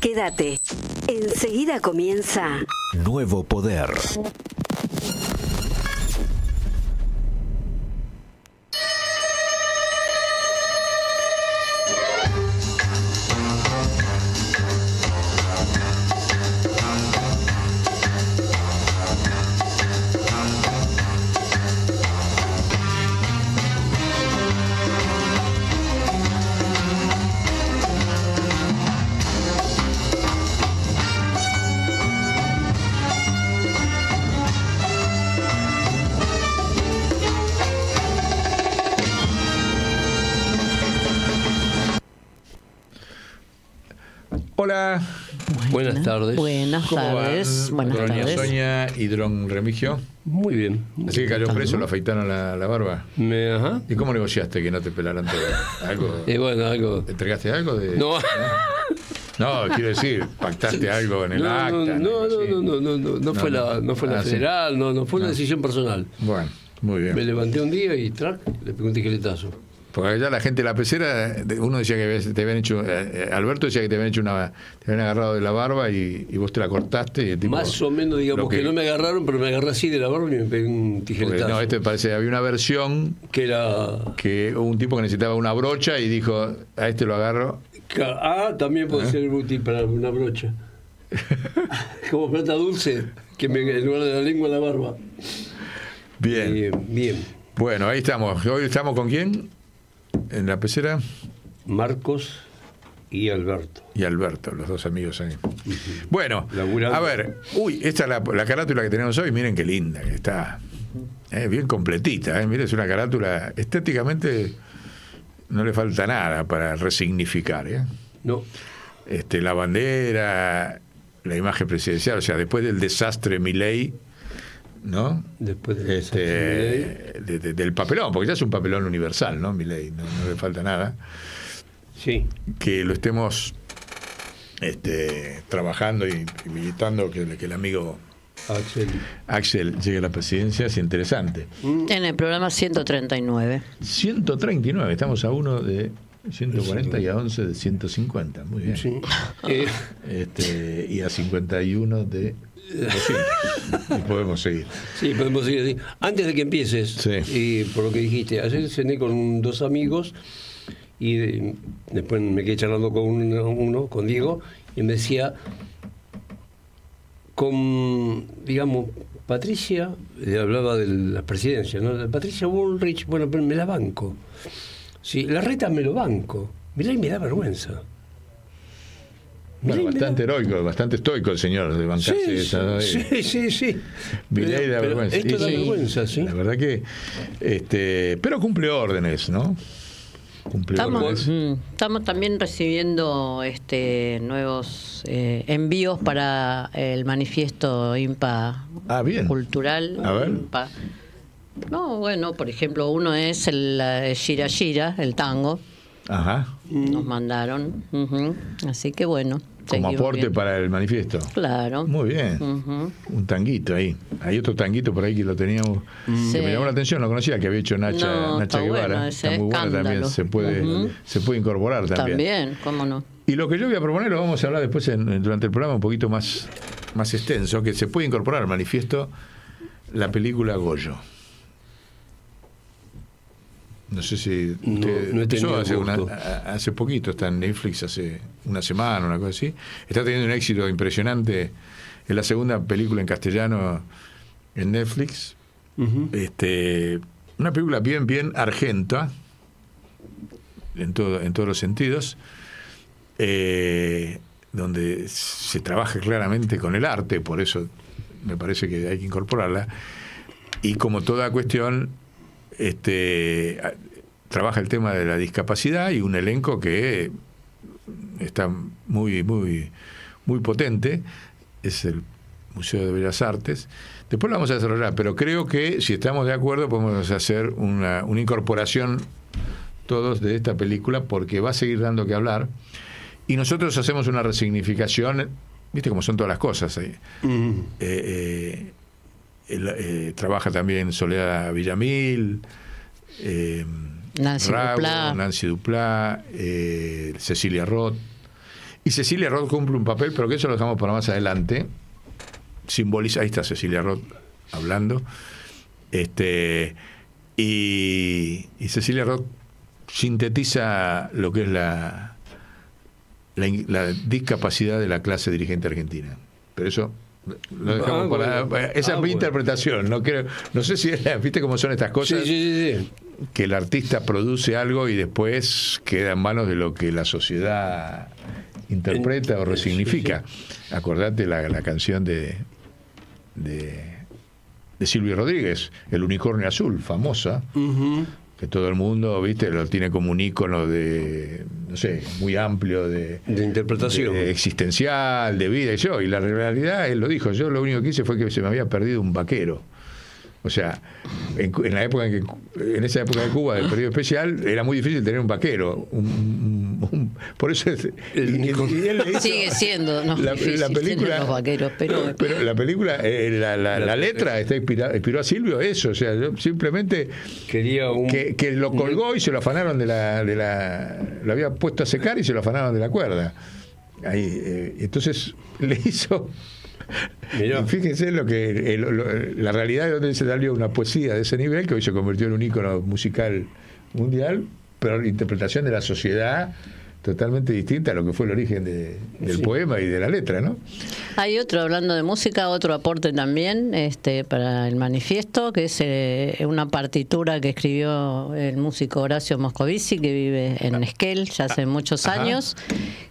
Quédate. Enseguida comienza. Nuevo poder. Buenas, tardes. Buenas tardes. Buenas tardes. Soña y Remigio. Muy bien. Así que cayó preso, lo afeitaron la, la barba. ajá. ¿Y cómo negociaste que no te pelaran todo? ¿Algo? Y bueno, algo. ¿Entregaste algo? De, no. ¿Eh? No, quiero decir, pactaste algo en el acta. No, no, no, no, no, no, fue la, no fue la ah, no, no fue una ah. decisión personal. Bueno, muy bien. Me levanté un día y trac, le pregunté un tijeretazo. Porque allá la gente de la pecera, uno decía que te habían hecho, eh, eh, Alberto decía que te habían hecho una, te habían agarrado de la barba y, vos te la cortaste. Y Más o menos, digamos, que, no me agarraron, pero me agarré así de la barba y me pegué un tijeretazo. no, este parece, había una versión que era que un tipo que necesitaba una brocha y dijo, a este lo agarro. Ah, también puede ¿Eh? ser útil para una brocha. Como plata dulce, que me, en lugar de la lengua la barba. Bien. bien. Bueno, ahí estamos. Hoy estamos con quién? En la pecera. Marcos y Alberto. Y Alberto, los dos amigos ahí. Bueno, a ver, uy, esta es la, carátula que tenemos hoy, miren qué linda está. Eh, bien completita, eh, miren, es una carátula estéticamente no le falta nada para resignificar. Eh. No. Este, la bandera, la imagen presidencial, o sea, después del desastre Milei ¿no? Después de este, del papelón, porque ya es un papelón universal, ¿no? mi no, no le falta nada. Sí. Que lo estemos este, trabajando y, militando que, el amigo Axel. llegue a la presidencia es interesante. Mm. En el programa 139. 139, estamos a uno de 140 y a 11 de 150, muy bien. Sí. Eh. Este, y a 51 de podemos seguir. Sí, podemos seguir Antes de que empieces, y por lo que dijiste, ayer cené con dos amigos y después me quedé charlando con uno, con Diego, y me decía, con, digamos, Patricia, hablaba de la presidencia ¿no? Patricia Woolrich, bueno, pero me la banco. Sí, la reta me lo banco. Mirá y me da vergüenza bastante heroico, bastante estoico el señor de eh, sí, Sí, sí, sí. vergüenza. Esto da vergüenza, La verdad que. Este, pero cumple órdenes, ¿no? Cumple estamos, órdenes. Mm, estamos también recibiendo este, nuevos eh, envíos para el manifiesto IMPA ah, cultural. A ver. No, bueno, por ejemplo, uno es el Shira Shira, el tango. Ajá. Nos mandaron. Así que bueno. Como aporte para el manifiesto. Claro. Muy bien. Un tanguito ahí. Hay otro tanguito por ahí que lo teníamos. Mm. Sí. me llamó la atención, lo conocía, que había hecho Nacha, Guevara. está muy bueno también. Se puede, se puede incorporar también. También, cómo no. Y lo que yo voy a proponer lo vamos a hablar después durante el programa un poquito más, más extenso, que se puede incorporar al manifiesto la película Goyo. No sé si. no, hace, hace poquito, está en Netflix, hace una semana, una cosa así. Está teniendo un éxito impresionante. Es la segunda película en castellano en Netflix. este, una película bien, bien argenta, en, todo, en todos los sentidos, eh, donde se trabaja claramente con el arte, por eso me parece que hay que incorporarla. Y como toda cuestión, este, trabaja el tema de la discapacidad y un elenco que está muy, muy, muy potente, es el Museo de Bellas Artes. Después lo vamos a desarrollar, pero creo que si estamos de acuerdo podemos hacer una, incorporación todos de esta película porque va a seguir dando que hablar. Y nosotros hacemos una resignificación, viste como son todas las cosas. ahí. Eh, trabaja también Soledad Villamil, eh, Nancy, Duplá. Nancy Duplá, eh, Cecilia Roth. Y Cecilia Roth cumple un papel, pero que eso lo dejamos para más adelante. Simboliza, ahí está Cecilia Roth hablando. Este, y, Cecilia Roth sintetiza lo que es la, la discapacidad de la clase dirigente argentina. Pero eso Ah, esa es ah, mi interpretación. No creo, no sé si viste cómo son estas cosas. que el artista produce algo y después queda en manos de lo que la sociedad interpreta o resignifica. Acordate la, la canción de, de Silvio Rodríguez, El Unicornio Azul, famosa, que todo el mundo, viste, lo tiene como un ícono de, no sé, muy amplio de, de interpretación. existencial, de vida y yo. Y la realidad, él lo dijo, yo lo único que hice fue que se me había perdido un vaquero. O sea, en, en, la época en, que, en esa época de Cuba, del periodo especial, era muy difícil tener un vaquero. por eso es, Y, sigue siendo no, la, película, los vaqueros, pero... pero la película, eh, la, letra está inspiró a Silvio eso. O sea, yo simplemente quería un, que, lo colgó y se lo afanaron de la, de la, lo había puesto a secar y se lo afanaron de la cuerda. Ahí, eh, entonces le hizo Fíjense lo que la realidad de donde se salió una poesía de ese nivel que hoy se convirtió en un ícono musical mundial, pero la interpretación de la sociedad totalmente distinta a lo que fue el origen del poema y de la letra, ¿no? Hay otro, hablando de música, otro aporte también este, para el manifiesto, que es eh, una partitura que escribió el músico Horacio Moscovici, que vive en ah. Esquel ya hace ah. muchos años,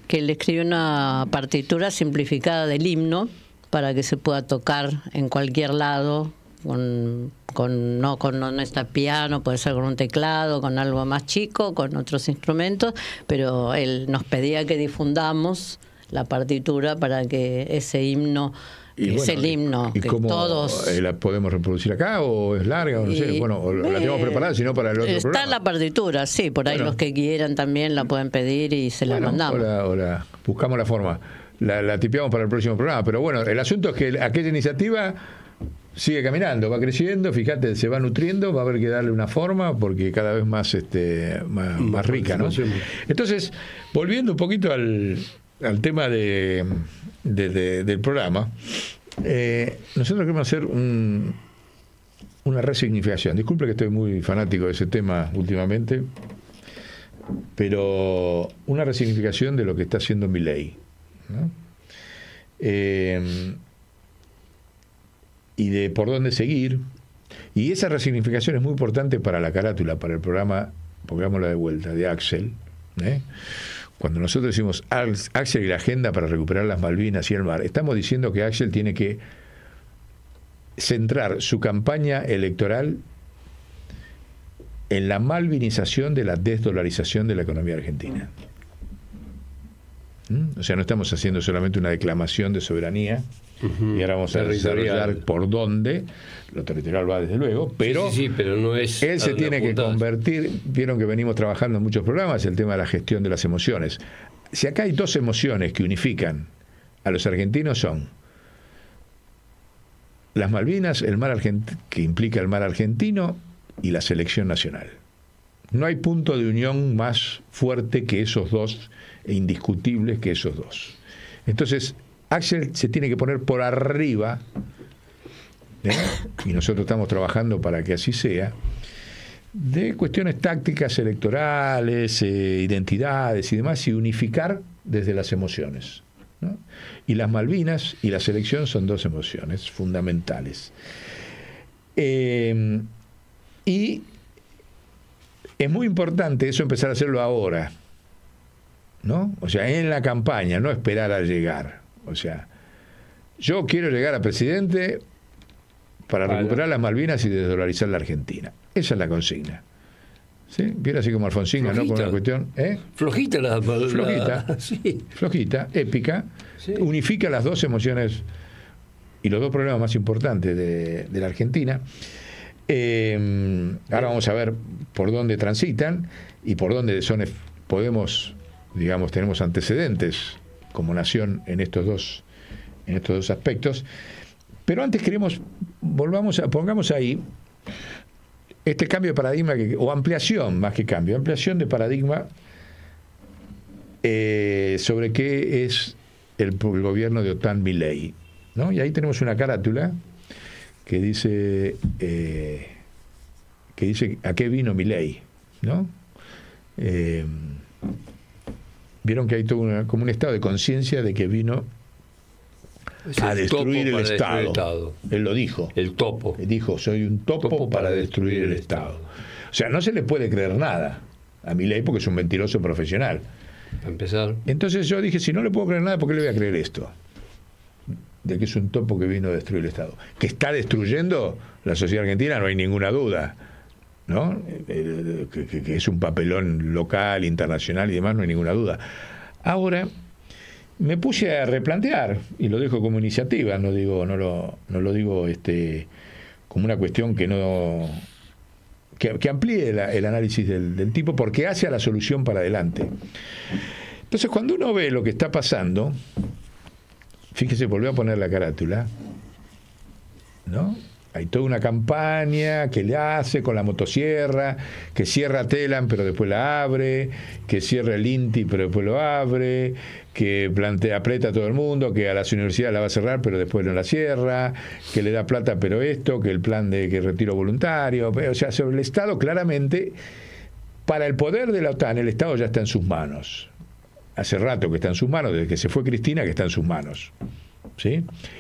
que le escribió una partitura simplificada del himno para que se pueda tocar en cualquier lado, con, con, no, con no, está piano, puede ser con un teclado, con algo más chico, con otros instrumentos, pero él nos pedía que difundamos la partitura para que ese himno ese himno que todos eh, la podemos reproducir acá o es larga bueno la eh, tenemos preparada sino para el otro está la partitura sí por ahí los que quieran también la pueden pedir y se la mandamos buscamos la forma la, la tipeamos para el próximo programa. Pero bueno, el asunto es que aquella iniciativa sigue caminando, va creciendo, fíjate, se va nutriendo, va a haber que darle una forma porque cada vez más este más, rica, ¿no? Entonces, volviendo un poquito al, al tema de, del programa, eh, nosotros queremos hacer un, una resignificación. Disculpe que estoy muy fanático de ese tema últimamente, pero una resignificación de lo que está haciendo mi ley Em, y de por dónde seguir. Y esa resignificación es muy importante para la carátula, para el programa, pongámosla de vuelta, de Axel. ¿eh? Cuando nosotros decimos Axel y la agenda para recuperar las Malvinas y el mar, estamos diciendo que Axel tiene que centrar su campaña electoral en la malvinización de la desdolarización de la economía argentina. Mm, o sea, no estamos haciendo solamente una declamación de soberanía y ahora vamos a desarrollar por dónde, lo territorial va desde luego, pero, él se tiene que convertir, vieron que venimos trabajando en muchos programas el tema de la gestión de las emociones. Si acá hay dos emociones que unifican a los argentinos son las Malvinas, el mar que implica el mar argentino y la selección nacional. No hay punto de unión más fuerte que esos dos e indiscutibles que esos dos. Entonces, Axel se tiene que poner por arriba, ¿eh? y nosotros estamos trabajando para que así sea, de cuestiones tácticas electorales, eh, identidades y demás, y unificar desde las emociones. Y las Malvinas y la selección son dos emociones fundamentales. Em, y es muy importante eso empezar a hacerlo ahora, ¿no? O sea, en la campaña, no esperar a llegar. O sea, yo quiero llegar a presidente para recuperar las Malvinas y desdolarizar la Argentina. Esa es la consigna. ¿Sí? Bien así como Alfonsín ¿no? con la cuestión. ¿eh? Flojita la Flojita, sí. flojita épica. Unifica las dos emociones y los dos problemas más importantes de, la Argentina. Em, ahora vamos a ver por dónde transitan y por dónde son, podemos digamos, tenemos antecedentes como nación en estos dos, en estos dos aspectos. Pero antes queremos, volvamos a, pongamos ahí este cambio de paradigma, o ampliación más que cambio, ampliación de paradigma eh, sobre qué es el, gobierno de Otan Milei. ¿no? Y ahí tenemos una carátula que dice, eh, que dice a qué vino Milei. ¿no? Eh, vieron que hay todo como un estado de conciencia de que vino a destruir el, estado. Él lo dijo. El topo. Él dijo, soy un topo, para, destruir, el, estado. O sea, no se le puede creer nada a mi ley porque es un mentiroso profesional. empezar. Entonces yo dije, si no le puedo creer nada, ¿por qué le voy a creer esto? De que es un topo que vino a destruir el Estado. Que está destruyendo la sociedad argentina, no hay ninguna duda. Que, es un papelón local, internacional y demás, no hay ninguna duda. Ahora, me puse a replantear, y lo dejo como iniciativa, no digo, no lo, no lo digo este, como una cuestión que no. que, amplíe el análisis del, del tipo, porque hace a la solución para adelante. Entonces, cuando uno ve lo que está pasando, fíjese, volvió a poner la carátula, ¿no? hay toda una campaña que le hace con la motosierra, que cierra Telan pero después la abre, que cierra el INTI pero después lo abre, que plantea, aprieta a todo el mundo, que a las universidades la va a cerrar pero después no la cierra, que le da plata pero esto, que el plan de que retiro voluntario, o sea, sobre el Estado claramente, para el poder de la OTAN el Estado ya está en sus manos. Hace rato que está en sus manos, desde que se fue Cristina que está en sus manos.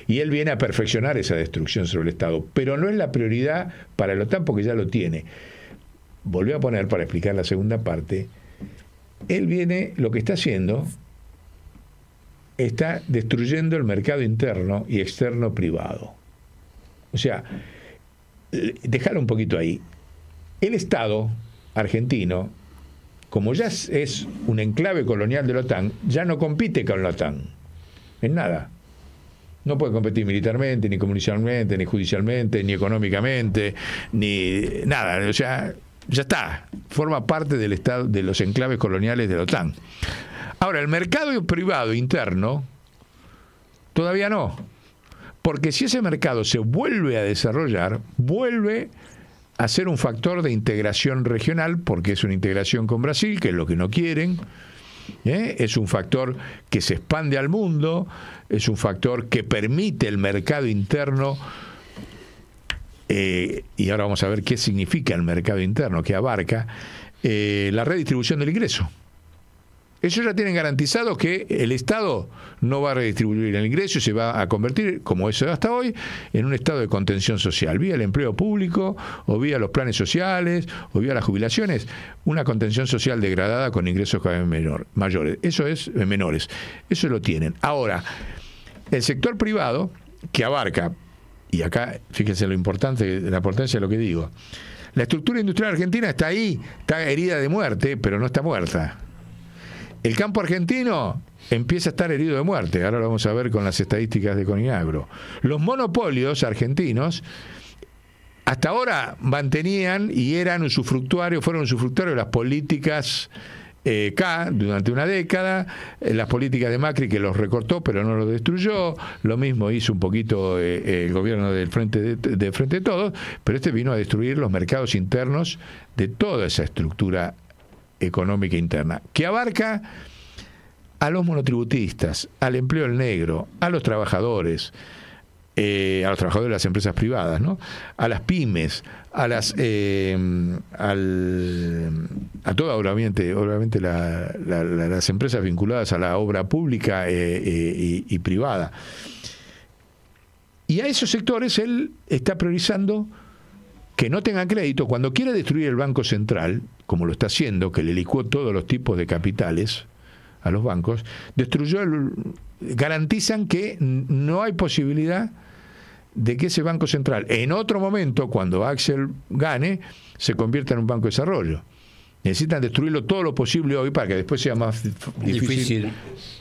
Y él viene a perfeccionar esa destrucción sobre el Estado, pero no es la prioridad para la OTAN porque ya lo tiene. Volvió a poner para explicar la segunda parte. Él viene, lo que está haciendo, está destruyendo el mercado interno y externo privado. O sea, dejarlo un poquito ahí. El Estado argentino, como ya es un enclave colonial de la OTAN, ya no compite con la OTAN. En nada. No puede competir militarmente, ni comercialmente, ni judicialmente, ni económicamente, ni nada. O sea, ya está. Forma parte del estado, de los enclaves coloniales de la OTAN. Ahora, el mercado privado interno, todavía no. Porque si ese mercado se vuelve a desarrollar, vuelve a ser un factor de integración regional, porque es una integración con Brasil, que es lo que no quieren ¿Eh? Es un factor que se expande al mundo, es un factor que permite el mercado interno. Eh, y ahora vamos a ver qué significa el mercado interno, qué abarca eh, la redistribución del ingreso ellos ya tienen garantizado que el Estado no va a redistribuir el ingreso y se va a convertir, como eso hasta hoy, en un estado de contención social, vía el empleo público, o vía los planes sociales, o vía las jubilaciones, una contención social degradada con ingresos cada vez menor, mayores. Eso es eh, menores. Eso lo tienen. Ahora, el sector privado, que abarca, y acá fíjense lo importante, la importancia de lo que digo, la estructura industrial argentina está ahí, está herida de muerte, pero no está muerta el campo argentino empieza a estar herido de muerte, ahora lo vamos a ver con las estadísticas de Coninagro. Los monopolios argentinos hasta ahora mantenían y eran usufructuarios, fueron usufructuarios de las políticas eh, K durante una década, eh, las políticas de Macri que los recortó pero no los destruyó, lo mismo hizo un poquito eh, el gobierno del Frente de, Frente de Todos, pero este vino a destruir los mercados internos de toda esa estructura económica interna, que abarca a los monotributistas, al empleo del negro, a los trabajadores, eh, a los trabajadores de las empresas privadas, a las pymes, a las eh, a obviamente, obviamente las empresas vinculadas a la obra pública eh, y privada. Y a esos sectores él está priorizando que no tenga crédito, cuando quiere destruir el Banco Central, como lo está haciendo, que le licuó todos los tipos de capitales a los bancos, destruyó el, garantizan que no hay posibilidad de que ese Banco Central, en otro momento, cuando Axel gane, se convierta en un banco de desarrollo. Necesitan destruirlo todo lo posible hoy para que después sea más difícil,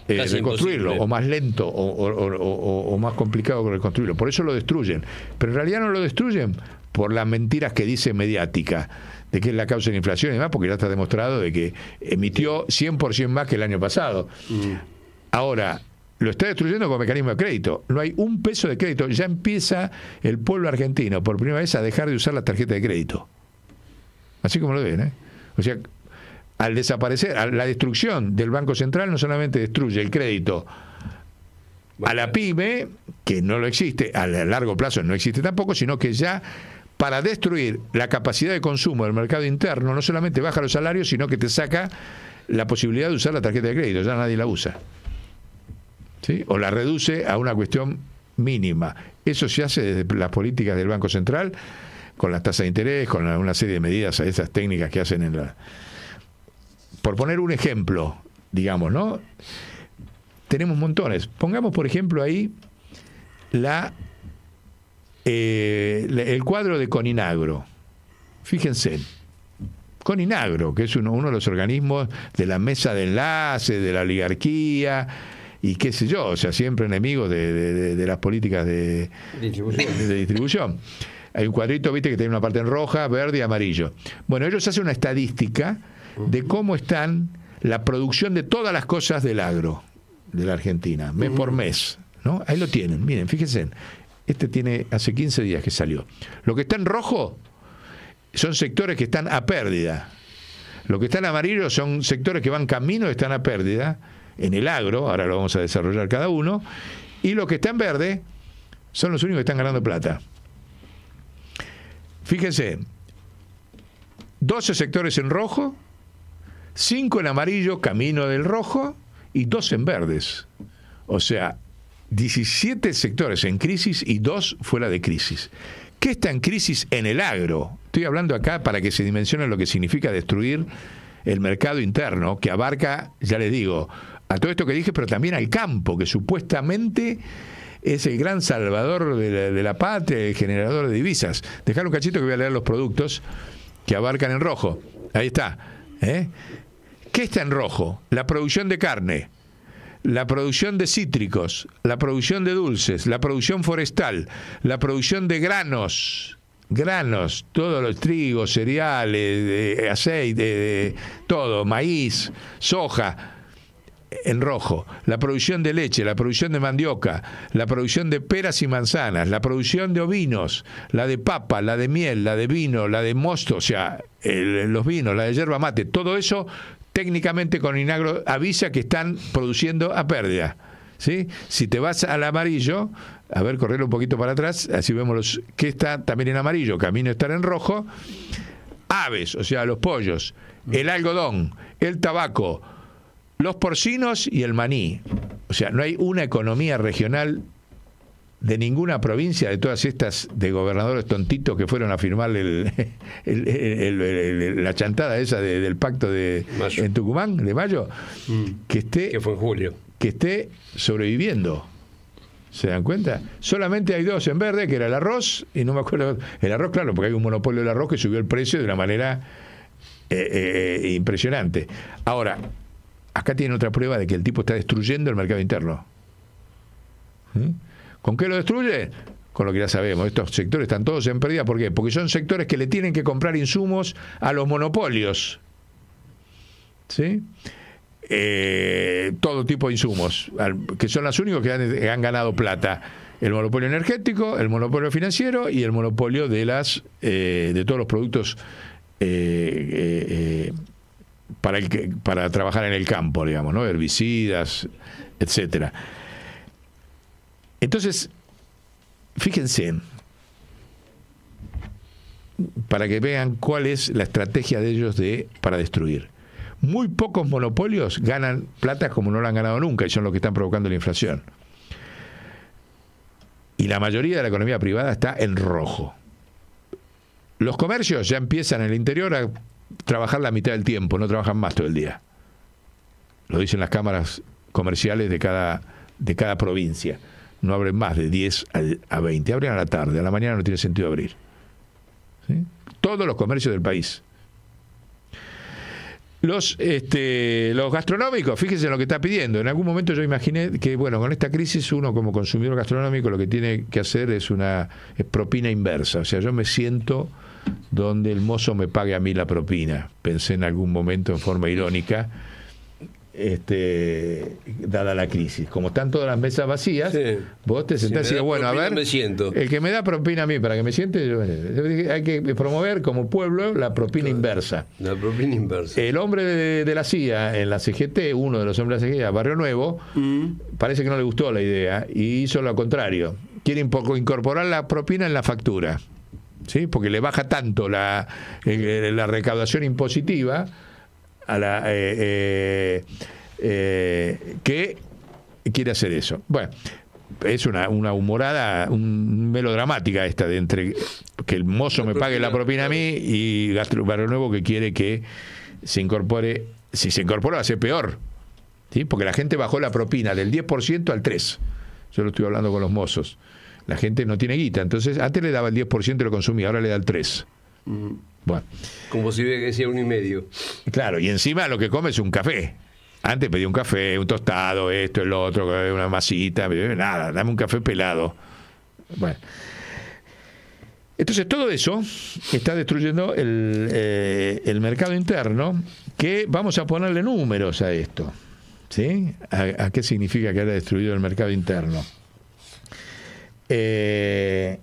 eh, reconstruirlo, o más lento, o, o, más complicado reconstruirlo. Por eso lo destruyen. Pero en realidad no lo destruyen por las mentiras que dice mediática de que es la causa de la inflación y demás, porque ya está demostrado de que emitió 100% más que el año pasado. Mm. Ahora, lo está destruyendo con mecanismo de crédito. No hay un peso de crédito. Ya empieza el pueblo argentino por primera vez a dejar de usar la tarjeta de crédito. Así como lo ven, ¿eh? O sea, al desaparecer, la destrucción del Banco Central no solamente destruye el crédito a la pyme, que no lo existe, a largo plazo no existe tampoco, sino que ya para destruir la capacidad de consumo del mercado interno, no solamente baja los salarios, sino que te saca la posibilidad de usar la tarjeta de crédito, ya nadie la usa. ¿Sí? O la reduce a una cuestión mínima. Eso se hace desde las políticas del Banco Central, con las tasas de interés, con una serie de medidas, esas técnicas que hacen en la... Por poner un ejemplo, digamos, ¿no? Tenemos montones. Pongamos, por ejemplo, ahí la eh, el cuadro de Coninagro. Fíjense, Coninagro, que es uno, de los organismos de la mesa de enlace, de la oligarquía, y qué sé yo, o sea, siempre enemigo de, las políticas de distribución. Hay un cuadrito, viste, que tiene una parte en roja, verde y amarillo. Bueno, ellos hacen una estadística de cómo están la producción de todas las cosas del agro de la Argentina, mes por mes. ¿no? Ahí lo tienen, miren, fíjense. Este tiene hace 15 días que salió. Lo que está en rojo son sectores que están a pérdida. Lo que está en amarillo son sectores que van camino están a pérdida en el agro, ahora lo vamos a desarrollar cada uno, y lo que está en verde son los únicos que están ganando plata. Fíjense, 12 sectores en rojo, 5 en amarillo, camino del rojo, y 2 en verdes. O sea, 17 sectores en crisis y dos fuera de crisis. ¿Qué está en crisis en el agro? Estoy hablando acá para que se dimensione lo que significa destruir el mercado interno, que abarca, ya les digo, a todo esto que dije, pero también al campo, que supuestamente es el gran salvador de la, patria, el generador de divisas. Dejar un cachito que voy a leer los productos que abarcan en rojo. Ahí está. ¿eh? ¿Qué está en rojo? La producción de carne, la producción de cítricos, la producción de dulces, la producción forestal, la producción de granos, granos, todos los trigos, cereales, aceite, todo, maíz, soja, en rojo, la producción de leche, la producción de mandioca, la producción de peras y manzanas, la producción de ovinos, la de papa, la de miel, la de vino, la de mosto, o sea, los vinos, la de yerba mate, todo eso técnicamente con Inagro avisa que están produciendo a pérdida. ¿Sí? Si te vas al amarillo, a ver, correr un poquito para atrás, así vemos los que está también en amarillo, camino estar en rojo. Aves, o sea, los pollos, el algodón, el tabaco, los porcinos y el maní. O sea, no hay una economía regional de ninguna provincia, de todas estas de gobernadores tontitos que fueron a firmar el, la chantada esa del pacto de en Tucumán de mayo, mm. que esté que fue en julio, que esté sobreviviendo. ¿Se dan cuenta? Solamente hay dos en verde, que era el arroz, y no me acuerdo. El arroz, claro, porque hay un monopolio del arroz que subió el precio de una manera eh, eh, impresionante. Ahora, acá tienen otra prueba de que el tipo está destruyendo el mercado interno. ¿Mm? ¿Con qué lo destruye? Con lo que ya sabemos, estos sectores están todos en pérdida. ¿Por qué? Porque son sectores que le tienen que comprar insumos a los monopolios. ¿Sí? Eh, todo tipo de insumos, que son los únicos que han, ganado plata el monopolio energético, el monopolio financiero y el monopolio de las eh, de todos los productos eh, para el que, para trabajar en el campo, digamos, no herbicidas, etcétera. Entonces, fíjense, para que vean cuál es la estrategia de ellos de, para destruir. Muy pocos monopolios ganan plata como no lo han ganado nunca y son los que están provocando la inflación. Y la mayoría de la economía privada está en rojo. Los comercios ya empiezan en el interior a trabajar la mitad del tiempo, no trabajan más todo el día. Lo dicen las cámaras comerciales de cada provincia no abren más de 10 a 20, abren a la tarde, a la mañana no tiene sentido abrir. Todos los comercios del país. Los, este, los gastronómicos, fíjense lo que está pidiendo. En algún momento yo imaginé que, bueno, con esta crisis uno como consumidor gastronómico lo que tiene que hacer es una propina inversa. O sea, yo me siento donde el mozo me pague a mí la propina. Pensé en algún momento en forma irónica este, dada la crisis. Como están todas las mesas vacías, vos te sentás y bueno, a ver, el que me da propina a mí para que me siente, hay que promover como pueblo la propina inversa. La propina inversa. El hombre de, la CIA en la CGT, uno de los hombres de la CGT, Barrio Nuevo, mm. parece que no le gustó la idea y hizo lo contrario. Quiere incorporar la propina en la factura, ¿sí? porque le baja tanto la, eh, la recaudación impositiva a la, eh, eh, eh, que quiere hacer eso. Bueno, es una, humorada, un melodramática esta de entre que el mozo me pague la propina a mí y Gastro Nuevo que quiere que se incorpore, si se incorpora hace peor, ¿sí? porque la gente bajó la propina del 10% al 3%. Yo lo estoy hablando con los mozos. La gente no tiene guita, entonces antes le daba el 10% y lo consumía, ahora le da el 3%. Como si hubiera que uno y medio. Claro, y encima lo que come es un café. Antes pedí un café, un tostado, esto, el otro, una masita, eh, nada, dame un café pelado. Bueno. Entonces todo eso está destruyendo el, eh, mercado interno, que vamos a ponerle números a esto. ¿Sí? ¿A, qué significa que haya destruido el mercado interno? Eh,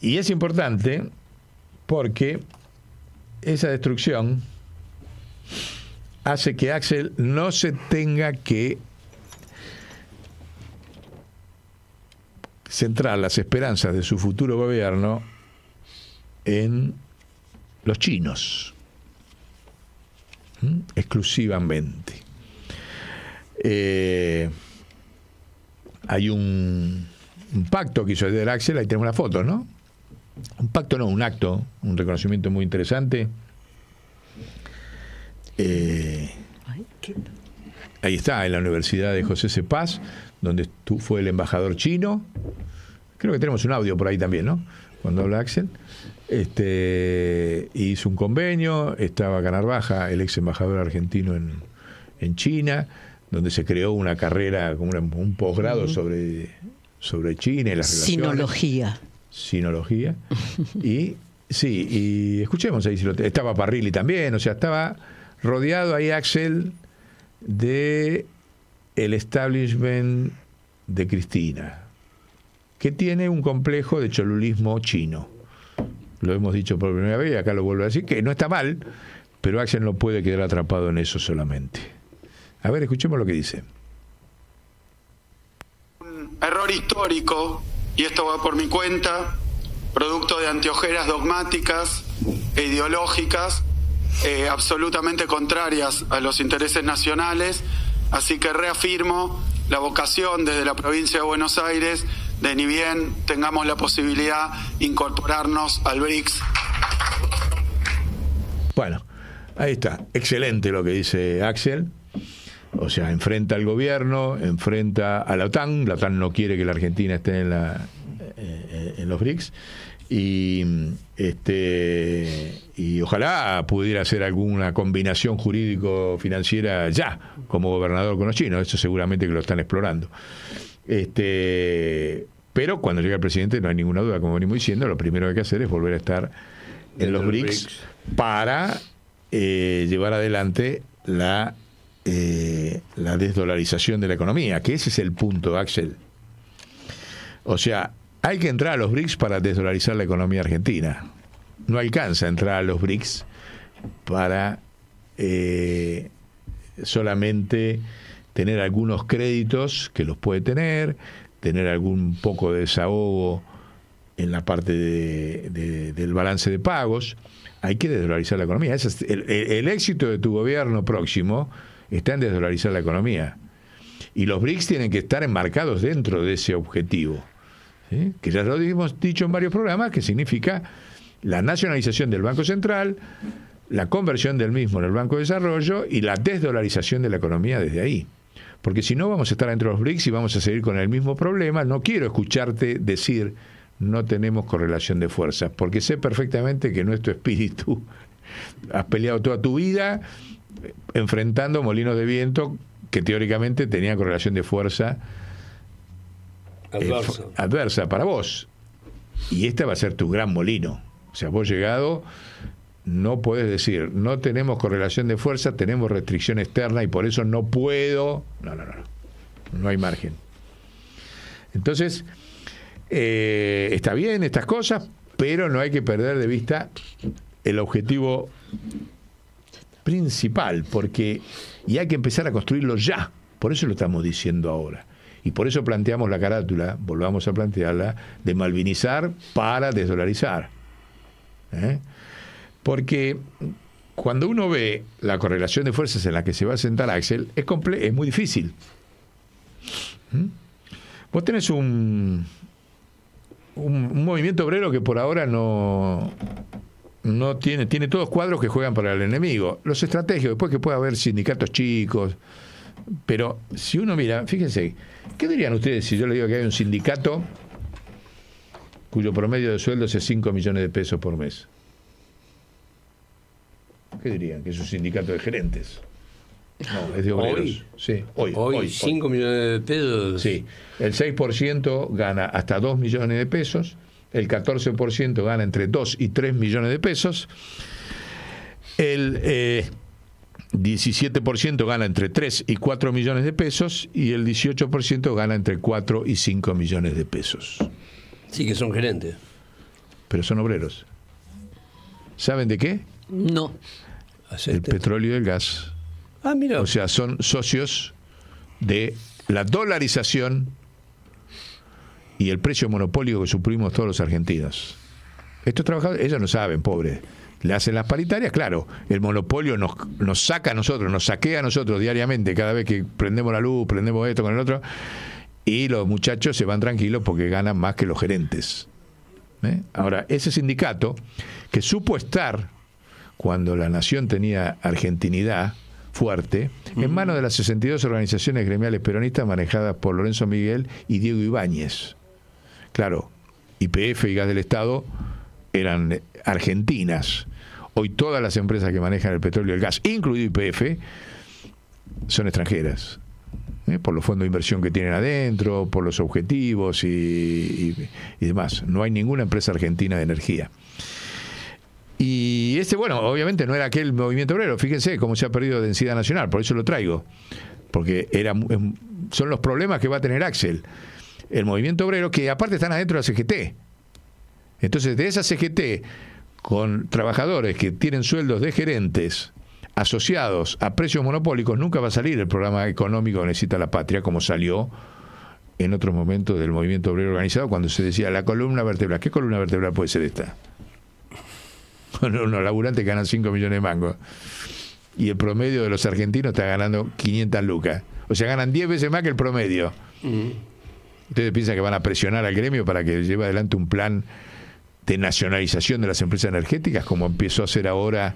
Y es importante porque esa destrucción hace que Axel no se tenga que centrar las esperanzas de su futuro gobierno en los chinos, exclusivamente. Eh, hay un, pacto que hizo el Axel, ahí tenemos la foto, ¿no? un pacto no, un acto, un reconocimiento muy interesante. Eh, ahí está, en la Universidad de José Cepaz, Paz, donde tú fue el embajador chino. Creo que tenemos un audio por ahí también, ¿no? Cuando habla Axel. Este, hizo un convenio, estaba Baja, el ex embajador argentino en, China, donde se creó una carrera, un, un posgrado sobre, sobre China y las relaciones. Sinología sinología. Y sí, y escuchemos ahí Estaba Parrilli también, o sea, estaba rodeado ahí Axel de el establishment de Cristina, que tiene un complejo de cholulismo chino. Lo hemos dicho por primera vez, y acá lo vuelvo a decir, que no está mal, pero Axel no puede quedar atrapado en eso solamente. A ver, escuchemos lo que dice. Un error histórico y esto va por mi cuenta, producto de antiojeras dogmáticas e ideológicas eh, absolutamente contrarias a los intereses nacionales, así que reafirmo la vocación desde la provincia de Buenos Aires de ni bien tengamos la posibilidad incorporarnos al BRICS. Bueno, ahí está, excelente lo que dice Axel. O sea, enfrenta al gobierno, enfrenta a la OTAN. La OTAN no quiere que la Argentina esté en, la, eh, en los BRICS. Y, este, y ojalá pudiera hacer alguna combinación jurídico-financiera ya como gobernador con los chinos. Eso seguramente que lo están explorando. Este, pero cuando llega el presidente, no hay ninguna duda, como venimos diciendo, lo primero que hay que hacer es volver a estar en los BRICS, para eh, llevar adelante la eh, la desdolarización de la economía, que ese es el punto, Axel. O sea, hay que entrar a los BRICS para desdolarizar la economía argentina. No alcanza entrar a los BRICS para eh, solamente tener algunos créditos que los puede tener, tener algún poco de desahogo en la parte del balance de pagos. Hay que desdolarizar la economía. el éxito de tu gobierno próximo está en desdolarizar la economía. Y los BRICS tienen que estar enmarcados dentro de ese objetivo, que ya lo hemos dicho en varios programas, que significa la nacionalización del Banco Central, la conversión del mismo en el Banco de Desarrollo y la desdolarización de la economía desde ahí. Porque si no, vamos a estar dentro de los BRICS y vamos a seguir con el mismo problema. No quiero escucharte decir no tenemos correlación de fuerzas, porque sé perfectamente que no es tu espíritu. Has peleado toda tu vida, enfrentando molinos de viento que teóricamente tenían correlación de fuerza eh, adversa. para vos. Y este va a ser tu gran molino. O sea, vos llegado no puedes decir, no tenemos correlación de fuerza, tenemos restricción externa y por eso no puedo. No, no, no. No hay margen. Entonces, eh, está bien estas cosas, pero no hay que perder de vista el objetivo principal, porque y hay que empezar a construirlo ya. Por eso lo estamos diciendo ahora. Y por eso planteamos la carátula, volvamos a plantearla, de malvinizar para desdolarizar. ¿Eh? Porque cuando uno ve la correlación de fuerzas en la que se va a sentar Axel, es, es muy difícil. ¿Mm? Vos tenés un, un, movimiento obrero que por ahora no, no tiene, tiene todos cuadros que juegan para el enemigo. Los estrategios, después que puede haber sindicatos chicos, pero si uno mira, fíjense, ¿qué dirían ustedes si yo le digo que hay un sindicato cuyo promedio de sueldos es 5 millones de pesos por mes? ¿Qué dirían? Que es un sindicato de gerentes. es de obreros. Hoy, sí, hoy, hoy, 5 millones de pesos. Sí, el 6% gana hasta 2 millones de pesos el 14% gana entre 2 y 3 millones de pesos, el 17% eh, gana entre 3 y 4 millones de pesos y el 18% gana entre 4 y 5 millones de pesos. Sí, que son gerentes. Pero son obreros. ¿Saben de qué? No. El petróleo y el gas. Ah, mira. O sea, son socios de la dolarización y el precio monopolio que suprimimos todos los argentinos. Estos trabajadores, ellos no saben, pobre. Le hacen las paritarias, claro, el monopolio nos, nos saca a nosotros, nos saquea a nosotros diariamente, cada vez que prendemos la luz, prendemos esto con el otro, y los muchachos se van tranquilos porque ganan más que los gerentes. ¿eh? Ahora, ese sindicato que supo estar cuando la nación tenía argentinidad fuerte, en manos de las 62 organizaciones gremiales peronistas manejadas por Lorenzo Miguel y Diego Ibáñez. Claro, IPF y Gas del Estado eran argentinas. Hoy todas las empresas que manejan el petróleo y el gas, incluido IPF, son extranjeras. ¿eh? Por los fondos de inversión que tienen adentro, por los objetivos y, demás. No hay ninguna empresa argentina de energía. Y este, bueno, obviamente no era aquel movimiento obrero. Fíjense cómo se ha perdido densidad nacional, por eso lo traigo. Porque era, son los problemas que va a tener Axel el movimiento obrero, que aparte están adentro de la CGT. Entonces, de esa CGT, con trabajadores que tienen sueldos de gerentes asociados a precios monopólicos, nunca va a salir el programa económico necesita la patria, como salió en otros momentos del movimiento obrero organizado, cuando se decía la columna vertebral. ¿Qué columna vertebral puede ser esta? unos laburantes ganan 5 millones de mangos. Y el promedio de los argentinos está ganando 500 lucas. O sea, ganan 10 veces más que el promedio. ¿Ustedes piensan que van a presionar al gremio para que lleve adelante un plan de nacionalización de las empresas energéticas, como empezó a hacer ahora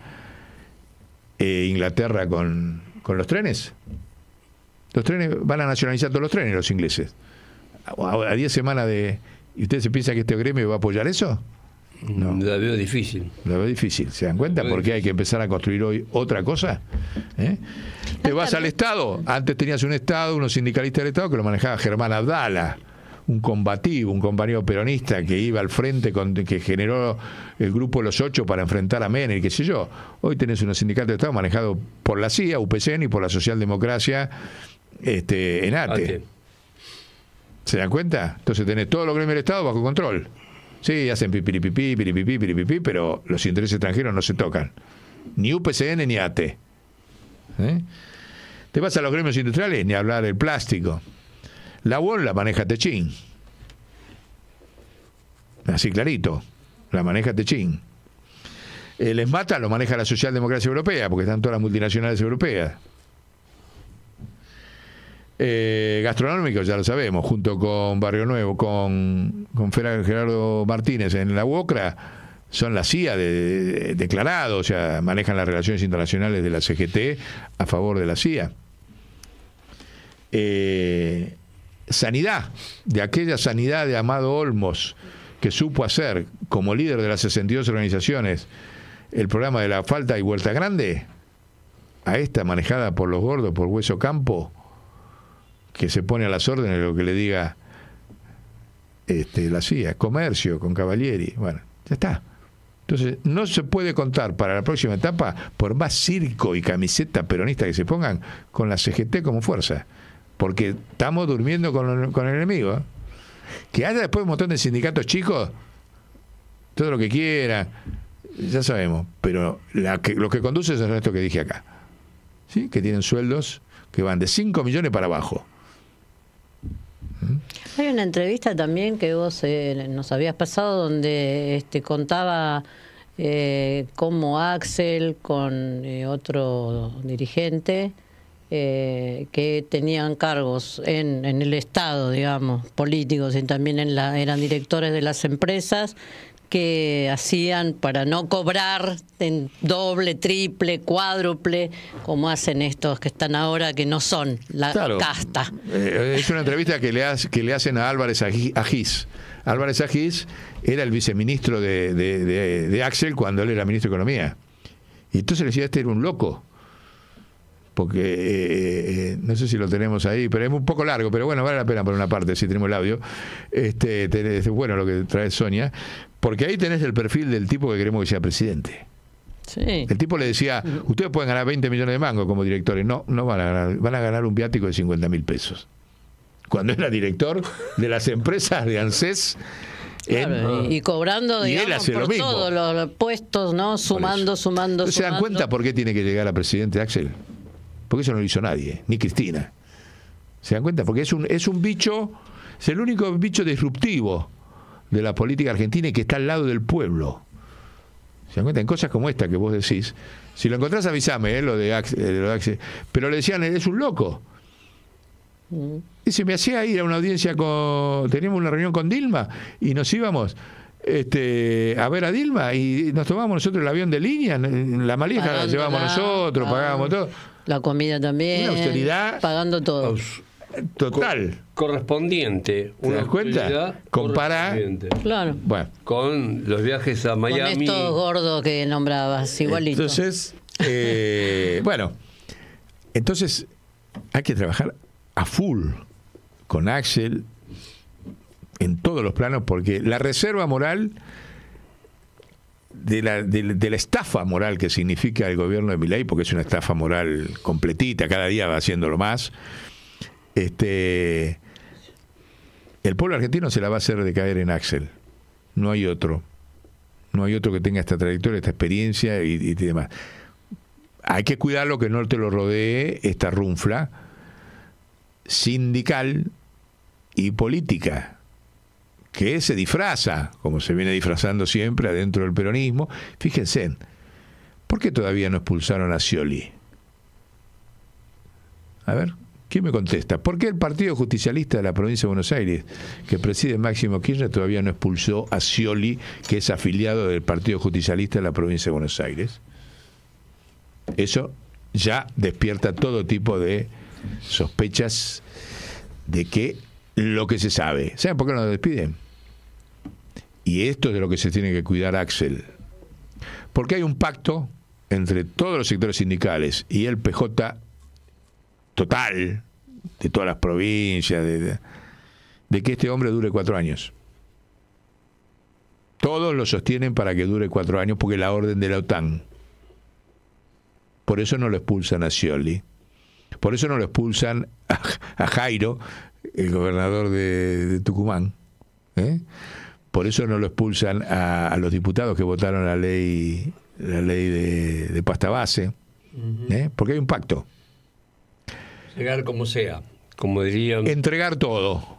eh, Inglaterra con, los trenes? Los trenes van a nacionalizar todos los trenes los ingleses. A 10 semanas de... ¿Y ustedes piensan que este gremio va a apoyar eso? No. veo difícil. La veo difícil. ¿Se dan cuenta? Porque hay que empezar a construir hoy otra cosa. ¿eh? Te vas al Estado. Antes tenías un Estado, unos sindicalistas del Estado que lo manejaba Germán Abdala un combativo, un compañero peronista que iba al frente, con, que generó el grupo Los Ocho para enfrentar a Menem, qué sé yo. Hoy tenés unos sindicatos del Estado manejados por la CIA, UPCN y por la socialdemocracia este, en arte ¿Se dan cuenta? Entonces tenés todo lo que del Estado bajo control. Sí, hacen pipi piripipi, pipi pero los intereses extranjeros no se tocan. Ni UPCN ni AT. ¿Eh? Te vas a los gremios industriales, ni hablar del plástico. La UOL la maneja Techín. Así clarito. La maneja Techín. El ESMATA lo maneja la socialdemocracia europea, porque están todas las multinacionales europeas. Eh, gastronómicos, ya lo sabemos, junto con Barrio Nuevo, con, con Gerardo Martínez en la UOCRA, son la CIA de, declarado, o sea, manejan las relaciones internacionales de la CGT a favor de la CIA. Eh, sanidad, de aquella sanidad de Amado Olmos, que supo hacer como líder de las 62 organizaciones el programa de la falta y vuelta grande, a esta manejada por los gordos, por Hueso Campo, que se pone a las órdenes lo que le diga este, la CIA, comercio con Cavalieri. Bueno, ya está. Entonces, no se puede contar para la próxima etapa, por más circo y camiseta peronista que se pongan, con la CGT como fuerza. Porque estamos durmiendo con, el enemigo. Que haya después un montón de sindicatos chicos, todo lo que quiera, ya sabemos. Pero la que, lo que conduce es esto que dije acá. ¿Sí? Que tienen sueldos que van de 5 millones para abajo. Hay una entrevista también que vos eh, nos habías pasado donde este, contaba eh, cómo Axel con eh, otro dirigente eh, que tenían cargos en, el Estado, digamos, políticos y también eran directores de las empresas que hacían para no cobrar en doble, triple, cuádruple, como hacen estos que están ahora, que no son la casta. Eh, es una entrevista que le, que le hacen a Álvarez Agis. Álvarez Agis era el viceministro de, Axel cuando él era ministro de Economía. Y entonces le decía, este era un loco. Porque eh, eh, no sé si lo tenemos ahí, pero es un poco largo, pero bueno, vale la pena por una parte, si tenemos el audio. Este, bueno lo que trae Sonia, porque ahí tenés el perfil del tipo que queremos que sea presidente. El tipo le decía, ustedes pueden ganar 20 millones de mango como directores. No, no van a ganar, van a ganar un viático de 50 mil pesos. Cuando era director de las empresas de ANSES. y, cobrando y él lo todos los puestos, ¿no? Sumando, sumando, sumando. ¿Se dan cuenta por qué tiene que llegar a presidente Axel? Porque eso no lo hizo nadie, ni Cristina. ¿Se dan cuenta? Porque es un, es un bicho, es el único bicho disruptivo de la política argentina y que está al lado del pueblo. ¿Se dan cuenta? En cosas como esta que vos decís. Si lo encontrás, avísame, ¿eh? lo, de eh, lo Pero le decían, es un loco. Y se me hacía ir a una audiencia con. Teníamos una reunión con Dilma y nos íbamos este, a ver a Dilma y nos tomábamos nosotros el avión de línea, la malija la llevábamos nosotros, ah, pagábamos todo. La comida también. Una austeridad. Pagando todo total. correspondiente. una cuenta? compara claro. bueno. con los viajes a Miami. estos que nombrabas, igualito. Entonces, eh, bueno, entonces hay que trabajar a full con Axel en todos los planos porque la reserva moral de la, estafa moral que significa el gobierno de Milay porque es una estafa moral completita, cada día va haciéndolo más, este, el pueblo argentino se la va a hacer de caer en Axel. No hay otro. No hay otro que tenga esta trayectoria, esta experiencia y, demás. Hay que cuidarlo que no te lo rodee esta runfla sindical y política que se disfraza, como se viene disfrazando siempre adentro del peronismo. Fíjense, ¿por qué todavía no expulsaron a Scioli? A ver, ¿Quién me contesta? ¿Por qué el Partido Justicialista de la provincia de Buenos Aires, que preside Máximo Kirchner, todavía no expulsó a Scioli, que es afiliado del Partido Justicialista de la provincia de Buenos Aires? Eso ya despierta todo tipo de sospechas de que lo que se sabe. ¿Saben por qué no lo despiden? Y esto es de lo que se tiene que cuidar Axel. Porque hay un pacto entre todos los sectores sindicales y el PJ total de todas las provincias, de, que este hombre dure cuatro años. Todos lo sostienen para que dure cuatro años porque la orden de la OTAN. Por eso no lo expulsan a Scioli. Por eso no lo expulsan a, Jairo, el gobernador de, Tucumán. ¿eh? Por eso no lo expulsan a, los diputados que votaron la ley, la ley de, pasta base. ¿eh? Porque hay un pacto. Llegar como sea, como dirían. Entregar todo.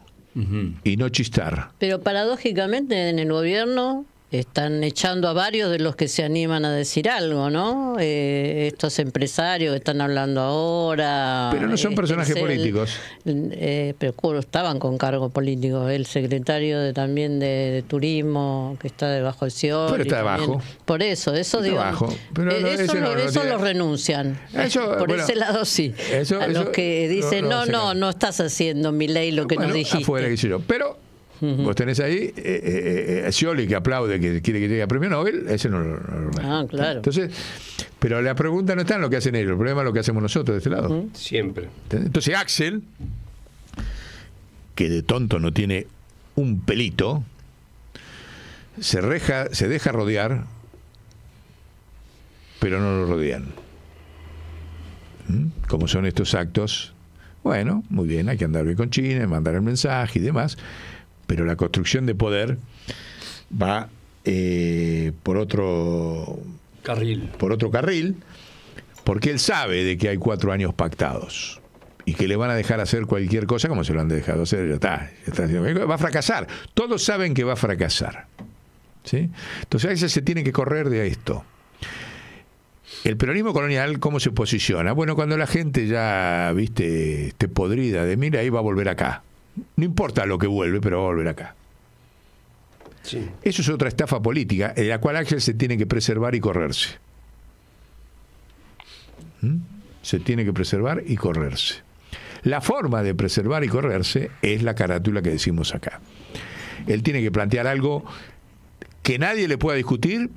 Y no chistar. Pero paradójicamente en el gobierno están echando a varios de los que se animan a decir algo, ¿no? Eh, estos empresarios que están hablando ahora. Pero no son eh, personajes políticos. Eh, pero estaban con cargo político. El secretario de, también de, turismo que está debajo del CIO. Pero está debajo. Por eso, eso digo. Pero eh, eso, lo renuncian. por ese lado sí. a los que dicen, no, no, no, estás haciendo mi ley lo que nos dijiste. Afuera, Pero Vos tenés ahí eh eh, eh, eh, Scioli que aplaude, que quiere que llegue a premio Nobel, ese no lo, Ah, claro. Entonces, pero la pregunta no está en lo que hacen ellos, el problema es lo que hacemos nosotros de este lado. Siempre. Entonces Axel, que de tonto no tiene un pelito, se, reja, se deja rodear, pero no lo rodean. ¿Mm? Como son estos actos, bueno, muy bien, hay que andar bien con China, mandar el mensaje y demás pero la construcción de poder va eh, por otro carril. Por otro carril, porque él sabe de que hay cuatro años pactados y que le van a dejar hacer cualquier cosa como se lo han dejado hacer. Ya está, está, va a fracasar. Todos saben que va a fracasar. ¿sí? Entonces a veces se tiene que correr de esto. El peronismo colonial, ¿cómo se posiciona? Bueno, cuando la gente ya, viste, esté podrida de mira, ahí va a volver acá. No importa lo que vuelve, pero va a volver acá. Eso es otra estafa política, en la cual Ángel se tiene que preservar y correrse. ¿Mm? Se tiene que preservar y correrse. La forma de preservar y correrse es la carátula que decimos acá. Él tiene que plantear algo que nadie le pueda discutir,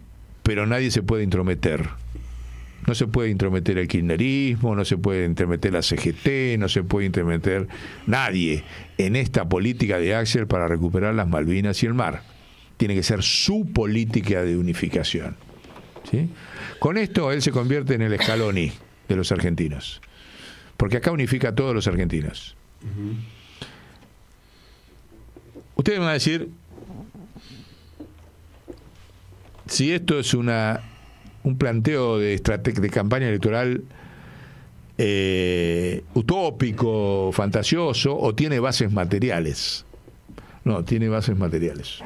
pero nadie se puede intrometer. No se puede intrometer el kirchnerismo, no se puede intrometer la CGT, no se puede intrometer nadie en esta política de Axel para recuperar las Malvinas y el mar. Tiene que ser su política de unificación. Con esto él se convierte en el escaloni de los argentinos. Porque acá unifica a todos los argentinos. Ustedes van a decir, si esto es una un planteo de, de campaña electoral eh, utópico, fantasioso, o tiene bases materiales. No, tiene bases materiales.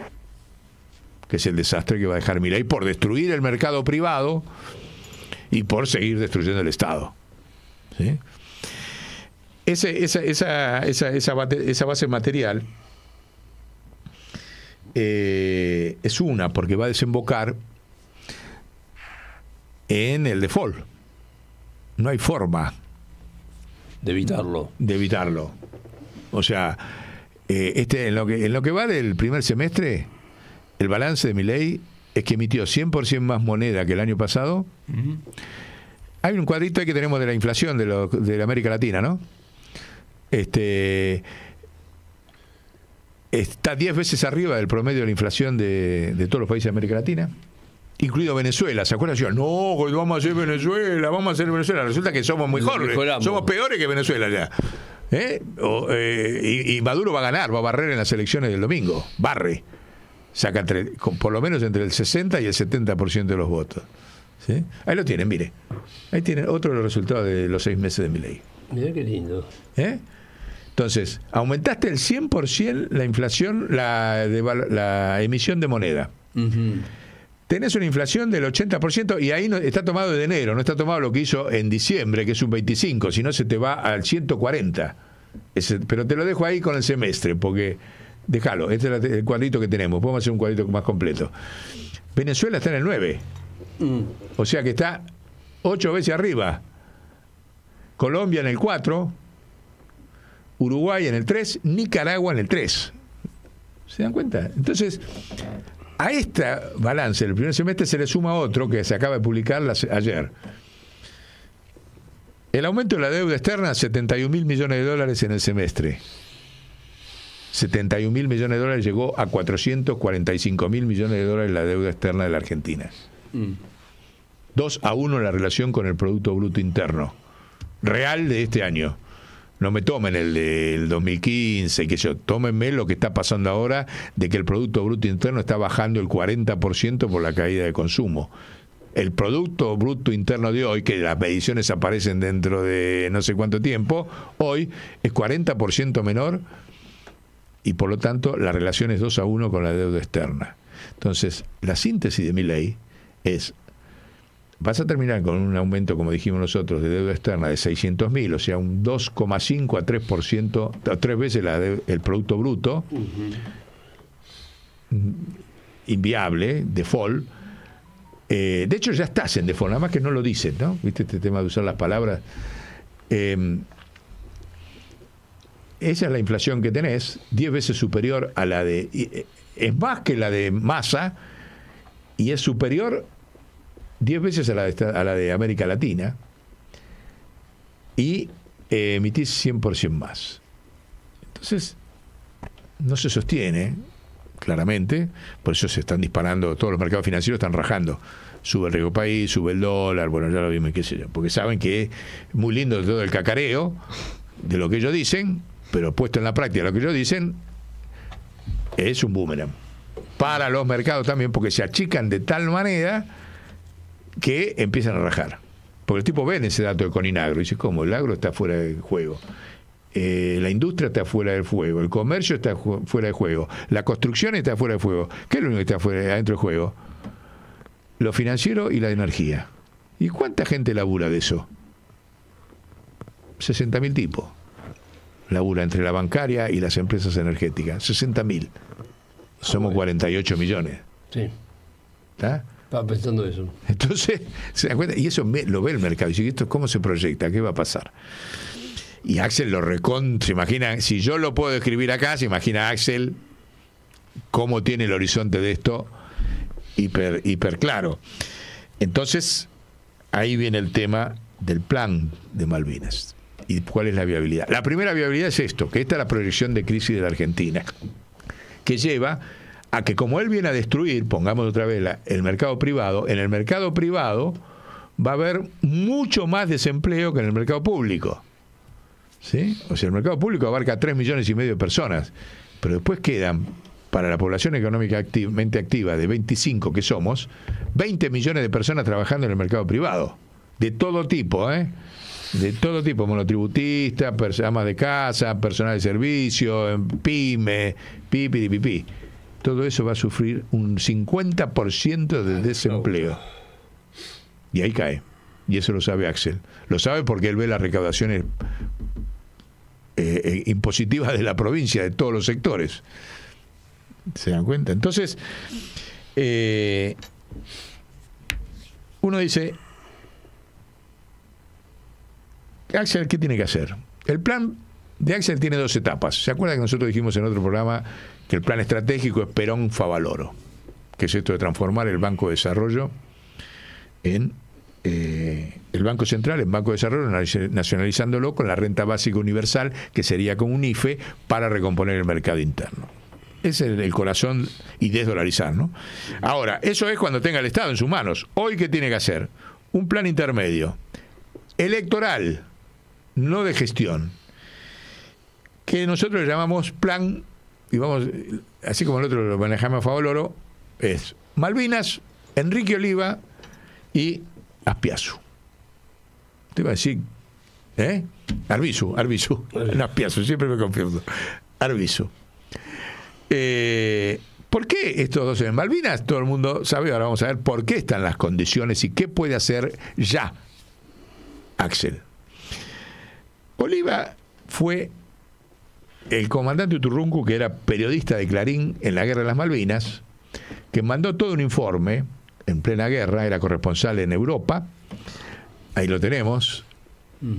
Que es el desastre que va a dejar y por destruir el mercado privado y por seguir destruyendo el Estado. esa, esa, esa, esa, base material eh, es una, porque va a desembocar en el default. No hay forma. De evitarlo. De evitarlo. O sea, eh, este, en, lo que, en lo que va del primer semestre, el balance de mi ley es que emitió 100% más moneda que el año pasado. Hay un cuadrito ahí que tenemos de la inflación de, la América Latina, ¿no? Este está 10 veces arriba del promedio de la inflación de, de todos los países de América Latina incluido Venezuela. ¿Se acuerdan? Yo, no, vamos a hacer Venezuela, vamos a hacer Venezuela. Resulta que somos mejores, somos peores que Venezuela ya. ¿Eh? Eh, y, Maduro va a ganar, va a barrer en las elecciones del domingo. Barre. Saca por lo menos entre el 60 y el 70% de los votos. Ahí lo tienen, mire. Ahí tienen otro de los resultados de los seis meses de mi ley. Mirá qué lindo. ¿Eh? Entonces, aumentaste el 100% la inflación, la, la emisión de moneda tenés una inflación del 80% y ahí está tomado de enero, no está tomado lo que hizo en diciembre, que es un 25, si no se te va al 140. pero te lo dejo ahí con el semestre, porque déjalo, este es el cuadrito que tenemos, podemos hacer un cuadrito más completo. Venezuela está en el 9, mm. o sea que está 8 veces arriba. Colombia en el 4, Uruguay en el 3, Nicaragua en el 3. ¿Se dan cuenta? Entonces, a este balance del primer semestre se le suma otro que se acaba de publicar las, ayer. El aumento de la deuda externa, 71 mil millones de dólares en el semestre. 71 mil millones de dólares llegó a 445 mil millones de dólares la deuda externa de la Argentina. Mm. Dos a 1 la relación con el Producto Bruto Interno real de este año no me tomen el del 2015, que yo, tómenme lo que está pasando ahora de que el Producto Bruto Interno está bajando el 40% por la caída de consumo. El Producto Bruto Interno de hoy, que las mediciones aparecen dentro de no sé cuánto tiempo, hoy es 40% menor y por lo tanto la relación es 2 a 1 con la deuda externa. Entonces, la síntesis de mi ley es vas a terminar con un aumento, como dijimos nosotros, de deuda externa de 600.000. o sea, un 2,5 a 3%, a tres veces la el Producto Bruto, inviable, default. Eh, de hecho, ya estás en default, nada más que no lo dicen, ¿no? ¿Viste este tema de usar las palabras? Em, esa es la inflación que tenés, 10 veces superior a la de... Eh, es más que la de masa y es superior 10 veces a la, de, América Latina y eh, emitís 100% más. Entonces, no se sostiene, claramente, por eso se están disparando, todos los mercados financieros están rajando. Sube el riesgo país, sube el dólar, bueno, ya lo vimos, qué sé yo, porque saben que es muy lindo todo el cacareo de lo que ellos dicen, pero puesto en la práctica lo que ellos dicen, es un boomerang. Para los mercados también, porque se achican de tal manera que empiezan a rajar. Porque el tipo ve ese dato de Coninagro y dice, ¿cómo? El agro está fuera de juego. Eh, la industria está fuera del juego. el comercio está fuera de juego, la construcción está fuera de juego. ¿Qué es lo único que está fuera, adentro del juego? Lo financiero y la energía. ¿Y cuánta gente labura de eso? 60.000 tipos. Labura entre la bancaria y las empresas energéticas. 60.000. Somos 48 millones. Sí. ¿Está? Estaba pensando eso. Entonces, se da cuenta, y eso lo ve el mercado. Y dice, ¿esto cómo se proyecta? ¿Qué va a pasar? Y Axel lo recontra, imagina, si yo lo puedo describir acá, se imagina Axel cómo tiene el horizonte de esto hiper, hiper claro. Entonces, ahí viene el tema del plan de Malvinas y cuál es la viabilidad. La primera viabilidad es esto, que esta es la proyección de crisis de la Argentina, que lleva a que como él viene a destruir, pongamos otra vez, el mercado privado, en el mercado privado va a haber mucho más desempleo que en el mercado público. ¿Sí? O sea, el mercado público abarca 3 millones y medio de personas, pero después quedan para la población económicamente activa de 25 que somos, 20 millones de personas trabajando en el mercado privado, de todo tipo, ¿eh? de todo tipo, monotributistas, amas de casa, personal de servicio, pyme, pipi, pipi todo eso va a sufrir un 50% de desempleo. Y ahí cae. Y eso lo sabe Axel. Lo sabe porque él ve las recaudaciones eh, eh, impositivas de la provincia, de todos los sectores. ¿Se dan cuenta? Entonces, eh, uno dice, Axel, ¿qué tiene que hacer? El plan de Axel tiene dos etapas. ¿Se acuerdan que nosotros dijimos en otro programa que el plan estratégico es Perón Favaloro, que es esto de transformar el Banco de Desarrollo en eh, el Banco Central, en Banco de Desarrollo, nacionalizándolo con la renta básica universal, que sería con un IFE, para recomponer el mercado interno. Ese es el corazón y desdolarizar, ¿no? Ahora, eso es cuando tenga el Estado en sus manos. Hoy, ¿qué tiene que hacer? Un plan intermedio, electoral, no de gestión, que nosotros le llamamos plan y vamos, así como el otro lo manejamos a oro es Malvinas, Enrique Oliva y Aspiazu. Te iba a decir, ¿eh? Arbizu, Arbizu, siempre me confundo Arbizu. Eh, ¿Por qué estos dos en Malvinas? Todo el mundo sabe, ahora vamos a ver por qué están las condiciones y qué puede hacer ya Axel. Oliva fue el comandante Uturruncu, que era periodista de Clarín en la Guerra de las Malvinas, que mandó todo un informe en plena guerra, era corresponsal en Europa, ahí lo tenemos,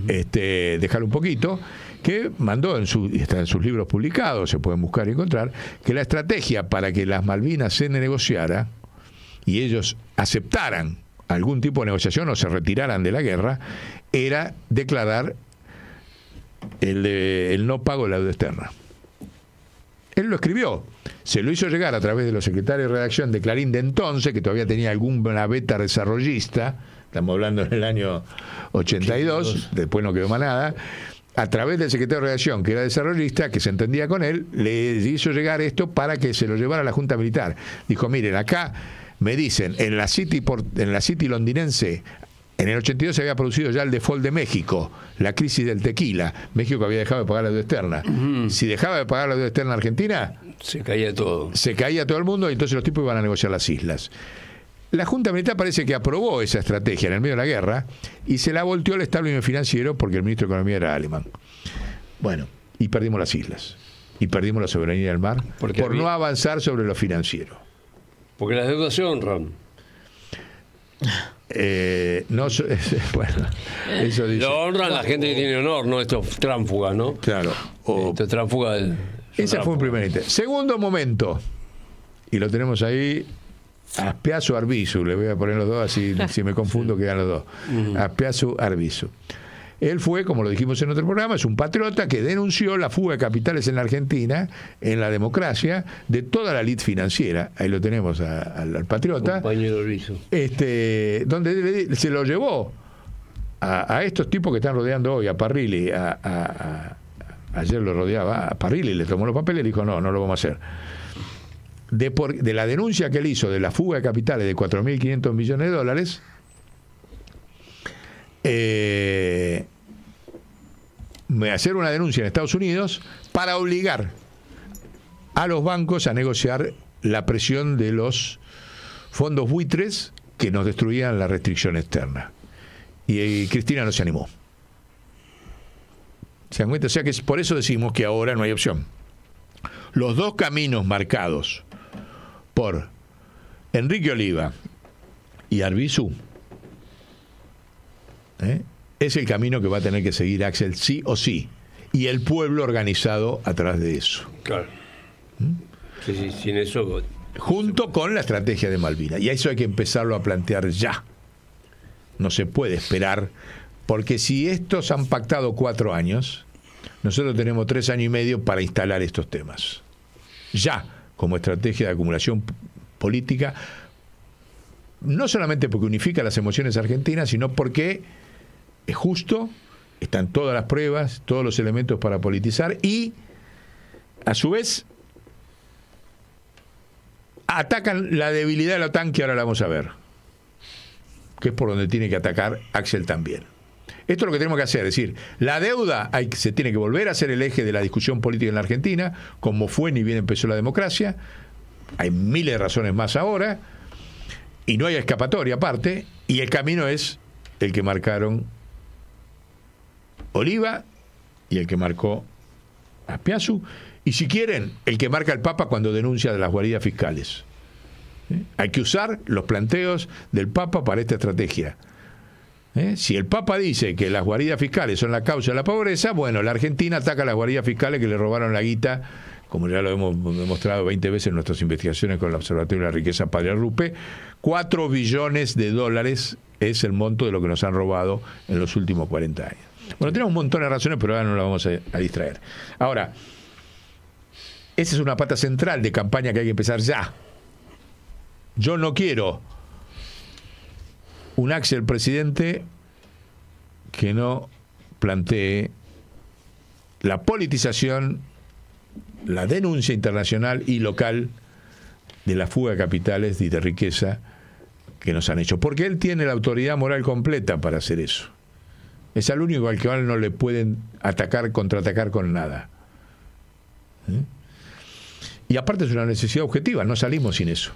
este, déjalo este, un poquito, que mandó en en sus libros publicados, se pueden buscar y encontrar, que la estrategia para que las Malvinas se negociara y ellos aceptaran algún tipo de negociación o se retiraran de la guerra, era declarar el, el no pago de la deuda externa. Él lo escribió, se lo hizo llegar a través de los secretarios de redacción de Clarín de entonces, que todavía tenía alguna beta desarrollista, estamos hablando en el año 82, después no quedó más nada, a través del secretario de redacción, que era desarrollista, que se entendía con él, le hizo llegar esto para que se lo llevara a la Junta Militar. Dijo, miren, acá me dicen, en la City, en la City londinense en el 82 se había producido ya el default de México, la crisis del tequila. México había dejado de pagar la deuda externa. Si dejaba de pagar la deuda externa Argentina, se caía todo. Se caía todo el mundo y entonces los tipos iban a negociar las islas. La Junta Militar parece que aprobó esa estrategia en el medio de la guerra y se la volteó al establecimiento financiero porque el ministro de Economía era alemán. Bueno, y perdimos las islas. Y perdimos la soberanía del mar por no avanzar sobre lo financiero. Porque las deudas se honran. Eh, no, Lo honran la gente que tiene honor, no estos tránfuga ¿no? Claro. Ese fue un primer interés Segundo momento, y lo tenemos ahí, Aspiazu Arbizu, le voy a poner los dos así, si me confundo quedan los dos. Mm. Aspiazu Arbizu. Él fue, como lo dijimos en otro programa, es un patriota que denunció la fuga de capitales en la Argentina, en la democracia, de toda la elite financiera. Ahí lo tenemos al patriota. Compañero Este, donde se lo llevó a, estos tipos que están rodeando hoy, a Parrilli, a, ayer lo rodeaba, a Parrilli le tomó los papeles y dijo, no, no lo vamos a hacer. De, de la denuncia que él hizo de la fuga de capitales de 4.500 millones de dólares, eh, hacer una denuncia en Estados Unidos para obligar a los bancos a negociar la presión de los fondos buitres que nos destruían la restricción externa. Y, eh, Cristina no se animó. ¿Se dan cuenta? O sea que por eso decimos que ahora no hay opción. Los dos caminos marcados por Enrique Oliva y Arbizu ¿eh? es el camino que va a tener que seguir Axel sí o sí. Y el pueblo organizado atrás de eso. Claro. ¿Mm? Sí, sin eso. Junto con la estrategia de Malvinas. Y eso hay que empezarlo a plantear ya. No se puede esperar, porque si estos han pactado cuatro años, nosotros tenemos tres años y medio para instalar estos temas. Ya, como estrategia de acumulación política, no solamente porque unifica las emociones argentinas, sino porque es justo, están todas las pruebas, todos los elementos para politizar y, a su vez, atacan la debilidad de la OTAN, que ahora la vamos a ver, que es por donde tiene que atacar Axel también. Esto es lo que tenemos que hacer, es decir, la deuda hay, se tiene que volver a ser el eje de la discusión política en la Argentina, como fue ni bien empezó la democracia, hay miles de razones más ahora, y no hay escapatoria aparte, y el camino es el que marcaron Oliva y el que marcó Aspiazu. Y si quieren, el que marca el Papa cuando denuncia de las guaridas fiscales. ¿Eh? Hay que usar los planteos del Papa para esta estrategia. ¿Eh? Si el Papa dice que las guaridas fiscales son la causa de la pobreza, bueno, la Argentina ataca a las guaridas fiscales que le robaron la guita, como ya lo hemos demostrado 20 veces en nuestras investigaciones con el Observatorio de la Riqueza Padre Rupe, 4 billones de dólares es el monto de lo que nos han robado en los últimos 40 años. Bueno, tenemos un montón de razones, pero ahora no la vamos a, distraer. Ahora, esa es una pata central de campaña que hay que empezar ya. Yo no quiero un Axel presidente que no plantee la politización, la denuncia internacional y local de la fuga de capitales y de riqueza que nos han hecho. Porque él tiene la autoridad moral completa para hacer eso. Es al único al que no le pueden atacar, contraatacar con nada. ¿Eh? Y aparte es una necesidad objetiva, no salimos sin eso.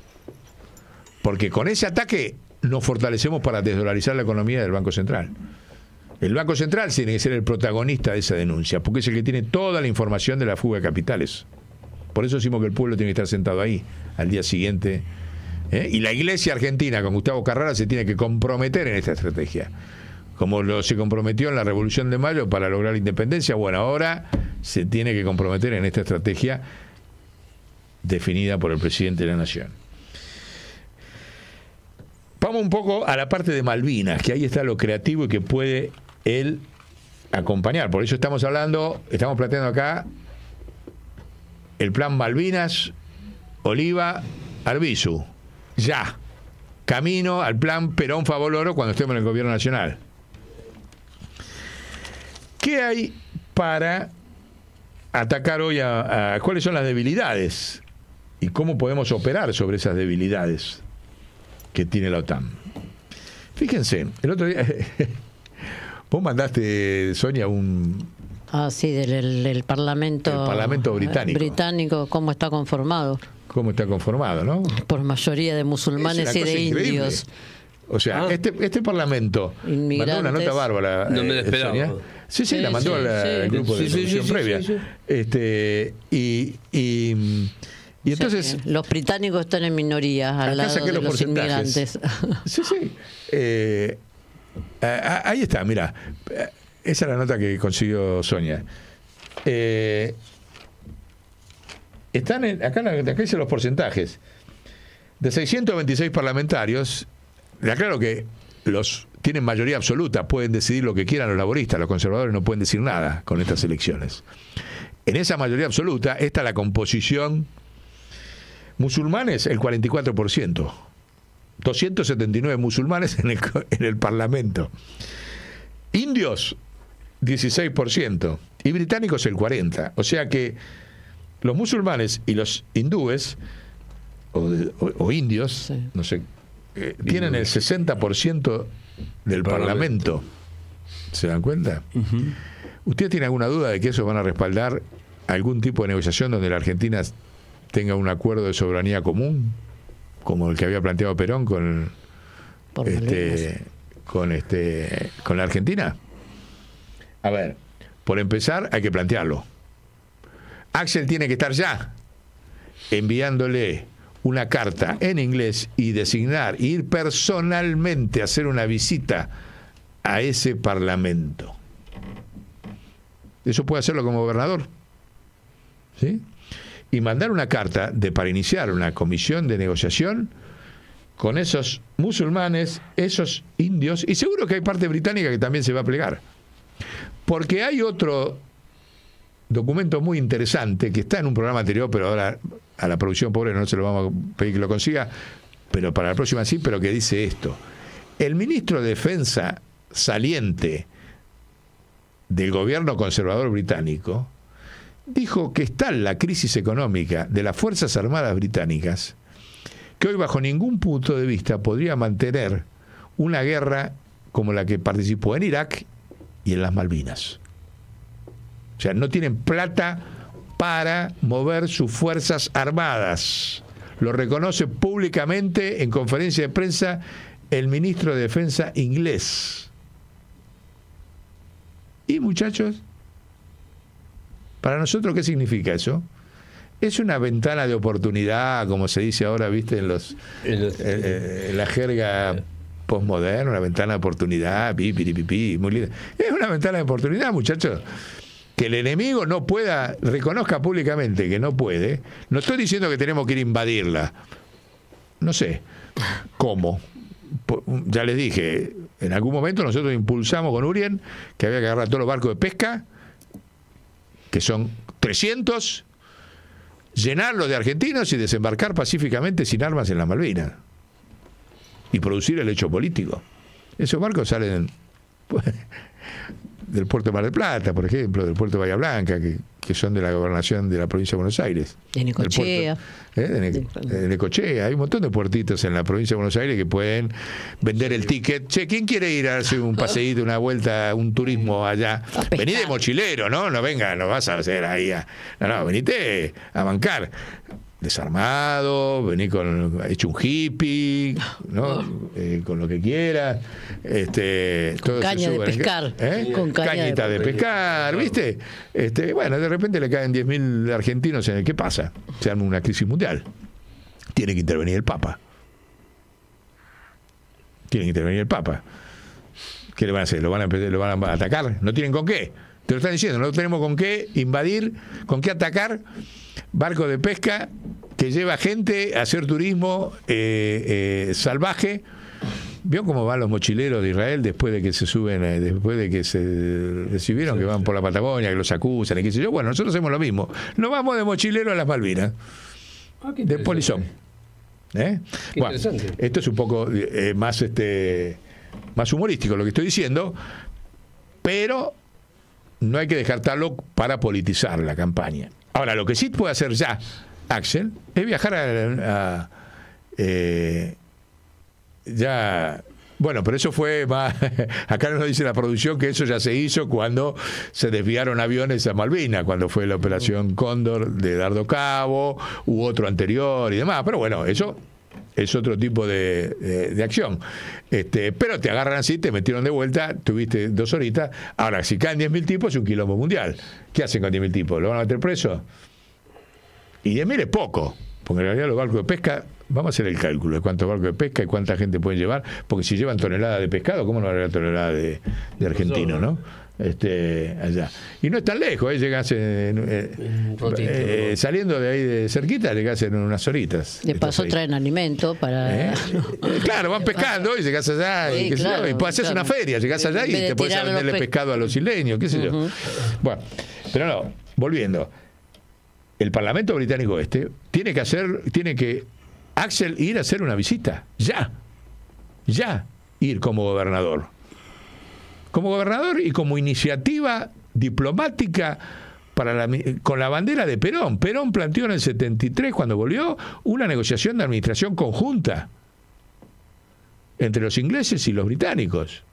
Porque con ese ataque nos fortalecemos para desdolarizar la economía del Banco Central. El Banco Central tiene que ser el protagonista de esa denuncia, porque es el que tiene toda la información de la fuga de capitales. Por eso decimos que el pueblo tiene que estar sentado ahí al día siguiente. ¿eh? Y la iglesia argentina con Gustavo Carrara se tiene que comprometer en esta estrategia como lo, se comprometió en la Revolución de Mayo para lograr la independencia, bueno, ahora se tiene que comprometer en esta estrategia definida por el presidente de la Nación. Vamos un poco a la parte de Malvinas, que ahí está lo creativo y que puede él acompañar. Por eso estamos hablando, estamos planteando acá el plan Malvinas, Oliva, Arbizu. Ya. Camino al plan Perón Favoloro cuando estemos en el gobierno nacional. ¿Qué hay para atacar hoy a, cuáles son las debilidades y cómo podemos operar sobre esas debilidades que tiene la OTAN. Fíjense, el otro día vos mandaste, Sonia, un... Ah, sí, del Parlamento, eh, británico. británico, cómo está conformado. Cómo está conformado, ¿no? Por mayoría de musulmanes y de indios. O sea, ah. este, este, Parlamento mandó una nota bárbara. No me lo eh, Sí, sí, la mandó al, grupo de discusión previa. Este, y, entonces, los británicos están en minoría al lado de los, inmigrantes. Sí, sí. Eh, ahí está, mira. Esa es la nota que consiguió Sonia. Eh, están acá, acá dicen los porcentajes. De 626 parlamentarios, le aclaro que los tienen mayoría absoluta, pueden decidir lo que quieran los laboristas, los conservadores no pueden decir nada con estas elecciones. En esa mayoría absoluta está la composición musulmanes, el 44%. 279 musulmanes en el, Parlamento. Indios, 16%. Y británicos, el 40%. O sea que los musulmanes y los hindúes, o, indios, no sé, eh, tienen el 60% del Parlamento. ¿Se dan cuenta? ¿Usted tiene alguna duda de que eso van a respaldar algún tipo de negociación donde la Argentina tenga un acuerdo de soberanía común, como el que había planteado Perón con, este, con, este, con la Argentina? A ver, por empezar hay que plantearlo. Axel tiene que estar ya enviándole una carta en inglés y designar, ir personalmente a hacer una visita a ese parlamento. Eso puede hacerlo como gobernador. ¿Sí? Y mandar una carta de, para iniciar una comisión de negociación con esos musulmanes, esos indios, y seguro que hay parte británica que también se va a plegar. Porque hay otro documento muy interesante que está en un programa anterior, pero ahora a la producción pobre no se lo vamos a pedir que lo consiga, pero para la próxima sí, pero que dice esto. El ministro de Defensa saliente del gobierno conservador británico dijo que está la crisis económica de las Fuerzas Armadas británicas que hoy bajo ningún punto de vista podría mantener una guerra como la que participó en Irak y en las Malvinas. O sea, no tienen plata para mover sus fuerzas armadas. Lo reconoce públicamente en conferencia de prensa el ministro de Defensa inglés. Y muchachos, para nosotros, ¿qué significa eso? Es una ventana de oportunidad, como se dice ahora, viste, en los, eh, eh, la jerga postmoderna, una ventana de oportunidad, pi, pipi, muy linda. Es una ventana de oportunidad, muchachos que el enemigo no pueda, reconozca públicamente que no puede, no estoy diciendo que tenemos que ir a invadirla. No sé cómo. Ya les dije, en algún momento nosotros impulsamos con Urien que había que agarrar todos los barcos de pesca, que son 300, llenarlos de argentinos y desembarcar pacíficamente sin armas en la Malvinas. Y producir el hecho político. Esos barcos salen del puerto de Mar del Plata, por ejemplo, del puerto de Bahía Blanca, que, que son de la gobernación de la provincia de Buenos Aires. ¿eh? De Necochea. de, Necochea. Hay un montón de puertitos en la provincia de Buenos Aires que pueden vender el ticket. Che, ¿quién quiere ir a hacer un paseíto, una vuelta, un turismo allá? Vení de mochilero, ¿no? No venga, no vas a hacer ahí. No, no, venite a bancar desarmado, venir con hecho un hippie, ¿no? Oh. Eh, con lo que quiera este, ¿eh? ¿Eh? con caña de pescar, con cañita de, pescar, ¿viste? Este, bueno, de repente le caen 10.000 argentinos en el qué pasa, se arma una crisis mundial. Tiene que intervenir el Papa. Tiene que intervenir el Papa. ¿Qué le van a hacer? ¿Lo van a, lo van a atacar? ¿No tienen con qué? Te lo están diciendo, no tenemos con qué invadir, con qué atacar barco de pesca que lleva gente a hacer turismo eh, eh, salvaje. ¿Vio cómo van los mochileros de Israel después de que se suben, eh, después de que se recibieron, que van por la Patagonia, que los acusan y qué sé yo? Bueno, nosotros hacemos lo mismo. No vamos de mochilero a las Malvinas, ah, de polizón. bueno, esto es un poco más, este, más humorístico lo que estoy diciendo, pero no hay que dejar para politizar la campaña. Ahora, lo que sí puede hacer ya Axel es viajar a, eh, ya bueno, pero eso fue más. Acá nos dice la producción que eso ya se hizo cuando se desviaron aviones a Malvina, cuando fue la operación mm. Cóndor de Dardo Cabo, u otro anterior y demás. Pero bueno, eso es otro tipo de, acción. Este, pero te agarran así, te metieron de vuelta, tuviste dos horitas. Ahora, si caen 10.000 tipos, es un quilombo mundial. ¿Qué hacen con 10.000 tipos? ¿Lo van a meter preso? Y 10.000 es poco, porque en realidad los barcos de pesca, vamos a hacer el cálculo de cuántos barcos de pesca y cuánta gente pueden llevar, porque si llevan toneladas de pescado, ¿cómo no van a toneladas de, de argentino, no? este, allá. Y no es tan lejos, eh, eh, saliendo de ahí de cerquita, llegás en unas horitas. De paso traen alimento para... ¿Eh? Claro, van pescando y llegas allá y, qué pues hacer una feria, llegas allá y te puedes venderle pescado a los isleños, qué sé yo. Bueno, pero no, volviendo. El Parlamento Británico este tiene que hacer, tiene que Axel ir a hacer una visita, ya, ya ir como gobernador como gobernador y como iniciativa diplomática para con la bandera de Perón. Perón planteó en el 73, cuando volvió, una negociación de administración conjunta entre los ingleses y los británicos.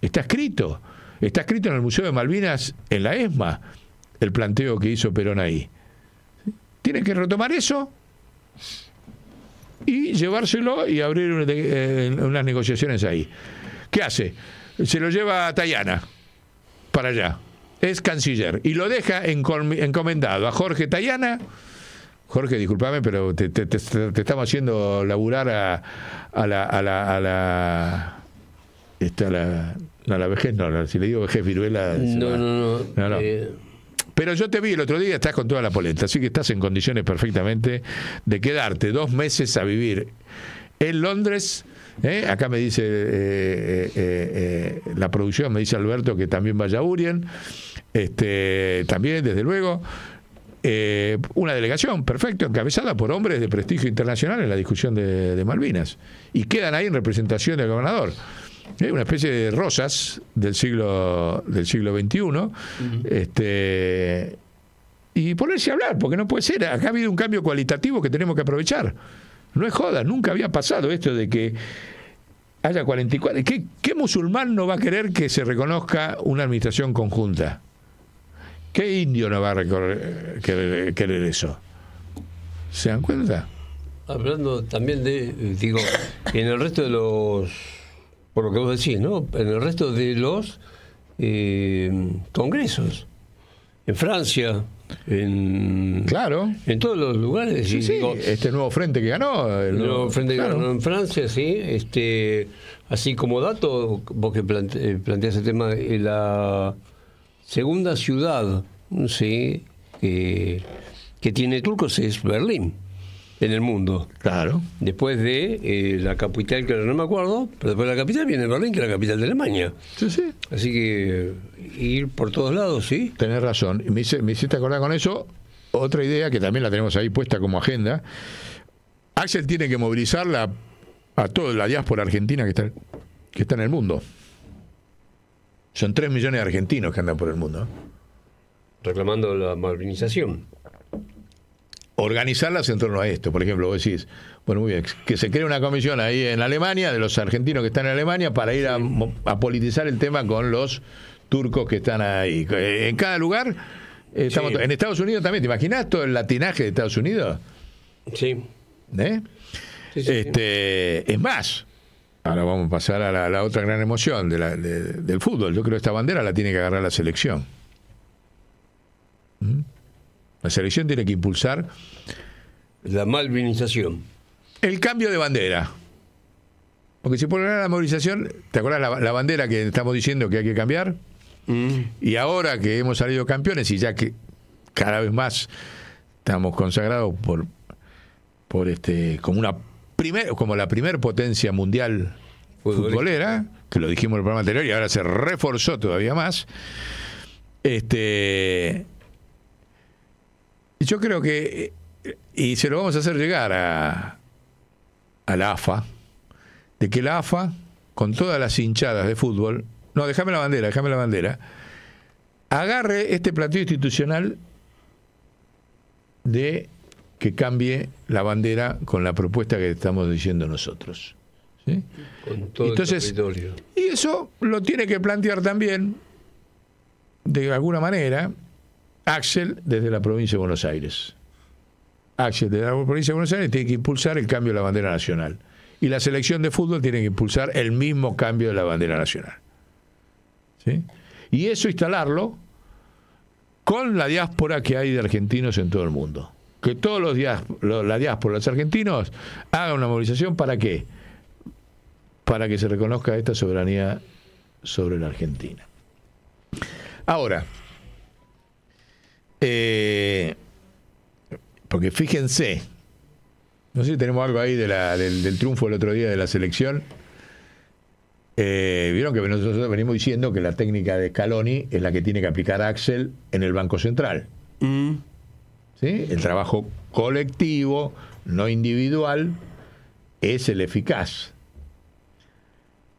Está escrito. Está escrito en el Museo de Malvinas, en la ESMA, el planteo que hizo Perón ahí. Tiene que retomar eso y llevárselo y abrir eh, unas negociaciones ahí. ¿Qué hace? se lo lleva a Tayana para allá. Es canciller. Y lo deja encomendado a Jorge Tayana. Jorge, discúlpame, pero te, estamos haciendo laburar a, la. A la, a la, no, la vejez no, si le digo vejez viruela. No, no, no, eh. Pero yo te vi el otro día, estás con toda la polenta, así que estás en condiciones perfectamente de quedarte dos meses a vivir en Londres ¿Eh? acá me dice eh, eh, la producción, me dice Alberto que también vaya Urien, este, también, desde luego. una delegación, perfecto, encabezada por hombres de prestigio internacional en la discusión de, Malvinas. Y quedan ahí en representación del gobernador. una especie de rosas del siglo, del siglo XXI. este, y ponerse a hablar, porque no puede ser. Acá ha habido un cambio cualitativo que tenemos que aprovechar. No es joda, nunca había pasado esto de que haya 44. ¿Qué, musulmán no va a querer que se reconozca una administración conjunta? ¿Qué indio no va a querer, eso? ¿Se dan cuenta? Hablando también de, digo, en el resto de los, por lo que vos decís, ¿no? En el resto de los eh, congresos, en Francia, en, claro. en todos los lugares. este nuevo frente que ganó. El nuevo, frente que ganó en Francia, sí. Este, así como dato, vos que planteas eh, el tema, la segunda ciudad sí, que tiene turcos es Berlín en el mundo. Claro. Después de eh, la capital, que no me acuerdo, pero después de la capital viene Berlín, que es la capital de Alemania. Sí, sí. Así que eh, ir por todos lados, ¿sí? Tenés razón. Me, me hiciste acordar con eso otra idea que también la tenemos ahí puesta como agenda. Axel tiene que movilizar a toda la diáspora argentina que está, que está en el mundo. Son 3 millones de argentinos que andan por el mundo. Reclamando la movilización organizarlas en torno a esto. Por ejemplo, vos decís, bueno, muy bien, que se cree una comisión ahí en Alemania, de los argentinos que están en Alemania, para ir a, politizar el tema con los turcos que están ahí. Eh, en cada lugar, eh, estamos, en Estados Unidos también, ¿te imaginas todo el latinaje de Estados Unidos? ¿Eh? Sí. este, Es más, ahora vamos a pasar a la, otra gran emoción de la, del fútbol. Yo creo que esta bandera la tiene que agarrar la selección. ¿Mm? La selección tiene que impulsar. La malvinización. El cambio de bandera. Porque si ponen la movilización, ¿te acuerdas la, bandera que estamos diciendo que hay que cambiar? Mm. Y ahora que hemos salido campeones y ya que cada vez más estamos consagrados por, por este, como una primer, como la primer potencia mundial futbolera, que lo dijimos en el programa anterior y ahora se reforzó todavía más. Este yo creo que, eh, y se lo vamos a hacer llegar a, la AFA, de que la AFA, con todas las hinchadas de fútbol, no, déjame la bandera, déjame la bandera, agarre este planteo institucional de que cambie la bandera con la propuesta que estamos diciendo nosotros. ¿sí? Con todo Entonces, y eso lo tiene que plantear también, de alguna manera, Axel desde la provincia de Buenos Aires. Axel desde la provincia de Buenos Aires tiene que impulsar el cambio de la bandera nacional. Y la selección de fútbol tiene que impulsar el mismo cambio de la bandera nacional. ¿Sí? Y eso instalarlo con la diáspora que hay de argentinos en todo el mundo. Que todos los días, la diáspora, los argentinos, hagan una movilización para qué? Para que se reconozca esta soberanía sobre la Argentina. Ahora, eh, porque fíjense, no sé si tenemos algo ahí del, triunfo del otro día de la selección. Eh, vieron que nosotros venimos diciendo que la técnica de Scaloni es la que tiene que aplicar Axel en el Banco Central. Mm. El trabajo colectivo, no individual, es el eficaz.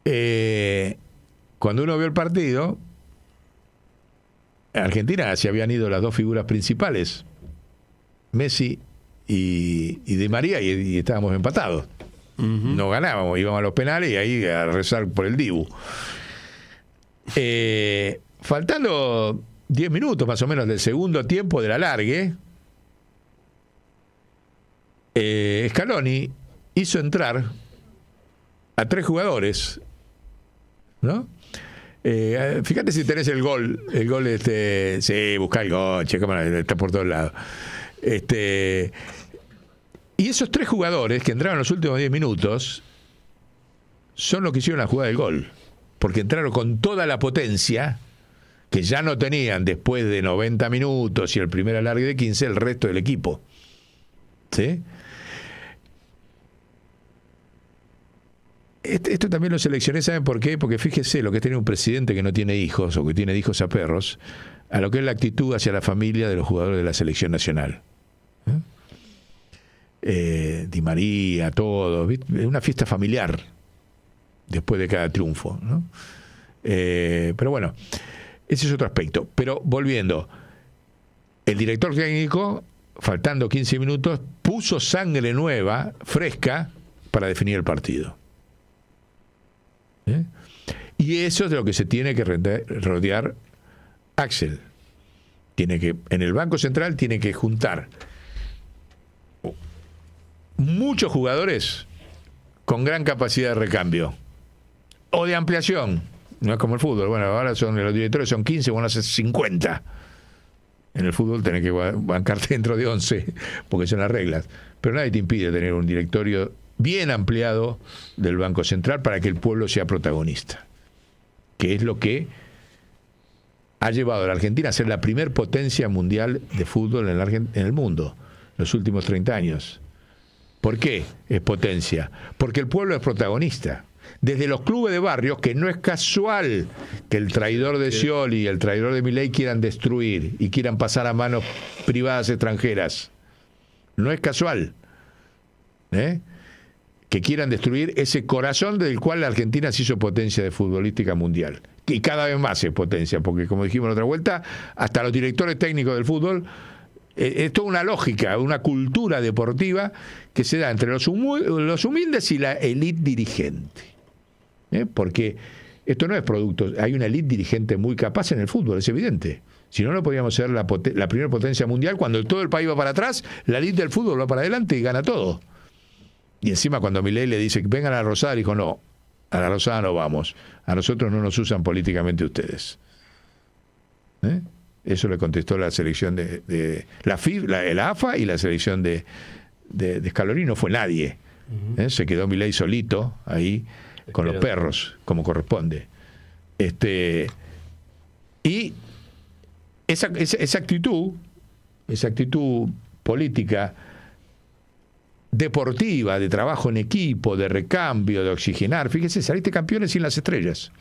Eh, cuando uno vio el partido, Argentina se habían ido las dos figuras principales, Messi y, y María, y, estábamos empatados. No ganábamos, íbamos a los penales y ahí a rezar por el Dibu. Eh, faltando 10 minutos más o menos del segundo tiempo del la alargue, eh, Scaloni hizo entrar a tres jugadores, ¿no? Eh, eh, fíjate si tenés el gol. El gol, este. Sí, busca el gol, está por todos lados. Este. Y esos tres jugadores que entraron en los últimos 10 minutos son los que hicieron la jugada del gol. Porque entraron con toda la potencia que ya no tenían después de 90 minutos y el primer alargue de 15 el resto del equipo. ¿Sí? esto también lo seleccioné, ¿saben por qué? Porque fíjese lo que tiene un presidente que no tiene hijos o que tiene hijos a perros, a lo que es la actitud hacia la familia de los jugadores de la selección nacional. ¿eh? Eh, Di María, todos, una fiesta familiar después de cada triunfo. Eh, pero bueno, ese es otro aspecto. Pero volviendo, el director técnico, faltando 15 minutos, puso sangre nueva, fresca, para definir el partido. ¿eh? Y eso es de lo que se tiene que rodear Axel. Tiene que, en el Banco Central tiene que juntar muchos jugadores con gran capacidad de recambio o de ampliación. No es como el fútbol. Bueno, ahora son los directores son 15, bueno, hace 50. En el fútbol tenés que bancarte dentro de 11, porque son las reglas. Pero nadie te impide tener un directorio bien ampliado del Banco Central para que el pueblo sea protagonista, que es lo que ha llevado a la Argentina a ser la primer potencia mundial de fútbol en, en el mundo los últimos 30 años. ¿Por qué es potencia? Porque el pueblo es protagonista. Desde los clubes de barrios, que no es casual que el traidor de Scioli y el traidor de Milei quieran destruir y quieran pasar a manos privadas extranjeras. No es casual. ¿Eh? que quieran destruir ese corazón del cual la Argentina se hizo potencia de futbolística mundial. Y cada vez más es potencia, porque como dijimos en otra vuelta, hasta los directores técnicos del fútbol eh, eh, es toda una lógica, una cultura deportiva que se da entre los, humildes y la élite dirigente. ¿eh? Porque esto no es producto, hay una élite dirigente muy capaz en el fútbol, es evidente. Si no, no podríamos ser la, la primera potencia mundial. Cuando todo el país va para atrás, la élite del fútbol va para adelante y gana todo. Y encima cuando Milei le dice, que vengan a Rosada, dijo, no, a la Rosada no vamos. A nosotros no nos usan políticamente ustedes. ¿Eh? Eso le contestó la selección de, la, FIB, la el AFA y la selección de, de, no fue nadie. ¿Eh? Se quedó Milei solito ahí con los perros, como corresponde. Este, y esa, esa actitud, esa actitud política deportiva, de trabajo en equipo, de recambio, de oxigenar. Fíjese, saliste campeones sin las estrellas.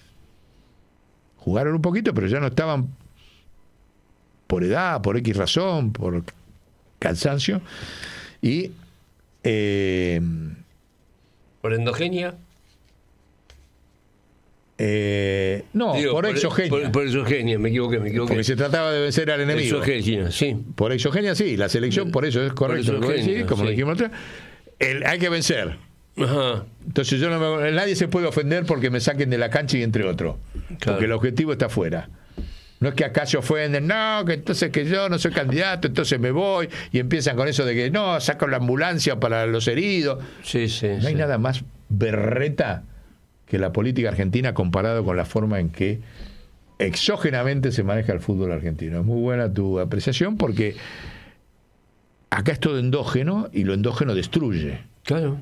Jugaron un poquito, pero ya no estaban por edad, por X razón, por cansancio. Y. Eh, por endogenia. Eh, no, por, exogenia. Por, exogenia, me equivoqué, me equivoqué. Porque se trataba de vencer al enemigo. por Exogenia, sí. Por exogenia, sí. La selección, por eso es correcto como dijimos otra hay que vencer. Entonces yo no nadie se puede ofender porque me saquen de la cancha y entre otros. Porque el objetivo está afuera. No es que acaso se ofenden, no, que entonces que yo no soy candidato, entonces me voy. Y empiezan con eso de que no, saco la ambulancia para los heridos. Sí, No hay nada más berreta que la política argentina comparado con la forma en que exógenamente se maneja el fútbol argentino. Es muy buena tu apreciación porque acá es todo endógeno y lo endógeno destruye. Claro.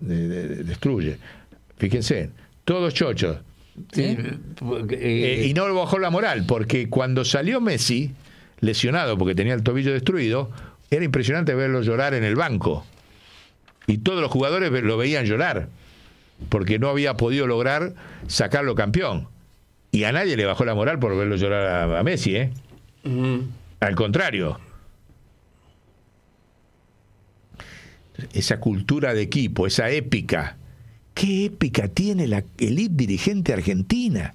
destruye. Fíjense, todos chochos. ¿Eh? Eh, eh, y no lo bajó la moral, porque cuando salió Messi, lesionado porque tenía el tobillo destruido, era impresionante verlo llorar en el banco. Y todos los jugadores lo veían llorar porque no había podido lograr sacarlo campeón. Y a nadie le bajó la moral por verlo llorar a, Messi, ¿eh? Al contrario. Esa cultura de equipo, esa épica. ¿Qué épica tiene la elite dirigente argentina?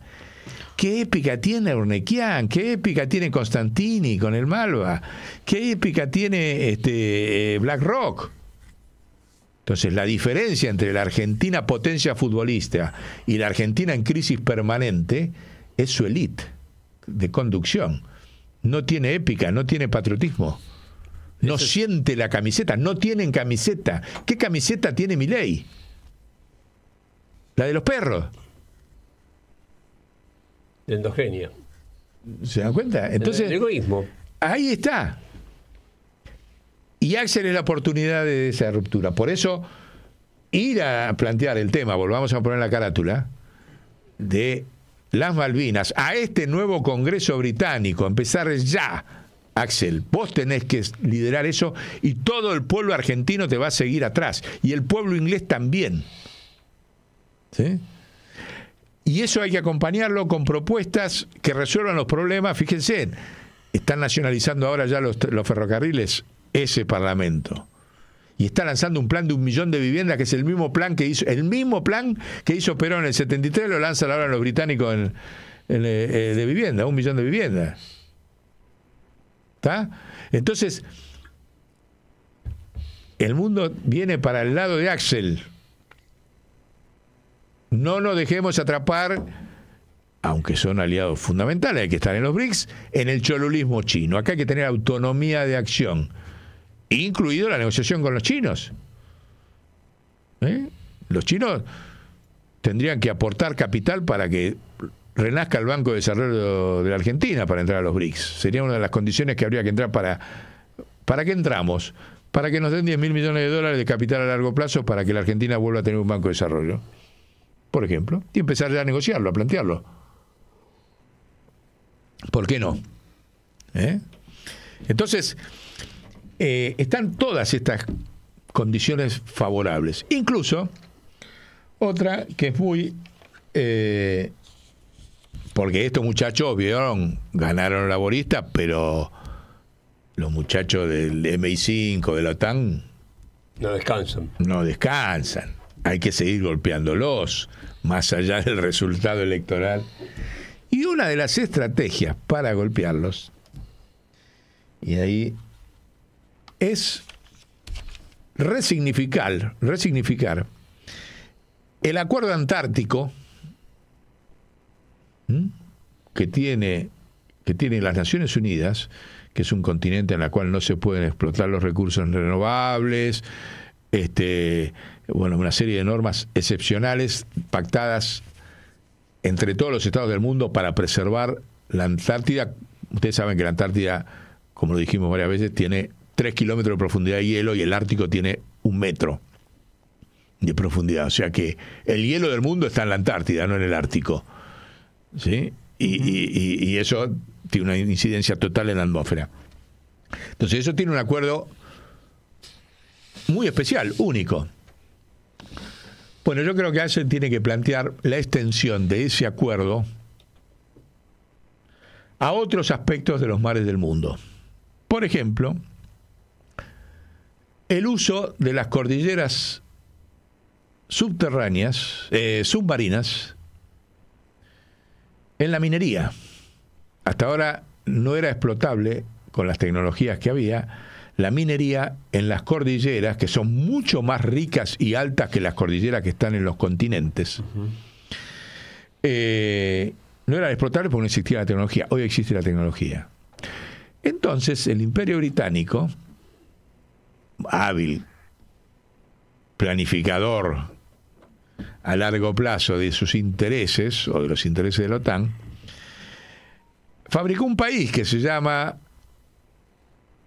¿Qué épica tiene Urnequian? ¿Qué épica tiene Constantini con el Malva? ¿Qué épica tiene este, eh, Black Rock? Entonces, la diferencia entre la Argentina potencia futbolista y la Argentina en crisis permanente es su elite de conducción. No tiene épica, no tiene patriotismo. No siente la camiseta, no tienen camiseta. ¿Qué camiseta tiene ley? La de los perros. endogenia. ¿Se dan cuenta? Entonces, el egoísmo. Ahí está. Y Axel es la oportunidad de esa ruptura. Por eso, ir a plantear el tema, volvamos a poner la carátula, de las Malvinas a este nuevo Congreso británico, empezar ya. Axel, vos tenés que liderar eso y todo el pueblo argentino te va a seguir atrás. Y el pueblo inglés también. Y eso hay que acompañarlo con propuestas que resuelvan los problemas. Fíjense, están nacionalizando ahora ya los, los ferrocarriles ese Parlamento. Y está lanzando un plan de un millón de viviendas, que es el mismo plan que hizo, el mismo plan que hizo Perón en el 73, lo lanzan ahora los británicos eh, eh, de vivienda, un millón de viviendas. ¿Está? Entonces, el mundo viene para el lado de Axel. No nos dejemos atrapar, aunque son aliados fundamentales, hay que estar en los BRICS, en el cholulismo chino. Acá hay que tener autonomía de acción incluido la negociación con los chinos. ¿Eh? Los chinos tendrían que aportar capital para que renazca el Banco de Desarrollo de la Argentina para entrar a los BRICS. Sería una de las condiciones que habría que entrar para... ¿Para qué entramos? Para que nos den 10 mil millones de dólares de capital a largo plazo para que la Argentina vuelva a tener un banco de desarrollo, por ejemplo, y empezar ya a negociarlo, a plantearlo. ¿Por qué no? ¿Eh? Entonces, eh, están todas estas condiciones favorables. Incluso otra que es muy... Eh, porque estos muchachos, vieron, ganaron laboristas, pero los muchachos del MI5, de la OTAN... No descansan. No descansan. Hay que seguir golpeándolos, más allá del resultado electoral. Y una de las estrategias para golpearlos, y ahí es resignificar, resignificar el acuerdo antártico que tiene, que tienen las Naciones Unidas, que es un continente en el cual no se pueden explotar los recursos renovables, este, bueno, una serie de normas excepcionales pactadas entre todos los estados del mundo para preservar la Antártida. Ustedes saben que la Antártida, como lo dijimos varias veces, tiene 3 kilómetros de profundidad de hielo y el Ártico tiene un metro de profundidad. O sea que el hielo del mundo está en la Antártida, no en el Ártico. ¿Sí? Y, y, eso tiene una incidencia total en la atmósfera. Entonces eso tiene un acuerdo muy especial, único. Bueno, yo creo que ASEAN tiene que plantear la extensión de ese acuerdo a otros aspectos de los mares del mundo. Por ejemplo, el uso de las cordilleras subterráneas, eh, submarinas, en la minería. Hasta ahora no era explotable con las tecnologías que había, la minería en las cordilleras, que son mucho más ricas y altas que las cordilleras que están en los continentes, eh, no era explotable porque no existía la tecnología. Hoy existe la tecnología. Entonces, el Imperio Británico hábil, planificador a largo plazo de sus intereses o de los intereses de la OTAN, fabricó un país que se llama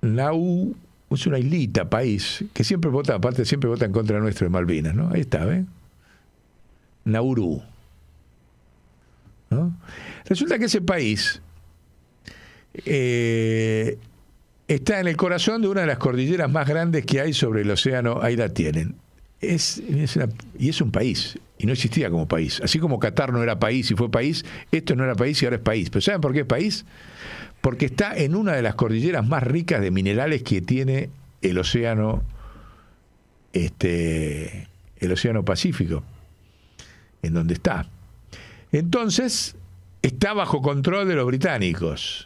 Nauru es una islita, país, que siempre vota, aparte siempre vota en contra nuestro de Malvinas, ¿no? Ahí está, ¿ven? ¿eh? Nauru. Resulta que ese país eh, está en el corazón de una de las cordilleras más grandes que hay sobre el océano, ahí la tienen. Es, y es un país, y no existía como país. Así como Qatar no era país y fue país, esto no era país y ahora es país. ¿Pero saben por qué es país? Porque está en una de las cordilleras más ricas de minerales que tiene el océano, este, el océano Pacífico, en donde está. Entonces, está bajo control de los británicos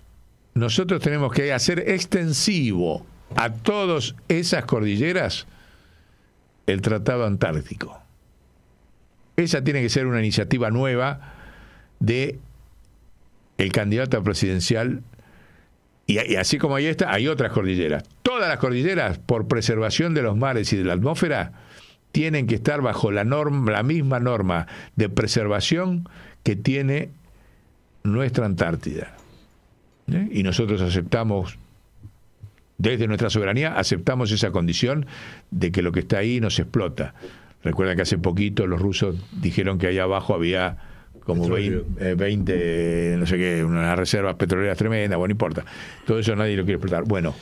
nosotros tenemos que hacer extensivo a todas esas cordilleras el Tratado Antártico. Esa tiene que ser una iniciativa nueva de el candidato presidencial y, así como hay esta, hay otras cordilleras. Todas las cordilleras, por preservación de los mares y de la atmósfera, tienen que estar bajo la, norma, la misma norma de preservación que tiene nuestra Antártida. ¿Eh? y nosotros aceptamos, desde nuestra soberanía, aceptamos esa condición de que lo que está ahí nos explota. Recuerda que hace poquito los rusos dijeron que allá abajo había como 20, eh, no sé qué, unas reservas petroleras tremendas, bueno, no importa. Todo eso nadie lo quiere explotar. Bueno,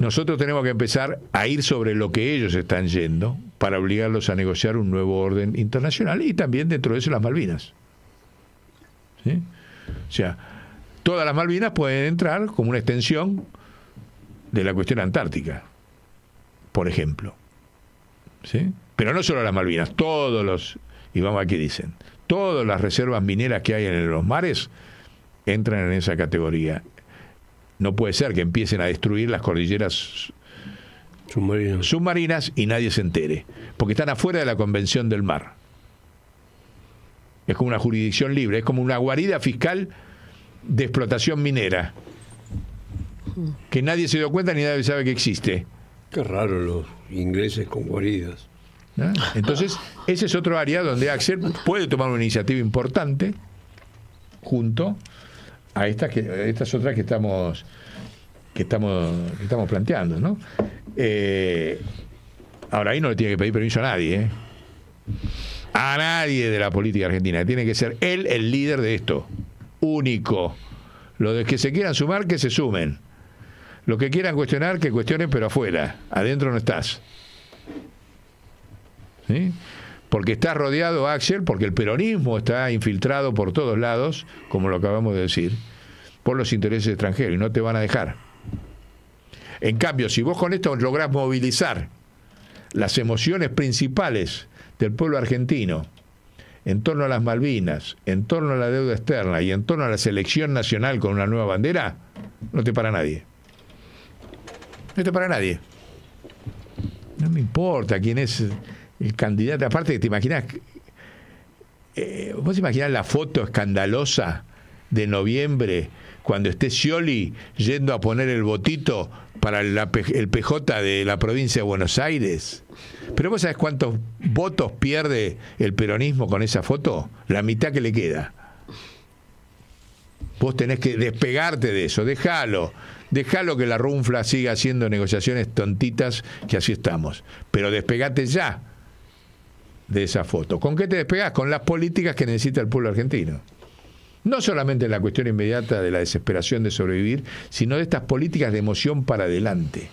nosotros tenemos que empezar a ir sobre lo que ellos están yendo para obligarlos a negociar un nuevo orden internacional y también dentro de eso las Malvinas. O sea, todas las Malvinas pueden entrar como una extensión de la cuestión antártica, por ejemplo. ¿Sí? Pero no solo las Malvinas, todos los, y vamos qué dicen, todas las reservas mineras que hay en los mares entran en esa categoría. No puede ser que empiecen a destruir las cordilleras submarinas y nadie se entere, porque están afuera de la Convención del Mar. Es como una jurisdicción libre, es como una guarida fiscal de explotación minera, que nadie se dio cuenta ni nadie sabe que existe. Qué raro los ingleses con guaridas. Entonces, ese es otro área donde Axel puede tomar una iniciativa importante junto a estas que estas otras que estamos que estamos que estamos planteando, ¿no? Eh, ahora ahí no le tiene que pedir permiso a nadie, ¿eh? a nadie de la política argentina. Tiene que ser él el líder de esto único. de que se quieran sumar, que se sumen. Lo que quieran cuestionar, que cuestionen, pero afuera. Adentro no estás. Porque estás rodeado, Axel, porque el peronismo está infiltrado por todos lados, como lo acabamos de decir, por los intereses extranjeros y no te van a dejar. En cambio, si vos con esto lográs movilizar las emociones principales del pueblo argentino, en torno a las Malvinas, en torno a la deuda externa y en torno a la selección nacional con una nueva bandera, no te para nadie. No te para nadie. No me importa quién es el candidato. Aparte, que ¿te eh, imaginas? ¿Vos imaginás la foto escandalosa de noviembre cuando esté Scioli yendo a poner el botito para el PJ de la provincia de Buenos Aires. Pero vos sabés cuántos votos pierde el peronismo con esa foto? La mitad que le queda. Vos tenés que despegarte de eso, déjalo. Déjalo que la runfla siga haciendo negociaciones tontitas, que así estamos. Pero despegate ya de esa foto. ¿Con qué te despegas? Con las políticas que necesita el pueblo argentino. No solamente la cuestión inmediata de la desesperación de sobrevivir, sino de estas políticas de emoción para adelante.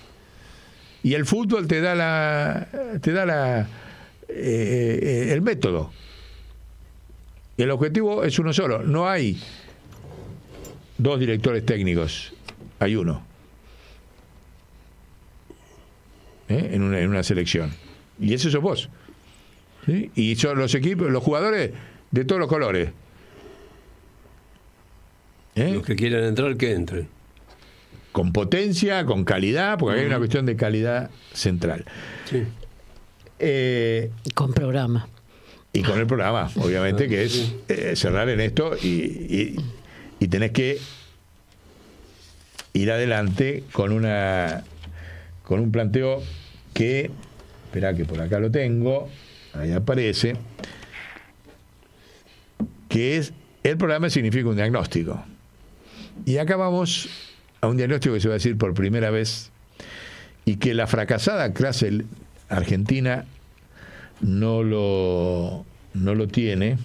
Y el fútbol te da la. te da la. Eh, eh, el método. El objetivo es uno solo. No hay dos directores técnicos. Hay uno. ¿eh? En, una, en, una, selección. Y eso sos vos. Y son los equipos, los jugadores de todos los colores. ¿Eh? Los que quieran entrar, que entren. Con potencia, con calidad, porque hay una cuestión de calidad central. Sí. Eh, con programa. Y con el programa, obviamente, ah, que es eh, cerrar en esto y, y, y, tenés que ir adelante con una con un planteo que, espera que por acá lo tengo, ahí aparece, que es, el programa significa un diagnóstico. Y acá vamos a un diagnóstico que se va a decir por primera vez y que la fracasada clase argentina no lo, no lo tiene.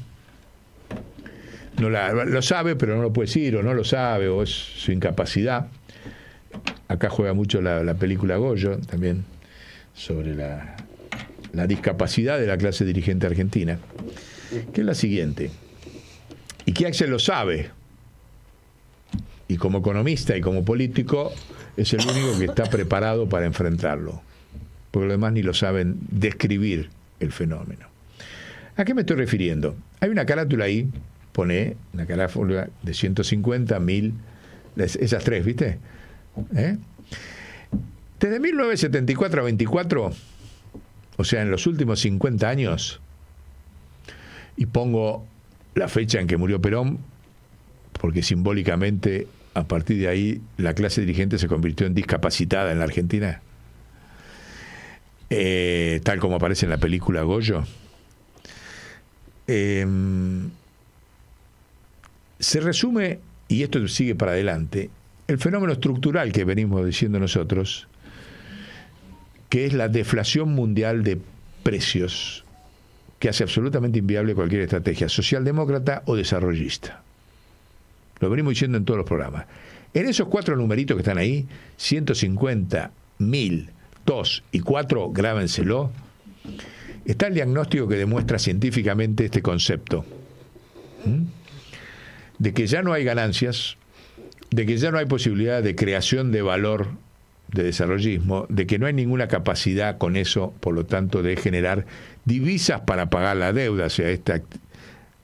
No lo sabe, pero no lo puede decir, o no lo sabe, o es su incapacidad. Acá juega mucho la, película Goyo también sobre la, la discapacidad de la clase dirigente argentina, que es la siguiente, y que Axel lo sabe, y como economista y como político es el único que está preparado para enfrentarlo, porque los demás ni lo saben describir el fenómeno. ¿A qué me estoy refiriendo? Hay una carátula ahí, pone una carátula de 150, 1000, esas tres, ¿viste? ¿Eh? Desde 1974 a 24, o sea, en los últimos 50 años, y pongo la fecha en que murió Perón, porque simbólicamente a partir de ahí la clase dirigente se convirtió en discapacitada en la Argentina, eh, tal como aparece en la película Goyo. Em, se resume, y esto sigue para adelante, el fenómeno estructural que venimos diciendo nosotros, que es la deflación mundial de precios, que hace absolutamente inviable cualquier estrategia socialdemócrata o desarrollista. Lo venimos diciendo en todos los programas. En esos cuatro numeritos que están ahí, 150, 1000, 2 y 4, grábenselo, está el diagnóstico que demuestra científicamente este concepto. De que ya no hay ganancias, de que ya no hay posibilidad de creación de valor de desarrollismo, de que no hay ninguna capacidad con eso, por lo tanto, de generar divisas para pagar la deuda, o sea, esta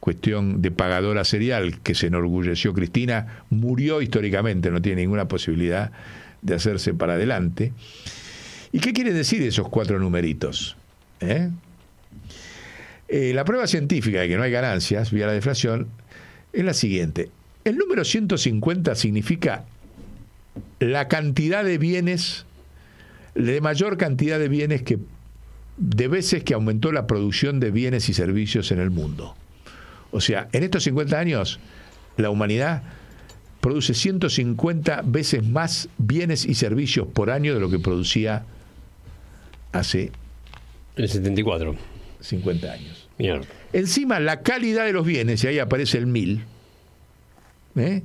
cuestión de pagadora serial que se enorgulleció Cristina, murió históricamente, no tiene ninguna posibilidad de hacerse para adelante. ¿Y qué quieren decir esos cuatro numeritos? ¿Eh? Eh, la prueba científica de que no hay ganancias vía la deflación es la siguiente. El número 150 significa la cantidad de bienes, la mayor cantidad de bienes que, de veces que aumentó la producción de bienes y servicios en el mundo. O sea, en estos 50 años, la humanidad produce 150 veces más bienes y servicios por año de lo que producía hace... El 74. 50 años. Encima, la calidad de los bienes, y ahí aparece el 1000, ¿eh?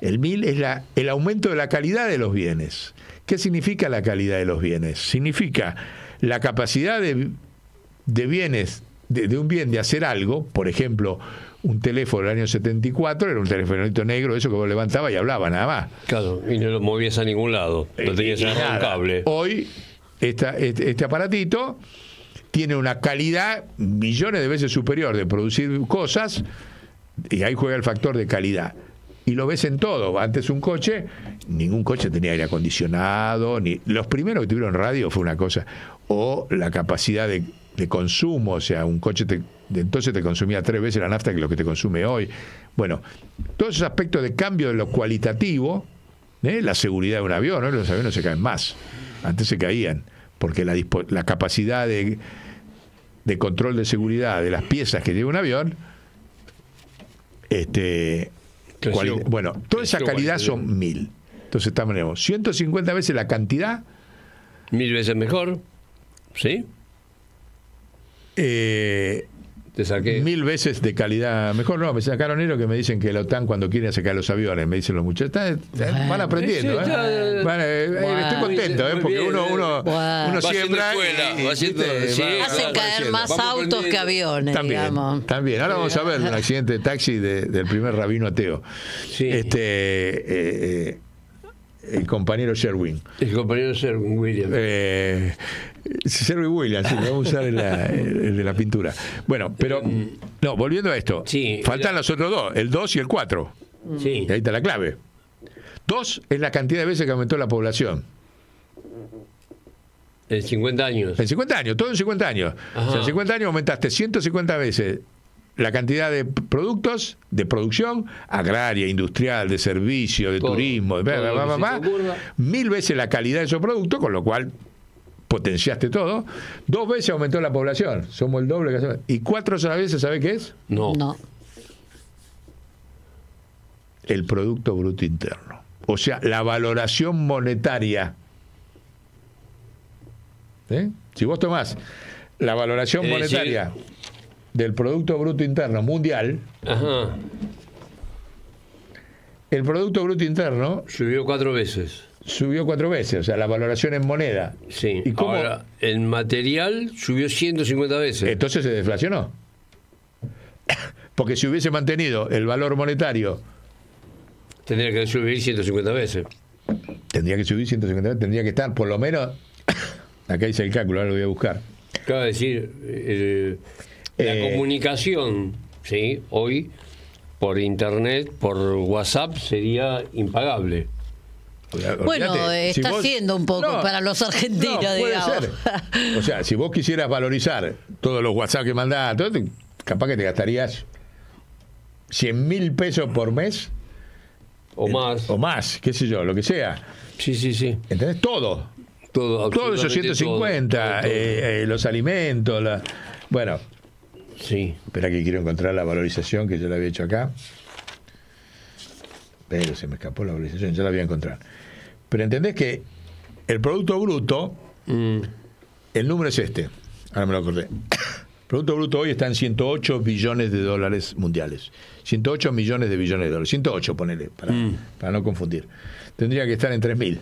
El 1000 es la, el aumento de la calidad de los bienes. ¿Qué significa la calidad de los bienes? Significa la capacidad de, bienes, de, un bien de hacer algo, por ejemplo, un teléfono del año 74, era un telefonito negro, eso que vos levantabas y hablaba nada más. Claro, y no lo movías a ningún lado, No eh, tenías en un cable. Hoy, este, este, aparatito tiene una calidad millones de veces superior de producir cosas, y ahí juega el factor de calidad. Y lo ves en todo. Antes un coche, ningún coche tenía aire acondicionado, ni los primeros que tuvieron radio fue una cosa, o la capacidad de de consumo, o sea, un coche de entonces te consumía tres veces la nafta que lo que te consume hoy. Bueno, todos esos aspectos de cambio de lo cualitativo, ¿eh? la seguridad de un avión, los aviones no se caen más, antes se caían, porque la, la capacidad de, de, control de seguridad de las piezas que lleva un avión, este, bueno, toda esa calidad son mil. Entonces estamos 150 veces la cantidad. Mil veces mejor, ¿sí? Eh, mil veces de calidad. Mejor no, me sacaron ellos que me dicen que la OTAN cuando quiere sacar los aviones, me dicen los muchachos. van aprendiendo, estoy contento, Porque eh. uno, uno, uno caer más autos que aviones. También. También. Ahora vamos a ver un accidente de taxi del primer rabino ateo. Este. Eh, el compañero Sherwin. El compañero Sherwin Williams. Eh, Sherwin Williams, sí, lo vamos a usar en la, de la pintura. Bueno, pero. Eh, no, volviendo a esto. faltan los otros dos, el 2 y el 4. Sí. ahí está la clave. 2 es la cantidad de veces que aumentó la población. En 50 años. En 50 años, todo en 50 años. O sea, en 50 años aumentaste 150 veces la cantidad de productos de producción agraria, industrial, de servicio, de turismo, de mil veces la calidad de esos productos, con lo cual potenciaste todo. Dos veces aumentó la población, somos el doble que ¿Y cuatro veces sabe qué es? No. no. El Producto Bruto Interno. O sea, la valoración monetaria. ¿Eh? Si vos tomás la valoración monetaria del Producto Bruto Interno Mundial, el Producto Bruto Interno... Subió cuatro veces. Subió cuatro veces, o sea, la valoración en moneda. Sí. ¿Y cómo? Ahora, el material subió 150 veces. Entonces se deflacionó. Porque si hubiese mantenido el valor monetario... Tendría que subir 150 veces. Tendría que subir 150 veces, tendría que estar por lo menos... Acá hice el cálculo, ahora lo voy a buscar. Acaba de decir... Eh, la eh, comunicación, sí, hoy por internet, por WhatsApp sería impagable. bueno, está siendo un poco para los argentinos, digamos. O sea, si vos quisieras valorizar todos los WhatsApp que mandás, capaz que te gastarías 100 mil pesos por mes. O más. O más, qué sé yo, lo que sea. Sí, sí, sí. ¿Entendés? Todo. Todo, Todos esos 150, eh, eh, los alimentos, la... bueno, Sí. Espera que quiero encontrar la valorización que yo la había hecho acá. Pero se me escapó la valorización, ya la voy a encontrar. Pero entendés que el Producto Bruto, mm. el número es este. Ahora me lo acordé. Producto Bruto hoy está en 108 billones de dólares mundiales. 108 millones de billones de dólares. 108, ponele, mm. para, no confundir. Tendría que estar en 3.000.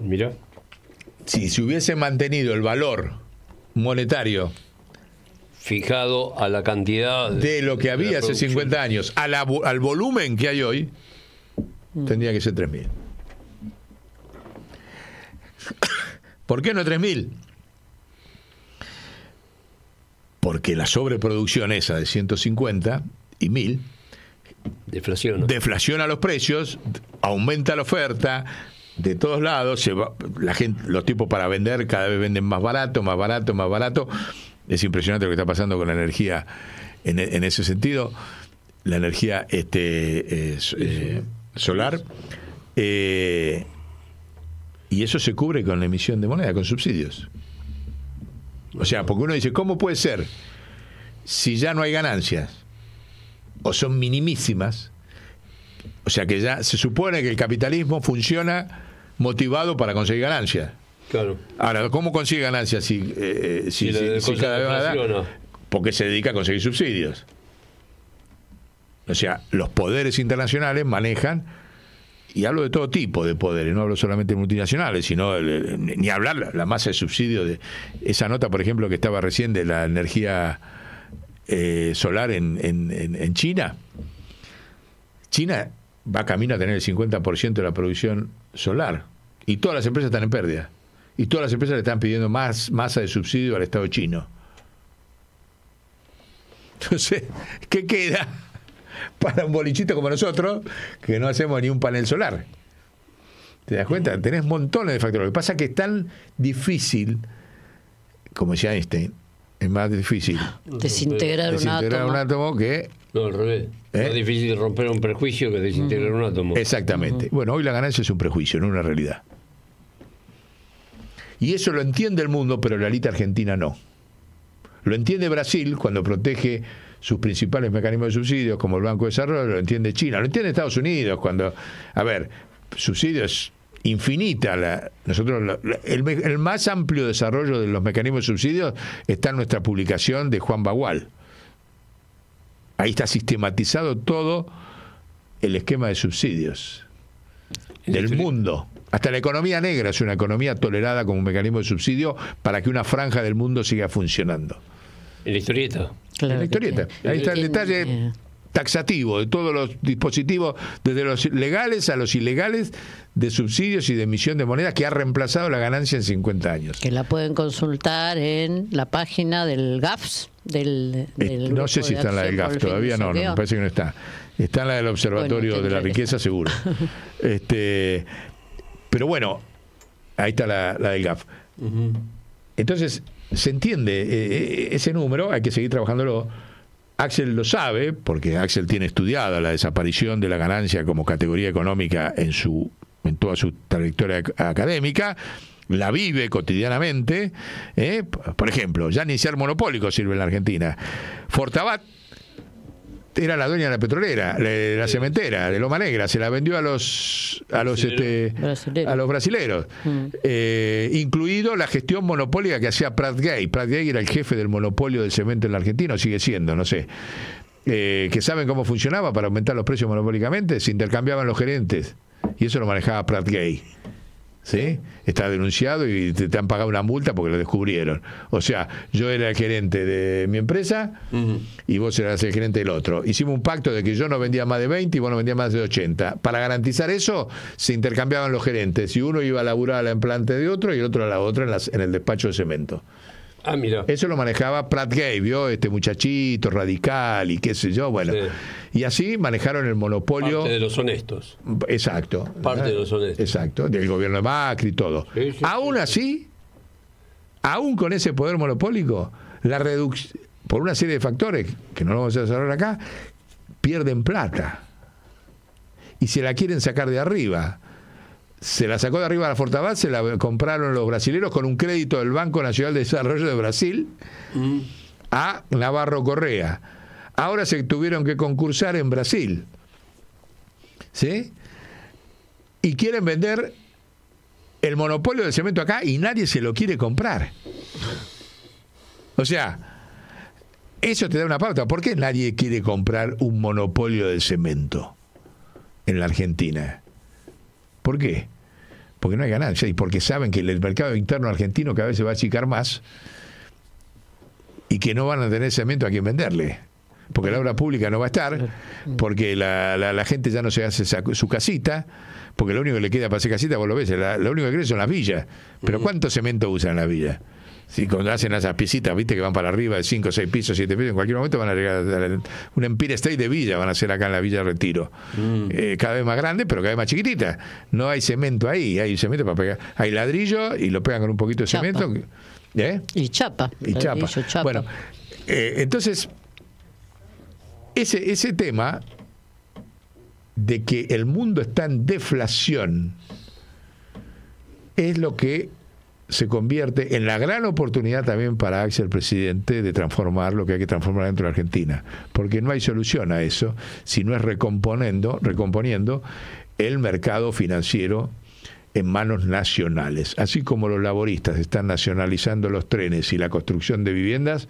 Mira. Si se hubiese mantenido el valor monetario. Fijado a la cantidad. De, lo que había hace 50 años. al volumen que hay hoy, mm. tendría que ser 3.000. ¿Por qué no 3.000? Porque la sobreproducción esa de 150 y 1.000 deflación deflaciona los precios, aumenta la oferta, de todos lados, la gente, los tipos para vender cada vez venden más barato, más barato, más barato. Es impresionante lo que está pasando con la energía en, ese sentido, la energía este, eh, solar. Eh, y eso se cubre con la emisión de moneda, con subsidios. O sea, porque uno dice, ¿cómo puede ser? Si ya no hay ganancias, o son minimísimas, o sea que ya se supone que el capitalismo funciona motivado para conseguir ganancias. Claro. Ahora, ¿cómo consigue ganancias si, eh, eh, si, Porque se dedica a conseguir subsidios. O sea, los poderes internacionales manejan, y hablo de todo tipo de poderes, no hablo solamente de multinacionales, sino eh, ni hablar la, la, masa de subsidios. de esa nota, por ejemplo, que estaba recién de la energía solar en China. China va camino a tener el 50% de la producción solar. Y todas las empresas están en pérdida. Y todas las empresas le están pidiendo más masa de subsidio al Estado chino. Entonces, ¿qué queda para un bolichito como nosotros que no hacemos ni un panel solar? ¿Te das cuenta? Tenés montones de factores. Lo que pasa es que es tan difícil, como decía Einstein, es más difícil desintegrar, un, átomo. que... No, al revés. Es ¿Eh? más difícil romper un prejuicio que desintegrar un átomo. Exactamente. Bueno, hoy la ganancia es un prejuicio, no una realidad. Y eso lo entiende el mundo, pero la élite argentina no. Lo entiende Brasil cuando protege sus principales mecanismos de subsidios, como el Banco de Desarrollo, lo entiende China, lo entiende Estados Unidos cuando... A ver, subsidios infinita. nosotros el, más amplio desarrollo de los mecanismos de subsidios está en nuestra publicación de Juan Bagual. Ahí está sistematizado todo el esquema de subsidios del mundo. Hasta la economía negra es una economía tolerada como un mecanismo de subsidio para que una franja del mundo siga funcionando. El historieta. Ahí está el detalle taxativo de todos los dispositivos, desde los legales a los ilegales, de subsidios y de emisión de moneda que ha reemplazado la ganancia en 50 años. Que la pueden consultar en la página del GAFS. Eh, del, no sé si está en la del GAFS, todavía no, me parece que no está. Está en la del Observatorio de la Riqueza, seguro. este, pero bueno, ahí está la, del GAF. Entonces, se entiende eh, eh, ese número, hay que seguir trabajándolo Axel lo sabe, porque Axel tiene estudiada la desaparición de la ganancia como categoría económica en, su, en toda su trayectoria académica la vive cotidianamente. ¿eh? Por ejemplo, ya ni ser monopólico sirve en la Argentina. Fortabat era la dueña de la petrolera, la, cementera, de Loma Negra, se la vendió a los a los este, a los mm. eh, incluido la gestión monopólica que hacía Pratt Gay. Pratt Gay era el jefe del monopolio del cemento en la Argentina, sigue siendo, no sé. Eh, que saben cómo funcionaba para aumentar los precios monopólicamente, se intercambiaban los gerentes y eso lo manejaba Pratt Gay. ¿sí? Está denunciado y te, han pagado una multa porque lo descubrieron. O sea, yo era el gerente de mi empresa y vos eras el gerente del otro. Hicimos un pacto de que yo no vendía más de 20 y vos no vendías más de 80. Para garantizar eso, se intercambiaban los gerentes y uno iba a laburar a la implante de otro y el otro a la otra en el despacho de cemento. Ah, Eso lo manejaba Pratt Gay, ¿vio? Este muchachito radical y qué sé yo, bueno. Y así manejaron el monopolio. Parte de los honestos. Exacto. Parte de los honestos. Exacto, del gobierno de Macri y todo. aún así, aún con ese poder monopólico, la reducción, por una serie de factores, que no lo vamos a desarrollar acá, pierden plata. Y se la quieren sacar de arriba se la sacó de arriba a la Fortabat, se la compraron los brasileños con un crédito del Banco Nacional de Desarrollo de Brasil a Navarro Correa. Ahora se tuvieron que concursar en Brasil. ¿Sí? Y quieren vender el monopolio del cemento acá y nadie se lo quiere comprar. O sea, eso te da una pauta. ¿Por qué nadie quiere comprar un monopolio del cemento en la Argentina? ¿Por qué? Porque no hay ganancia y porque saben que el mercado interno argentino cada vez se va a achicar más y que no van a tener cemento a quien venderle. Porque la obra pública no va a estar, porque la, la, gente ya no se hace su casita, porque lo único que le queda para hacer casita, vos lo ves, lo único que crece son las villas. Pero mm. ¿cuánto cemento usan las villas? Si cuando hacen esas piecitas, viste, que van para arriba de 5, 6 pisos, 7 pisos, en cualquier momento van a llegar a un Empire State de Villa, van a ser acá en la Villa Retiro. Mm. Eh, cada vez más grande, pero cada vez más chiquitita. No hay cemento ahí, hay cemento para pegar. Hay ladrillo y lo pegan con un poquito de cemento. ¿Eh? Y chapa. Y chapa. Bueno, eh, entonces, ese, ese tema de que el mundo está en deflación es lo que se convierte en la gran oportunidad también para Axel, presidente, de transformar lo que hay que transformar dentro de Argentina. Porque no hay solución a eso si no es recomponiendo, recomponiendo el mercado financiero en manos nacionales. Así como los laboristas están nacionalizando los trenes y la construcción de viviendas,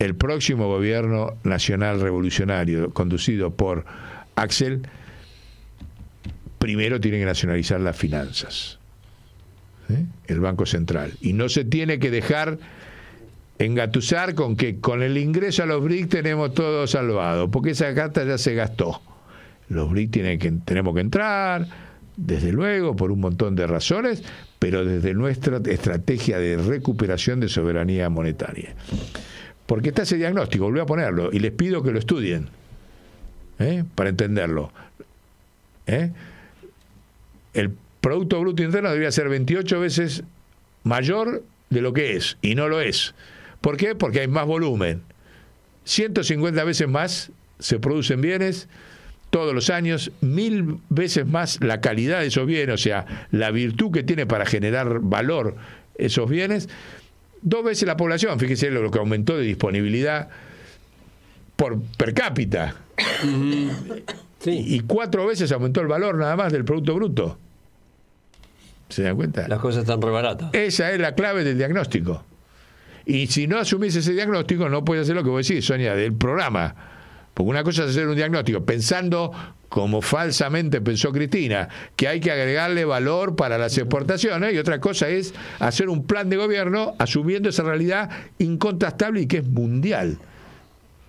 el próximo gobierno nacional revolucionario conducido por Axel primero tiene que nacionalizar las finanzas ¿eh? el Banco Central. Y no se tiene que dejar engatusar con que con el ingreso a los BRIC tenemos todo salvado, porque esa carta ya se gastó. Los BRIC tienen que, tenemos que entrar, desde luego, por un montón de razones, pero desde nuestra estrategia de recuperación de soberanía monetaria. Porque está ese diagnóstico, voy a ponerlo, y les pido que lo estudien, ¿eh? para entenderlo. ¿eh? El, Producto Bruto Interno debería ser 28 veces mayor de lo que es, y no lo es. ¿Por qué? Porque hay más volumen. 150 veces más se producen bienes todos los años, mil veces más la calidad de esos bienes, o sea, la virtud que tiene para generar valor esos bienes, dos veces la población, fíjese lo que aumentó de disponibilidad por per cápita. Y cuatro veces aumentó el valor nada más del Producto Bruto. ¿Se dan cuenta? Las cosas están rebaratas. Esa es la clave del diagnóstico. Y si no asumís ese diagnóstico, no puedes hacer lo que vos decís, Sonia, del programa. Porque una cosa es hacer un diagnóstico pensando, como falsamente pensó Cristina, que hay que agregarle valor para las exportaciones, y otra cosa es hacer un plan de gobierno asumiendo esa realidad incontestable y que es mundial.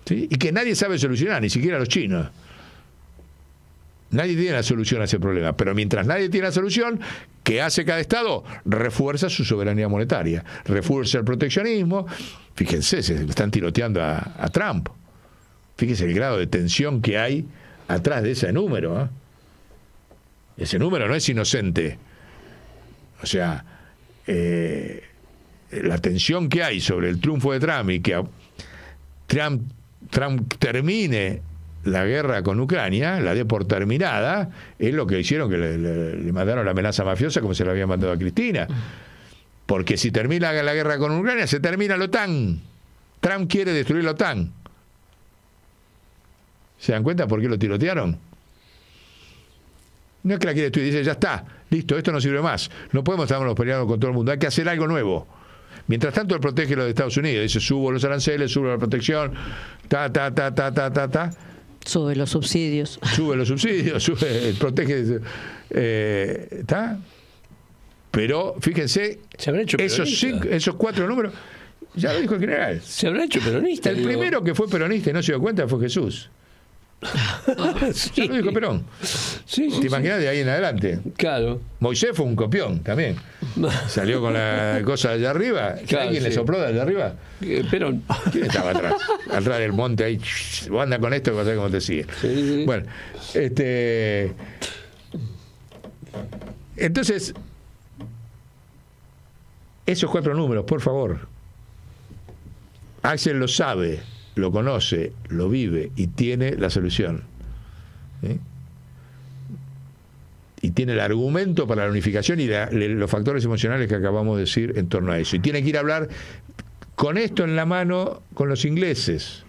Y que nadie sabe solucionar, ni siquiera los chinos. Nadie tiene la solución a ese problema, pero mientras nadie tiene la solución, ¿Qué hace cada Estado, refuerza su soberanía monetaria, refuerza el proteccionismo. Fíjense, se están tiroteando a, Trump. Fíjense el grado de tensión que hay atrás de ese número. ¿eh? Ese número no es inocente. O sea, eh, la tensión que hay sobre el triunfo de Trump y que Trump termine la guerra con Ucrania, la de por terminada, es lo que hicieron, que le, mandaron la amenaza mafiosa como se la había mandado a Cristina. Porque si termina la guerra con Ucrania, se termina la OTAN. Trump quiere destruir la OTAN. ¿Se dan cuenta por qué lo tirotearon? No es que la quiere destruir, dice, ya está, listo, esto no sirve más. No podemos estarnos peleando con todo el mundo, hay que hacer algo nuevo. Mientras tanto, él protege los de Estados Unidos. Dice, subo los aranceles, subo la protección, ta, ta, ta, ta, ta, ta, ta. Sube los subsidios. Sube los subsidios, sube, protege. Eh, ¿Está? Pero fíjense, esos, esos cuatro números, ya lo dijo el general. Se habrá hecho peronista. El primero que fue peronista y no se dio cuenta fue Jesús. Ya lo dijo Perón. ¿Te imaginas de ahí en adelante? Claro. Moisés fue un copión también. Salió con la cosa de allá arriba. que ¿Alguien le sopló de allá arriba? Eh, pero... ¿Quién estaba atrás? atrás del monte ahí. Vos anda con esto y vas a ver cómo te sigue. Bueno, este. Entonces, esos cuatro números, por favor. Axel lo sabe, lo conoce, lo vive y tiene la solución. ¿Eh? y tiene el argumento para la unificación y los factores emocionales que acabamos de decir en torno a eso. Y tiene que ir a hablar con esto en la mano con los ingleses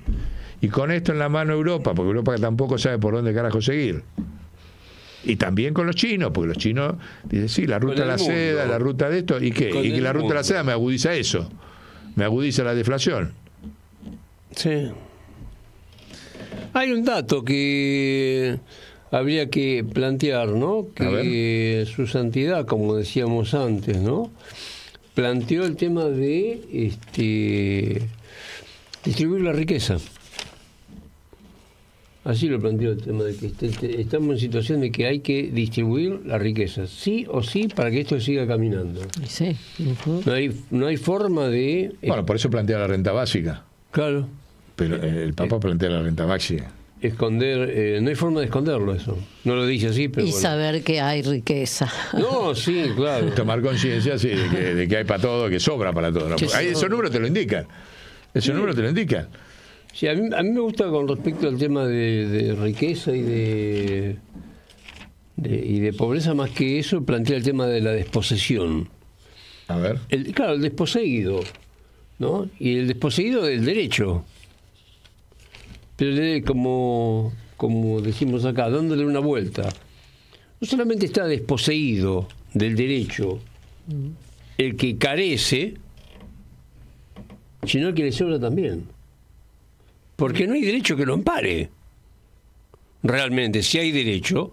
y con esto en la mano Europa, porque Europa tampoco sabe por dónde carajo seguir. Y también con los chinos, porque los chinos dicen, sí, la ruta de la seda, la ruta de esto, ¿y qué? y que la ruta de la seda me agudiza eso, me agudiza la deflación. Sí. Hay un dato que habría que plantear, ¿no? Que su santidad, como decíamos antes, ¿no? Planteó el tema de este, distribuir la riqueza. Así lo planteó el tema de que este, este, estamos en situación de que hay que distribuir la riqueza, sí o sí, para que esto siga caminando. Sí. no, hay, no hay forma de... Bueno, por eso plantea la renta básica. Claro. Pero el Papa plantea la renta básica esconder, eh, no hay forma de esconderlo eso. No lo dije así, pero. Y saber que hay riqueza. No, sí, claro. Tomar conciencia, de que, hay para todo, que sobra para todo. ese número esos números te lo indican. Esos número números te lo indican. Sí, a mí, me gusta con respecto al tema de, riqueza y de, y de pobreza, más que eso, plantea el tema de la desposesión. A ver. claro, el desposeído, ¿no? Y el desposeído del derecho. Pero como, como decimos acá, dándole una vuelta, no solamente está desposeído del derecho el que carece, sino el que le sobra también. Porque no hay derecho que lo empare Realmente, si hay derecho,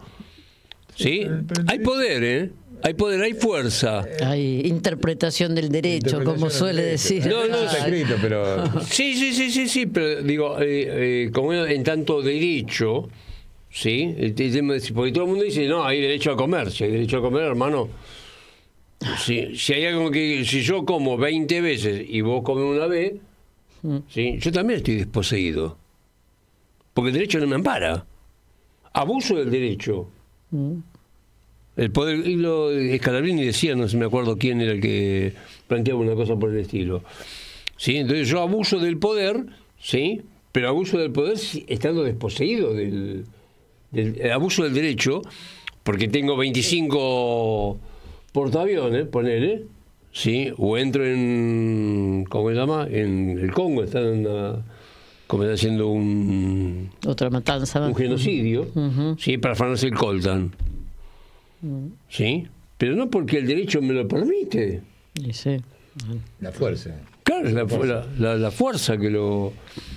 ¿sí? Hay poder, ¿eh? Hay poder, hay fuerza. Hay interpretación del derecho, como suele decir. No, no, está escrito, pero... Sí, sí, sí, sí, sí, pero digo, eh, eh, como en tanto derecho, ¿sí? Porque todo el mundo dice, no, hay derecho a comer. Si hay derecho a comer, hermano, si, hay algo que... Si yo como 20 veces y vos comes una vez, mm. yo también estoy desposeído. Porque el derecho no me ampara. Abuso del derecho. Mm. El poder, y lo, Scalabrini decía, no sé, me acuerdo quién era el que planteaba una cosa por el estilo. ¿Sí? Entonces yo abuso del poder, ¿sí? pero abuso del poder estando desposeído del, eh, abuso del derecho, porque tengo 25 portaaviones, ponele, ¿sí? o entro en, ¿cómo se llama? En el Congo, están como está haciendo un... Otra matanza. Un genocidio, ¿sí? para afanarse el coltan. ¿Sí? Pero no porque el derecho me lo permite. La fuerza. Claro, la, fuerza. La, fuerza que lo.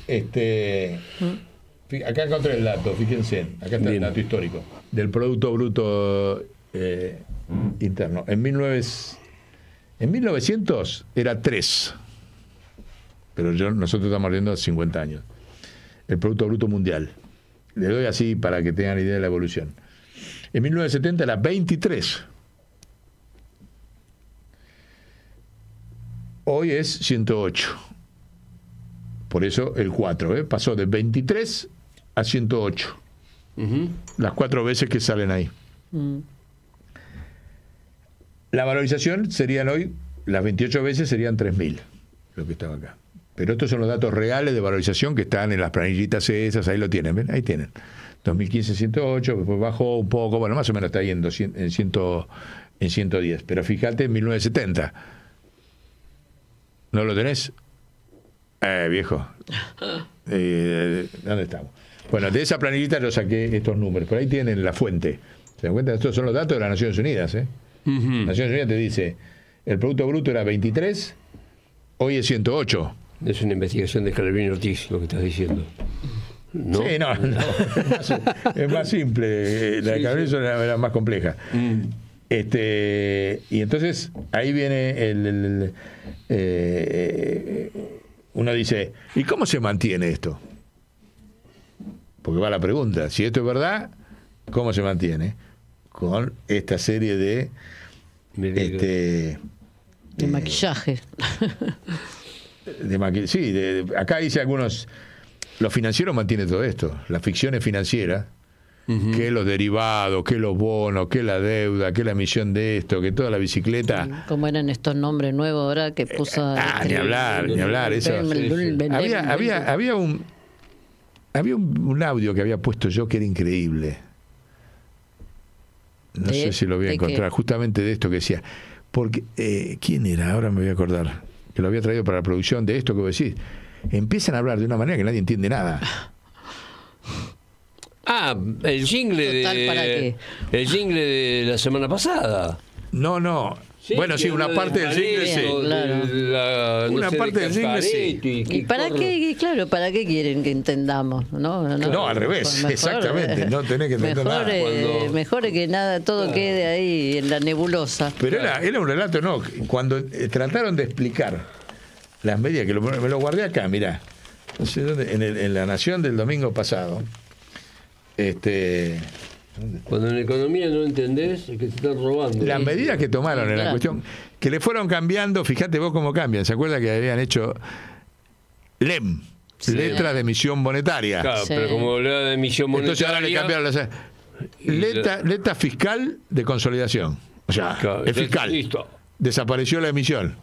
Este. Acá encontré el dato, fíjense. Acá está el dato histórico. Del Producto Bruto eh, Interno. En, 19, en 1900 era 3. Pero yo, nosotros estamos hablando de 50 años. El Producto Bruto Mundial. Le doy así para que tengan idea de la evolución. En 1970 era 23. Hoy es 108. Por eso el 4, ¿eh? pasó de 23 a 108. Las cuatro veces que salen ahí. Mm. La valorización serían hoy, las 28 veces serían 3.000, lo que estaba acá. Pero estos son los datos reales de valorización que están en las planillitas esas, ahí lo tienen, ¿ven? Ahí tienen. 2015 108, después bajó un poco, bueno, más o menos está ahí en, en, 110, pero fíjate en 1970. ¿No lo tenés? Eh, viejo. Eh, ¿Dónde estamos? Bueno, de esa planillita yo saqué estos números, por ahí tienen la fuente. ¿Se dan cuenta? Estos son los datos de las Naciones Unidas. ¿eh? Naciones Unidas te dice, el Producto Bruto era 23, hoy es 108. Es una investigación de Carabino Ortiz lo que estás diciendo. ¿No? Sí, no, no. es, más, simple. La de es es más compleja. Este, y entonces ahí viene el, eh, uno dice, ¿y cómo se mantiene esto? Porque va la pregunta, si esto es verdad, ¿cómo se mantiene? Con esta serie de... Este, de maquillaje. De sí, acá dice algunos lo financiero mantiene todo esto, las ficciones financieras, que los derivados, que los bonos, que la deuda, que la emisión de esto, que toda la bicicleta. cómo eran estos nombres nuevos ahora que eh, puso... ah, ni este hablar, ni hablar, Había, había, había un... Había un, audio que había puesto yo que era increíble. No sé si lo voy a encontrar. Justamente de esto que decía. Porque, eh, ¿quién era? Ahora me voy a acordar. Que lo había traído para la producción de esto que vos decís empiezan a hablar de una manera que nadie entiende nada. Ah, el jingle de, ¿para qué? el jingle de la semana pasada. No, no. bueno, sí, una parte del jingle sí. una parte del jingle sí. ¿Y, para qué? Claro, ¿para qué quieren que entendamos? No, al revés, exactamente. Eh, no tenés que entender nada. Mejores eh, que nada, todo quede ahí en la nebulosa. Pero era, era un relato, no. Cuando eh, trataron de explicar las medidas, que me lo guardé acá, mirá. en, la Nación del domingo pasado. Este. Cuando en economía no entendés es que te están robando. Las ¿eh? medidas que tomaron en la cuestión, que le fueron cambiando, fíjate vos cómo cambian. ¿Se acuerda que habían hecho LEM? Letra de emisión monetaria. Claro, pero como hablaba de emisión monetaria. Entonces ahora le cambiaron las. Letra, letra fiscal de consolidación. O sea, fiscal. Listo desapareció la emisión.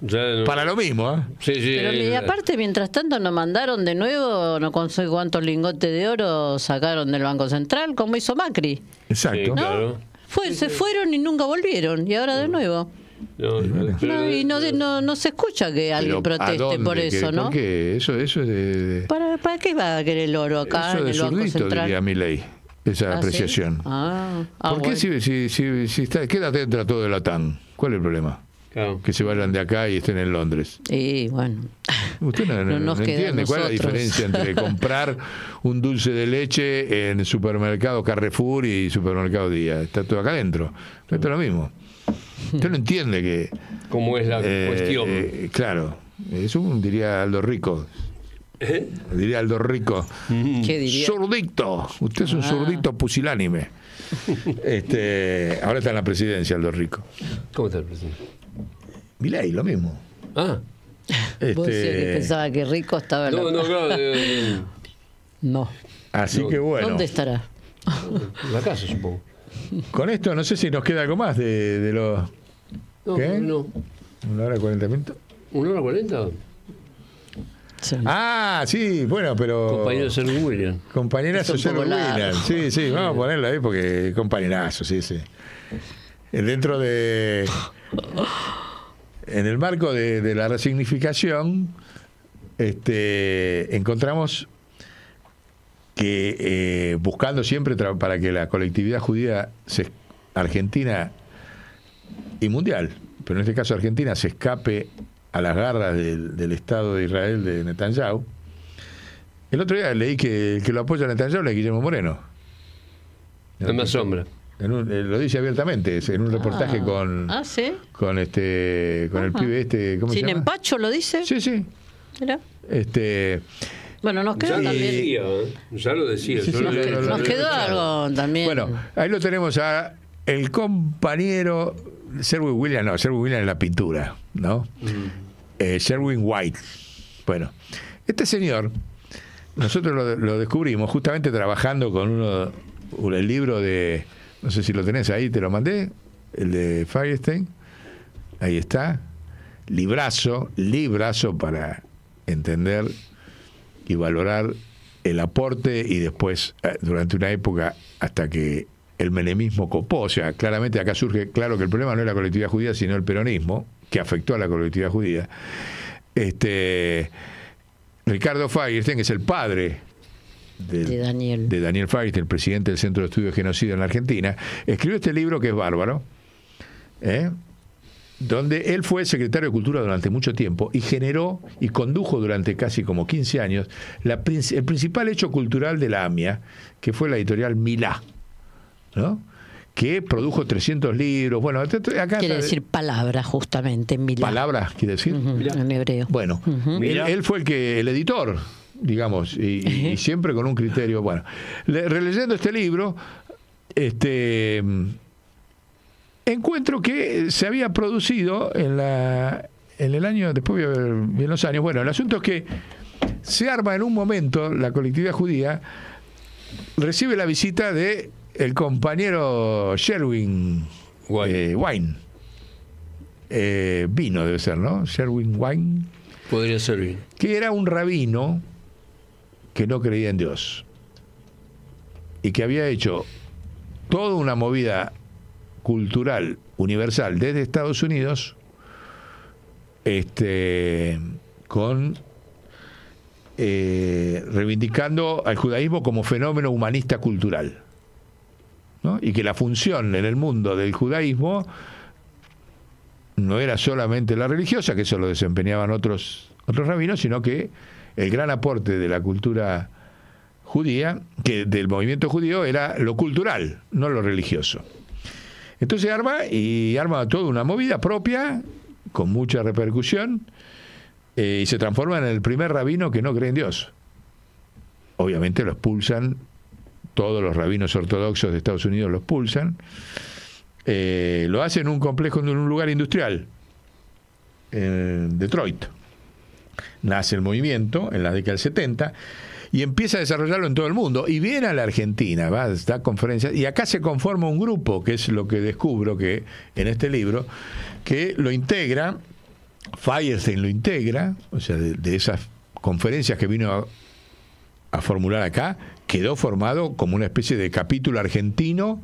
Para lo mismo, ¿eh? Sí, sí, Pero y aparte, mientras tanto, nos mandaron de nuevo, no consigo cuántos lingotes de oro sacaron del Banco Central, como hizo Macri. Exacto. claro. Fue, se fueron y nunca volvieron, y ahora de nuevo. No, no, y no, se escucha que alguien proteste por eso, ¿no? qué? Eso, eso es ¿Para, ¿Para qué va a querer el oro acá eso en el Banco Central? Diría mi ley, esa ¿Ah, apreciación. Ah, ah, ¿Por qué si, si, está, queda dentro todo el ATAN? ¿Cuál es el problema? que se vayan de acá y estén en Londres. Y bueno. Usted no, entiende cuál es la diferencia entre comprar un dulce de leche en supermercado Carrefour y supermercado Día. Está todo acá adentro. No es lo mismo. Usted no entiende que. ¿Cómo es la eh, cuestión? Eh, claro. eso un, diría Aldo Rico. ¿Eh? Diría Aldo Rico. Mm. ¿Qué diría? Usted es un sordito ah. pusilánime. este, ahora está en la presidencia, Aldo Rico. ¿Cómo está el presidente? y lo mismo. Ah. Este... pensaba que rico estaba. No, no, claro. no. Así que bueno. ¿Dónde estará? En la casa, supongo. Con esto, no sé si nos queda algo más de, los. No, ¿Qué? no. ¿Una hora cuarenta minutos? ¿Una hora cuarenta? Ah, sí, bueno, pero. Compañerazo William. Compañerazo William. Sí, sí, vamos a ponerlo ahí porque compañerazo, sí, sí. Dentro de en el marco de, la resignificación, este, encontramos que eh, buscando siempre para que la colectividad judía argentina y mundial, pero en este caso Argentina, se escape a las garras del, Estado de Israel de Netanyahu. El otro día leí que el que lo apoya a Netanyahu es Guillermo Moreno. No me asombra. Eh, lo dice abiertamente, en un ah. reportaje con ah, ¿sí? con este con el pibe este, ¿cómo Sin se llama? empacho lo dice. Sí, sí. Este bueno, nos quedó también. ya lo decía. lo, nos quedó algo también. Bueno, ahí lo tenemos a el compañero Sherwin Williams, no, Sherwin Williams en la pintura, ¿no? Mm. Eh, Sherwin White. Bueno, este señor, nosotros lo, lo descubrimos justamente trabajando con uno, el libro de no sé si lo tenés ahí, te lo mandé. El de Firestein. Ahí está. Librazo, librazo para entender y valorar el aporte y después, eh, durante una época, hasta que el menemismo copó. O sea, claramente acá surge, claro que el problema no es la colectividad judía, sino el peronismo, que afectó a la colectividad judía. Este, Ricardo Firestein es el padre de, Daniel, de Daniel Feist, el presidente del Centro de Estudios de Genocidio en la Argentina, escribió este libro que es bárbaro, ¿eh? donde él fue secretario de Cultura durante mucho tiempo y generó y condujo durante casi como 15 años el principal hecho cultural de la AMIA, que fue la editorial Milá, que produjo 300 libros. Bueno, quiere decir palabras, justamente, en Milá. Palabra, quiere decir. en hebreo. Bueno, él, él, fue el que el editor digamos, y, siempre con un criterio. Bueno, releyendo este libro, este, encuentro que se había producido en, la, en el año, después voy bien los años, bueno, el asunto es que se arma en un momento la colectividad judía, recibe la visita de el compañero Sherwin Wine. Eh, eh, vino debe ser, ¿no? Sherwin Wine. Podría ser Que era un rabino que no creía en Dios y que había hecho toda una movida cultural universal desde Estados Unidos este, con eh, reivindicando al judaísmo como fenómeno humanista cultural. ¿no? Y que la función en el mundo del judaísmo no era solamente la religiosa, que eso lo desempeñaban otros, otros rabinos, sino que el gran aporte de la cultura judía, que del movimiento judío, era lo cultural, no lo religioso. Entonces arma y arma toda una movida propia, con mucha repercusión, eh, y se transforma en el primer rabino que no cree en Dios. Obviamente lo expulsan, todos los rabinos ortodoxos de Estados Unidos los expulsan. Eh, lo hacen en un complejo, en un lugar industrial, en Detroit nace el movimiento en la década del 70 y empieza a desarrollarlo en todo el mundo. Y viene a la Argentina, va, da conferencias, y acá se conforma un grupo, que es lo que descubro que en este libro, que lo integra, Firestein lo integra, o sea, de, esas conferencias que vino a, a formular acá, quedó formado como una especie de capítulo argentino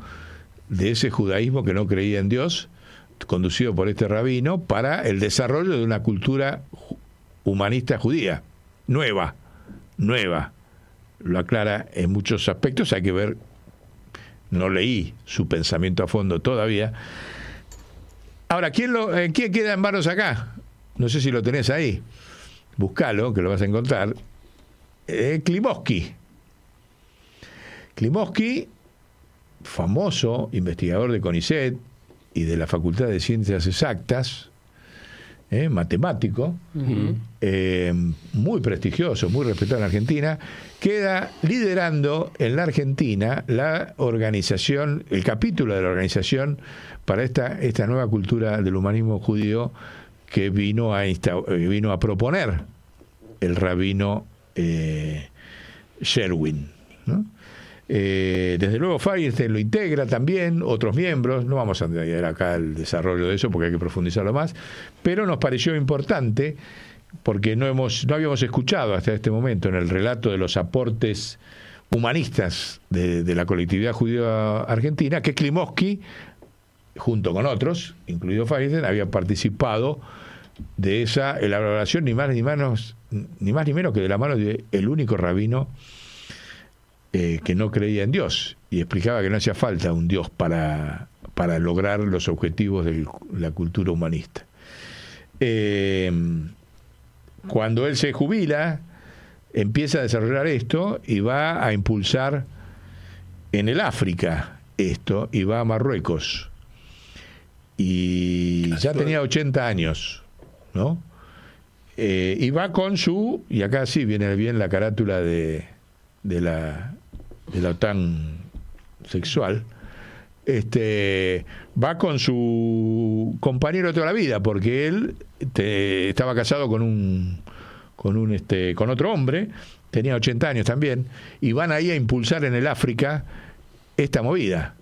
de ese judaísmo que no creía en Dios, conducido por este rabino, para el desarrollo de una cultura humanista judía, nueva, nueva. Lo aclara en muchos aspectos, hay que ver, no leí su pensamiento a fondo todavía. Ahora, ¿quién, lo, eh, queda en manos acá? No sé si lo tenés ahí. Buscalo, que lo vas a encontrar. Eh, Klimovsky. Klimovsky, famoso investigador de CONICET y de la Facultad de Ciencias Exactas, eh, matemático, eh, muy prestigioso, muy respetado en Argentina, queda liderando en la Argentina la organización, el capítulo de la organización para esta, esta nueva cultura del humanismo judío que vino a, eh, vino a proponer el rabino Sherwin. ¿no? Eh, desde luego Firestone lo integra también, otros miembros, no vamos a entender acá el desarrollo de eso porque hay que profundizarlo más, pero nos pareció importante porque no, hemos, no habíamos escuchado hasta este momento en el relato de los aportes humanistas de, la colectividad judía argentina que Klimovsky, junto con otros, incluido Firestone, había participado de esa elaboración ni más ni, menos, ni más ni menos que de la mano del único rabino eh, que no creía en Dios y explicaba que no hacía falta un Dios para, lograr los objetivos de la cultura humanista. Eh, cuando él se jubila, empieza a desarrollar esto y va a impulsar en el África esto y va a Marruecos. Y ya tenía 80 años, ¿no? Eh, y va con su, y acá sí viene bien la carátula de la de la OTAN sexual, este, va con su compañero de toda la vida, porque él estaba casado con un, con un este, con otro hombre, tenía 80 años también, y van ahí a impulsar en el África esta movida.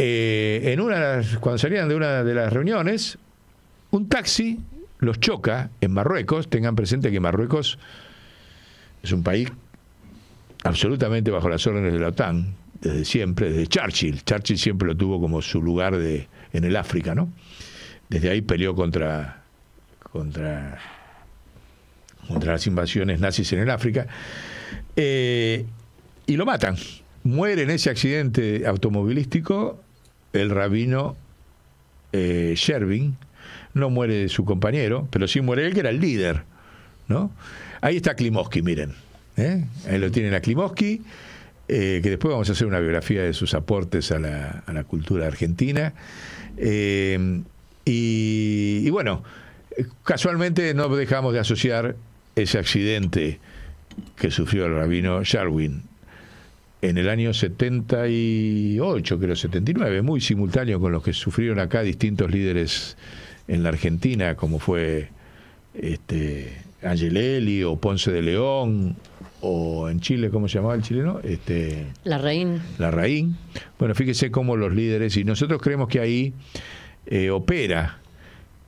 Eh, en una cuando salían de una de las reuniones, un taxi los choca en Marruecos, tengan presente que Marruecos es un país absolutamente bajo las órdenes de la OTAN, desde siempre, desde Churchill. Churchill siempre lo tuvo como su lugar de, en el África, ¿no? Desde ahí peleó contra, contra, contra las invasiones nazis en el África. Eh, y lo matan. Muere en ese accidente automovilístico el rabino eh, No muere su compañero, pero sí muere él, que era el líder, ¿no? Ahí está Klimovsky, miren. ¿eh? Ahí lo tienen a Klimovsky, eh, que después vamos a hacer una biografía de sus aportes a la, cultura argentina. Eh, y, bueno, casualmente no dejamos de asociar ese accidente que sufrió el rabino Sharwin en el año 78, creo 79, muy simultáneo con los que sufrieron acá distintos líderes en la Argentina, como fue este, Angelelli o Ponce de León o en Chile, ¿cómo se llamaba el chileno? Este, La reina, Bueno, fíjese cómo los líderes, y nosotros creemos que ahí eh, opera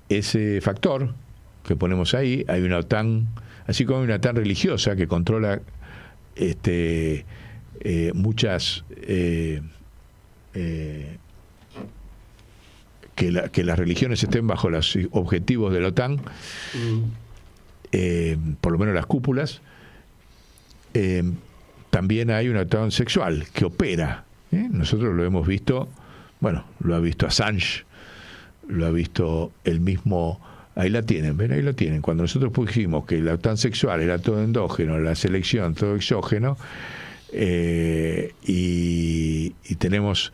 ese factor que ponemos ahí, hay una OTAN, así como hay una OTAN religiosa que controla este, eh, muchas... Eh, que, las religiones estén bajo los objetivos de la OTAN, mm. por lo menos las cúpulas, Em, también hay un transexual sexual que opera. ¿eh? Nosotros lo hemos visto, bueno, lo ha visto Assange, lo ha visto el mismo... Ahí la tienen, ven, ahí lo tienen. Cuando nosotros pusimos que la transexual sexual era todo endógeno, la selección todo exógeno, eh, y, tenemos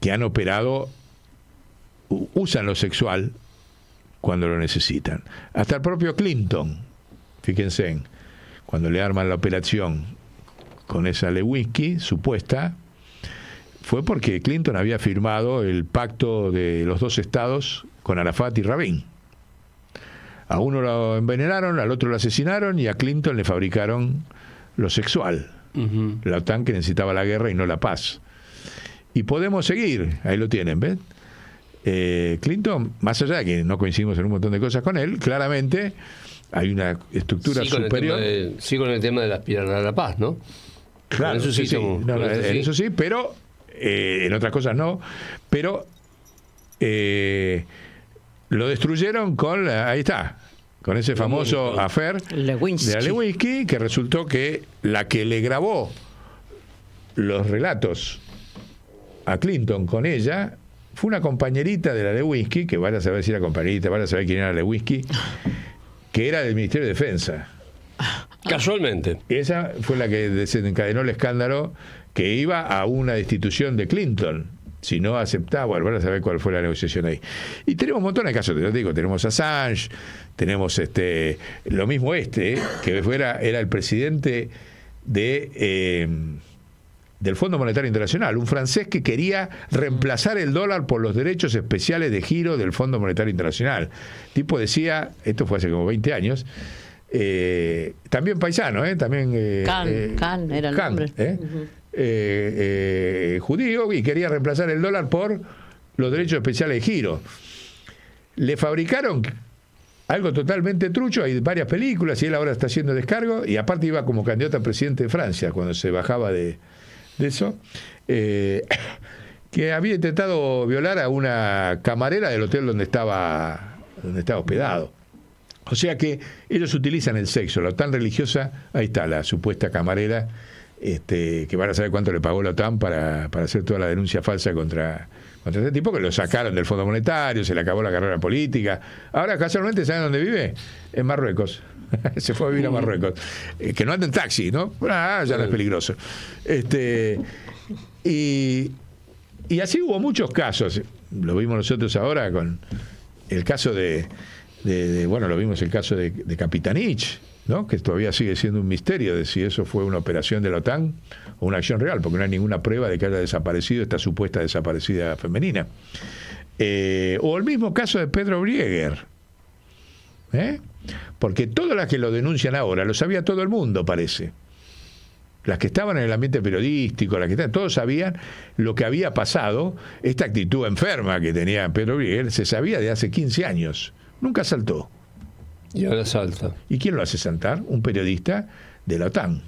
que han operado, usan lo sexual cuando lo necesitan. Hasta el propio Clinton, fíjense, en cuando le arman la operación con esa Lewinsky, supuesta, fue porque Clinton había firmado el pacto de los dos estados con Arafat y Rabin. A uno lo envenenaron, al otro lo asesinaron y a Clinton le fabricaron lo sexual. La OTAN que necesitaba la guerra y no la paz. Y podemos seguir, ahí lo tienen, ¿ves? Eh, Clinton, más allá de que no coincidimos en un montón de cosas con él, claramente hay una estructura superior. sí, con el tema de las piernas de la paz, ¿no? Claro, eso sí, en eso sí, pero eh, en otras cosas no. Pero eh, lo destruyeron con, ahí está, con ese famoso afer de Lewinsky, que resultó que la que le grabó los relatos a Clinton con ella fue una compañerita de la Lewinsky, que vaya a saber si era compañerita, vaya a saber quién era Lewinsky que era del Ministerio de Defensa. Casualmente. Y Esa fue la que desencadenó el escándalo que iba a una destitución de Clinton. Si no aceptaba, bueno, van a saber cuál fue la negociación ahí. Y tenemos un montón de casos, te lo digo, tenemos a Assange, tenemos este, lo mismo este, que fuera, era el presidente de... Eh, del Fondo Monetario Internacional, un francés que quería reemplazar el dólar por los derechos especiales de giro del Fondo Monetario Internacional. Tipo decía, esto fue hace como 20 años, eh, también paisano, eh, también eh, Can, eh, era el nombre. judío y quería reemplazar el dólar por los derechos especiales de giro. Le fabricaron algo totalmente trucho, hay varias películas y él ahora está haciendo descargo y aparte iba como candidato a presidente de Francia cuando se bajaba de, de eso, eh, que había intentado violar a una camarera del hotel donde estaba, donde estaba hospedado. O sea que ellos utilizan el sexo, la OTAN religiosa, ahí está la supuesta camarera, este, que van a saber cuánto le pagó la OTAN para, hacer toda la denuncia falsa contra, contra este tipo, que lo sacaron del Fondo Monetario, se le acabó la carrera política. Ahora casualmente, ¿saben dónde vive? En Marruecos. se fue a vivir a Marruecos. Eh, que no anden en taxi, ¿no? Ah, ya no es peligroso. Este, y, así hubo muchos casos. Lo vimos nosotros ahora con el caso de, bueno, lo vimos el caso de, Capitanich, ¿no? que todavía sigue siendo un misterio de si eso fue una operación de la OTAN o una acción real, porque no hay ninguna prueba de que haya desaparecido esta supuesta desaparecida femenina. Eh, o el mismo caso de Pedro Brieger. ¿Eh? Porque todas las que lo denuncian ahora, lo sabía todo el mundo, parece. Las que estaban en el ambiente periodístico, las que estaban, todos sabían lo que había pasado, esta actitud enferma que tenía Pedro Miguel, se sabía de hace 15 años. Nunca saltó. Y ahora salta. ¿Y quién lo hace saltar? Un periodista de la OTAN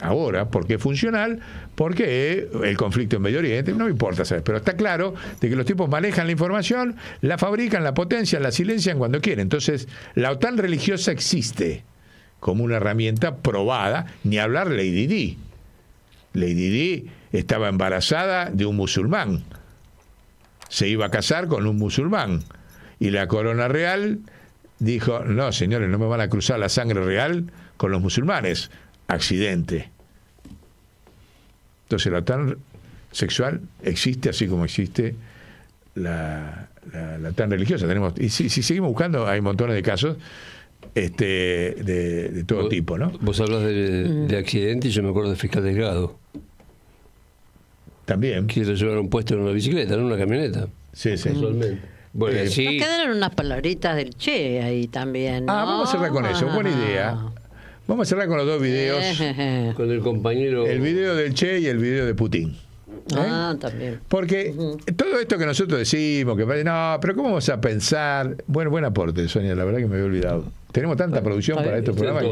ahora, porque es funcional, porque el conflicto en Medio Oriente, no me importa sabes. pero está claro de que los tipos manejan la información, la fabrican, la potencian, la silencian cuando quieren. Entonces, la OTAN religiosa existe como una herramienta probada, ni hablar Lady Di. Lady Di estaba embarazada de un musulmán, se iba a casar con un musulmán, y la corona real dijo, no, señores, no me van a cruzar la sangre real con los musulmanes, accidente. Entonces la tan sexual existe así como existe la, la, tan religiosa. Tenemos, y si, seguimos buscando, hay montones de casos este, de, todo tipo, ¿no? Vos hablas de, mm. accidente y yo me acuerdo de fiscal delgado. También. Quiero llevar un puesto en una bicicleta, en una camioneta. Sí, sí. Bueno, eh, Nos quedaron unas palabritas del Che ahí también. Ah, vamos a cerrar con eso. Buena ah. idea. Vamos a cerrar con los dos videos. con el compañero. El video del Che y el video de Putin. ¿eh? Ah, también. Porque todo esto que nosotros decimos, que no, pero ¿cómo vamos a pensar? Bueno, buen aporte, Sonia, la verdad que me había olvidado. Tenemos tanta ah, producción para estos programas.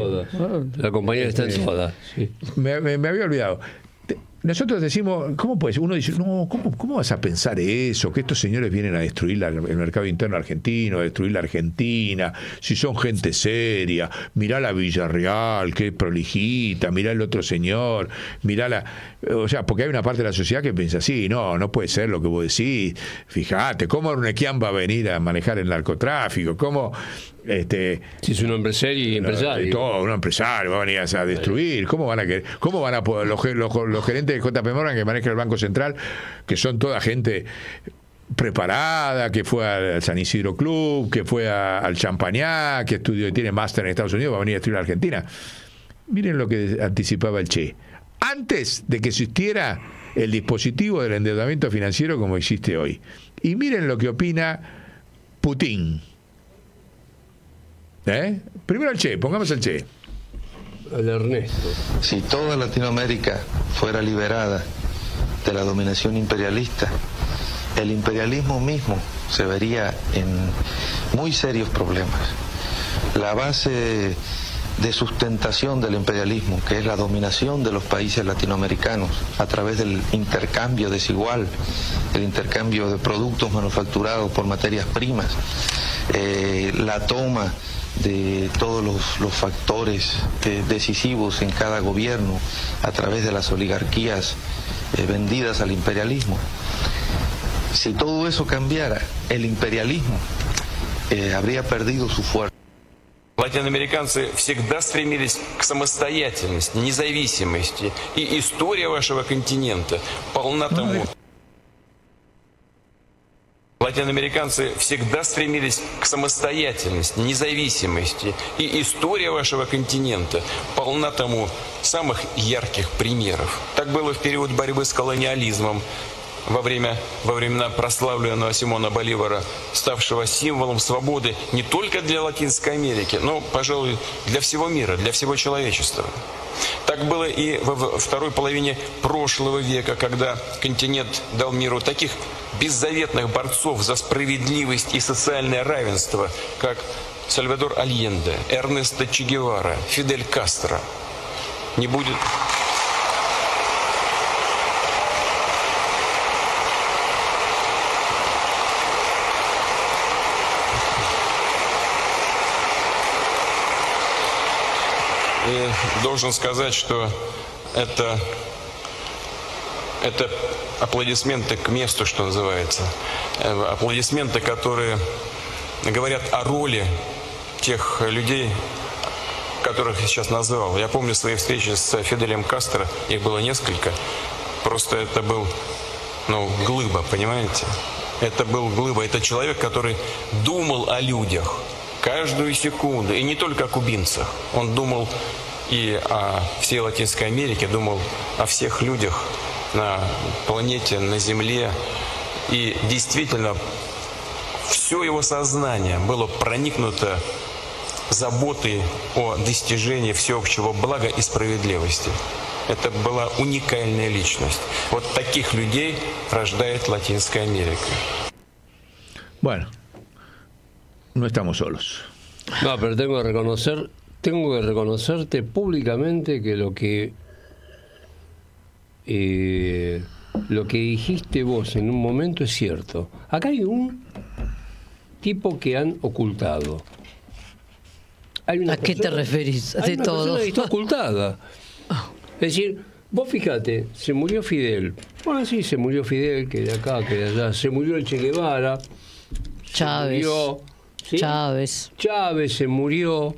La compañera está en toda. Ah. Este, sí. me, había olvidado nosotros decimos, ¿cómo puedes? Uno dice, no, ¿cómo, vas a pensar eso? Que estos señores vienen a destruir el mercado interno argentino, a destruir la Argentina, si son gente seria, mirá la Villarreal, qué prolijita, mirá el otro señor, mirá la... O sea, porque hay una parte de la sociedad que piensa, sí, no, no puede ser lo que vos decís, fíjate, ¿cómo Arnequian va a venir a manejar el narcotráfico? ¿Cómo este, si es un eh, empresario y empresario. Todo, un empresario, va a venir a, destruir. ¿Cómo van a ¿Cómo van a poder los, los, gerentes de JP Morgan que manejan el Banco Central, que son toda gente preparada, que fue al San Isidro Club, que fue al Champañá, que estudió y tiene máster en Estados Unidos, va a venir a estudiar a Argentina. Miren lo que anticipaba el Che. Antes de que existiera el dispositivo del endeudamiento financiero como existe hoy. Y miren lo que opina Putin. ¿Eh? Primero el Che, pongamos el Che. Ernesto. Si toda Latinoamérica fuera liberada de la dominación imperialista, el imperialismo mismo se vería en muy serios problemas. La base de sustentación del imperialismo, que es la dominación de los países latinoamericanos a través del intercambio desigual, el intercambio de productos manufacturados por materias primas, eh, la toma de todos los, factores eh, decisivos en cada gobierno a través de las oligarquías eh, vendidas al imperialismo. Si todo eso cambiara, el imperialismo eh, habría perdido su fuerza. Латиноамериканцы всегда стремились к самостоятельности, независимости. И история вашего континента полна тому. латиноамериканцы всегда стремились к самостоятельности, независимости. И история вашего континента полна тому самых ярких примеров. Так было в период борьбы с колониализмом, во, время, во времена прославленного Симона Боливара, ставшего символом свободы не только для Латинской Америки, но, пожалуй, для всего мира, для всего человечества. Так было и во второй половине прошлого века, когда континент дал миру таких беззаветных борцов за справедливость и социальное равенство, как Сальвадор Альенде, Эрнесто Че Гевара, Фидель Кастро. Не будет... И должен сказать, что это, это аплодисменты к месту, что называется. Э, аплодисменты, которые говорят о роли тех людей, которых я сейчас назвал. Я помню свои встречи с Фиделем Кастро, их было несколько. Просто это был, ну, глыба, понимаете? Это был глыба, это человек, который думал о людях каждую секунду. И не только о кубинцах. Он думал и о всей Латинской Америке, думал о всех людях на планете, на Земле. И действительно, все его сознание было проникнуто заботой о достижении всеобщего блага и справедливости. Это была уникальная личность. Вот таких людей рождает Латинская Америка. Bueno, no estamos solos. No, pero tengo que reconocer, tengo que reconocerte públicamente que lo que eh, lo que dijiste vos en un momento es cierto. Acá hay un tipo que han ocultado. ¿A qué te referís? Hay de una Que está ocultada. Es decir, vos fíjate, se murió Fidel. Bueno, sí, se murió Fidel, que de acá, que de allá. Se murió el Che Guevara. Chávez. Chávez. Chávez se murió.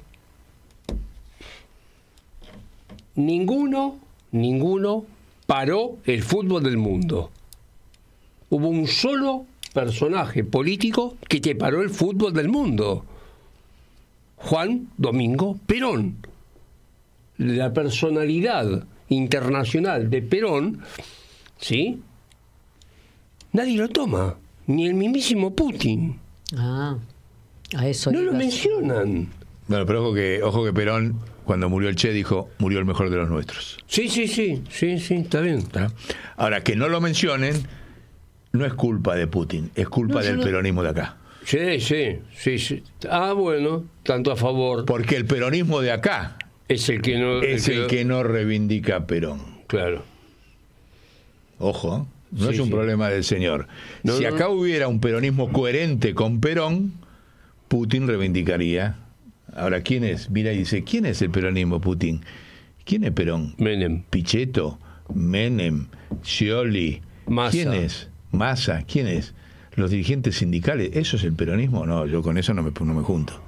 Ninguno, ninguno paró el fútbol del mundo. Hubo un solo personaje político que te paró el fútbol del mundo. Juan Domingo Perón. La personalidad internacional de Perón, ¿sí? Nadie lo toma, ni el mismísimo Putin. Ah no lo mencionan. Bueno, pero ojo que, ojo que Perón, cuando murió el Che, dijo, murió el mejor de los nuestros. Sí, sí, sí, sí, sí, está bien. Ahora, que no lo mencionen, no es culpa de Putin, es culpa del peronismo de acá. Sí, sí, sí, Ah, bueno, tanto a favor. Porque el peronismo de acá es el que no, es el que, no reivindica a Perón. Claro. Ojo, ¿eh? no es un problema del señor. si acá hubiera un peronismo coherente con Perón, Putin reivindicaría. Ahora, ¿quién es? Mira y dice, ¿quién es el peronismo, Putin? ¿Quién es Perón? Menem. Pichetto, Menem, ¿Cioli? Massa. ¿Quién es? Massa, ¿quién es? Los dirigentes sindicales, ¿eso es el peronismo? No, yo con eso no me, me junto.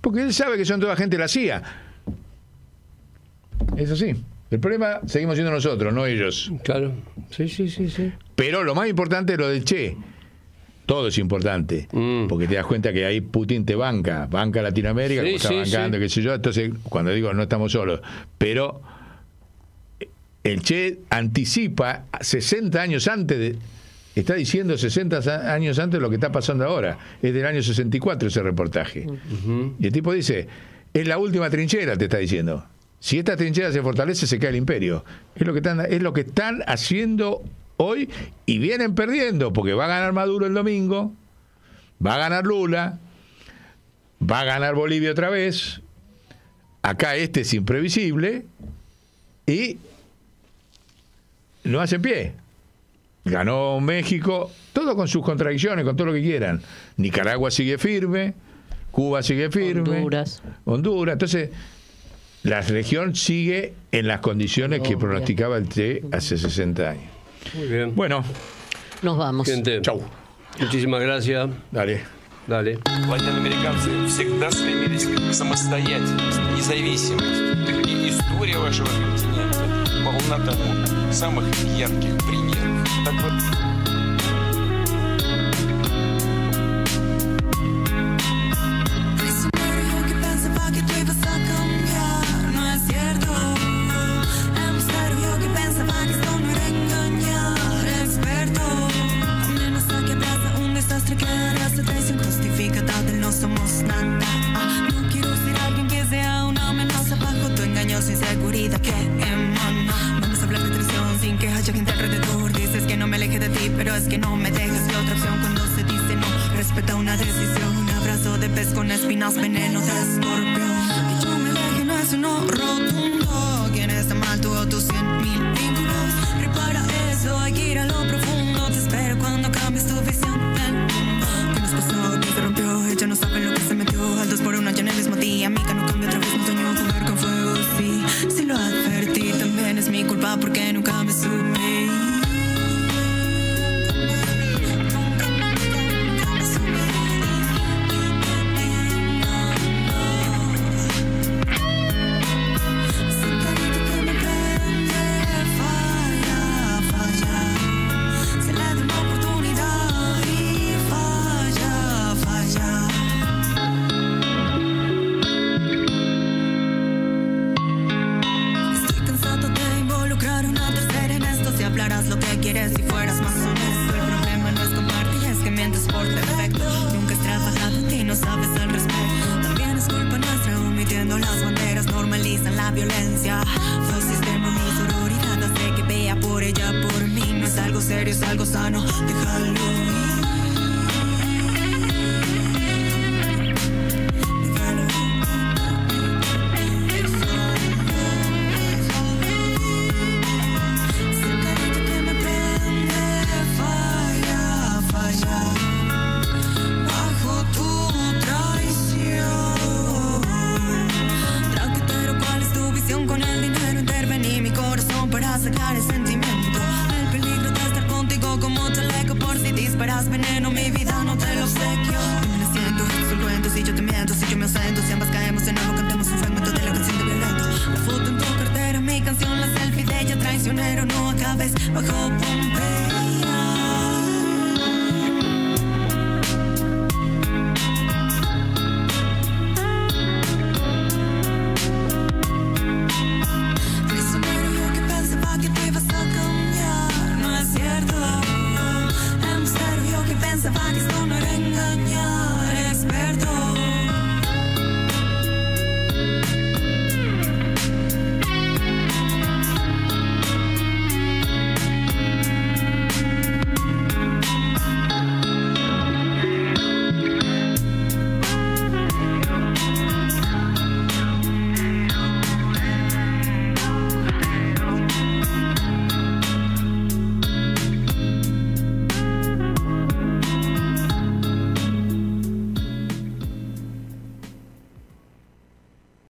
Porque él sabe que son toda gente de la CIA. Eso sí. El problema seguimos siendo nosotros, no ellos. Claro. Sí, sí, sí, sí. Pero lo más importante es lo del Che todo es importante, mm. porque te das cuenta que ahí Putin te banca, banca Latinoamérica, está bancando, qué sé yo. Entonces, cuando digo no estamos solos, pero el Che anticipa 60 años antes de. Está diciendo 60 años antes lo que está pasando ahora. Es del año 64 ese reportaje. Y el tipo dice: es la última trinchera, te está diciendo. Si esta trinchera se fortalece, se cae el imperio. Es lo que es lo que están haciendo hoy y vienen perdiendo porque va a ganar Maduro el domingo, va a ganar Lula, va a ganar Bolivia otra vez, acá este es imprevisible y no hace pie. Ganó México, todo con sus contradicciones, con todo lo que quieran. Nicaragua sigue firme, Cuba sigue firme, Honduras. Entonces, la región sigue en las condiciones que pronosticaba el T hace 60 años. Muy bien. Bueno. Nos vamos. Chau. Muchísimas gracias. Dale.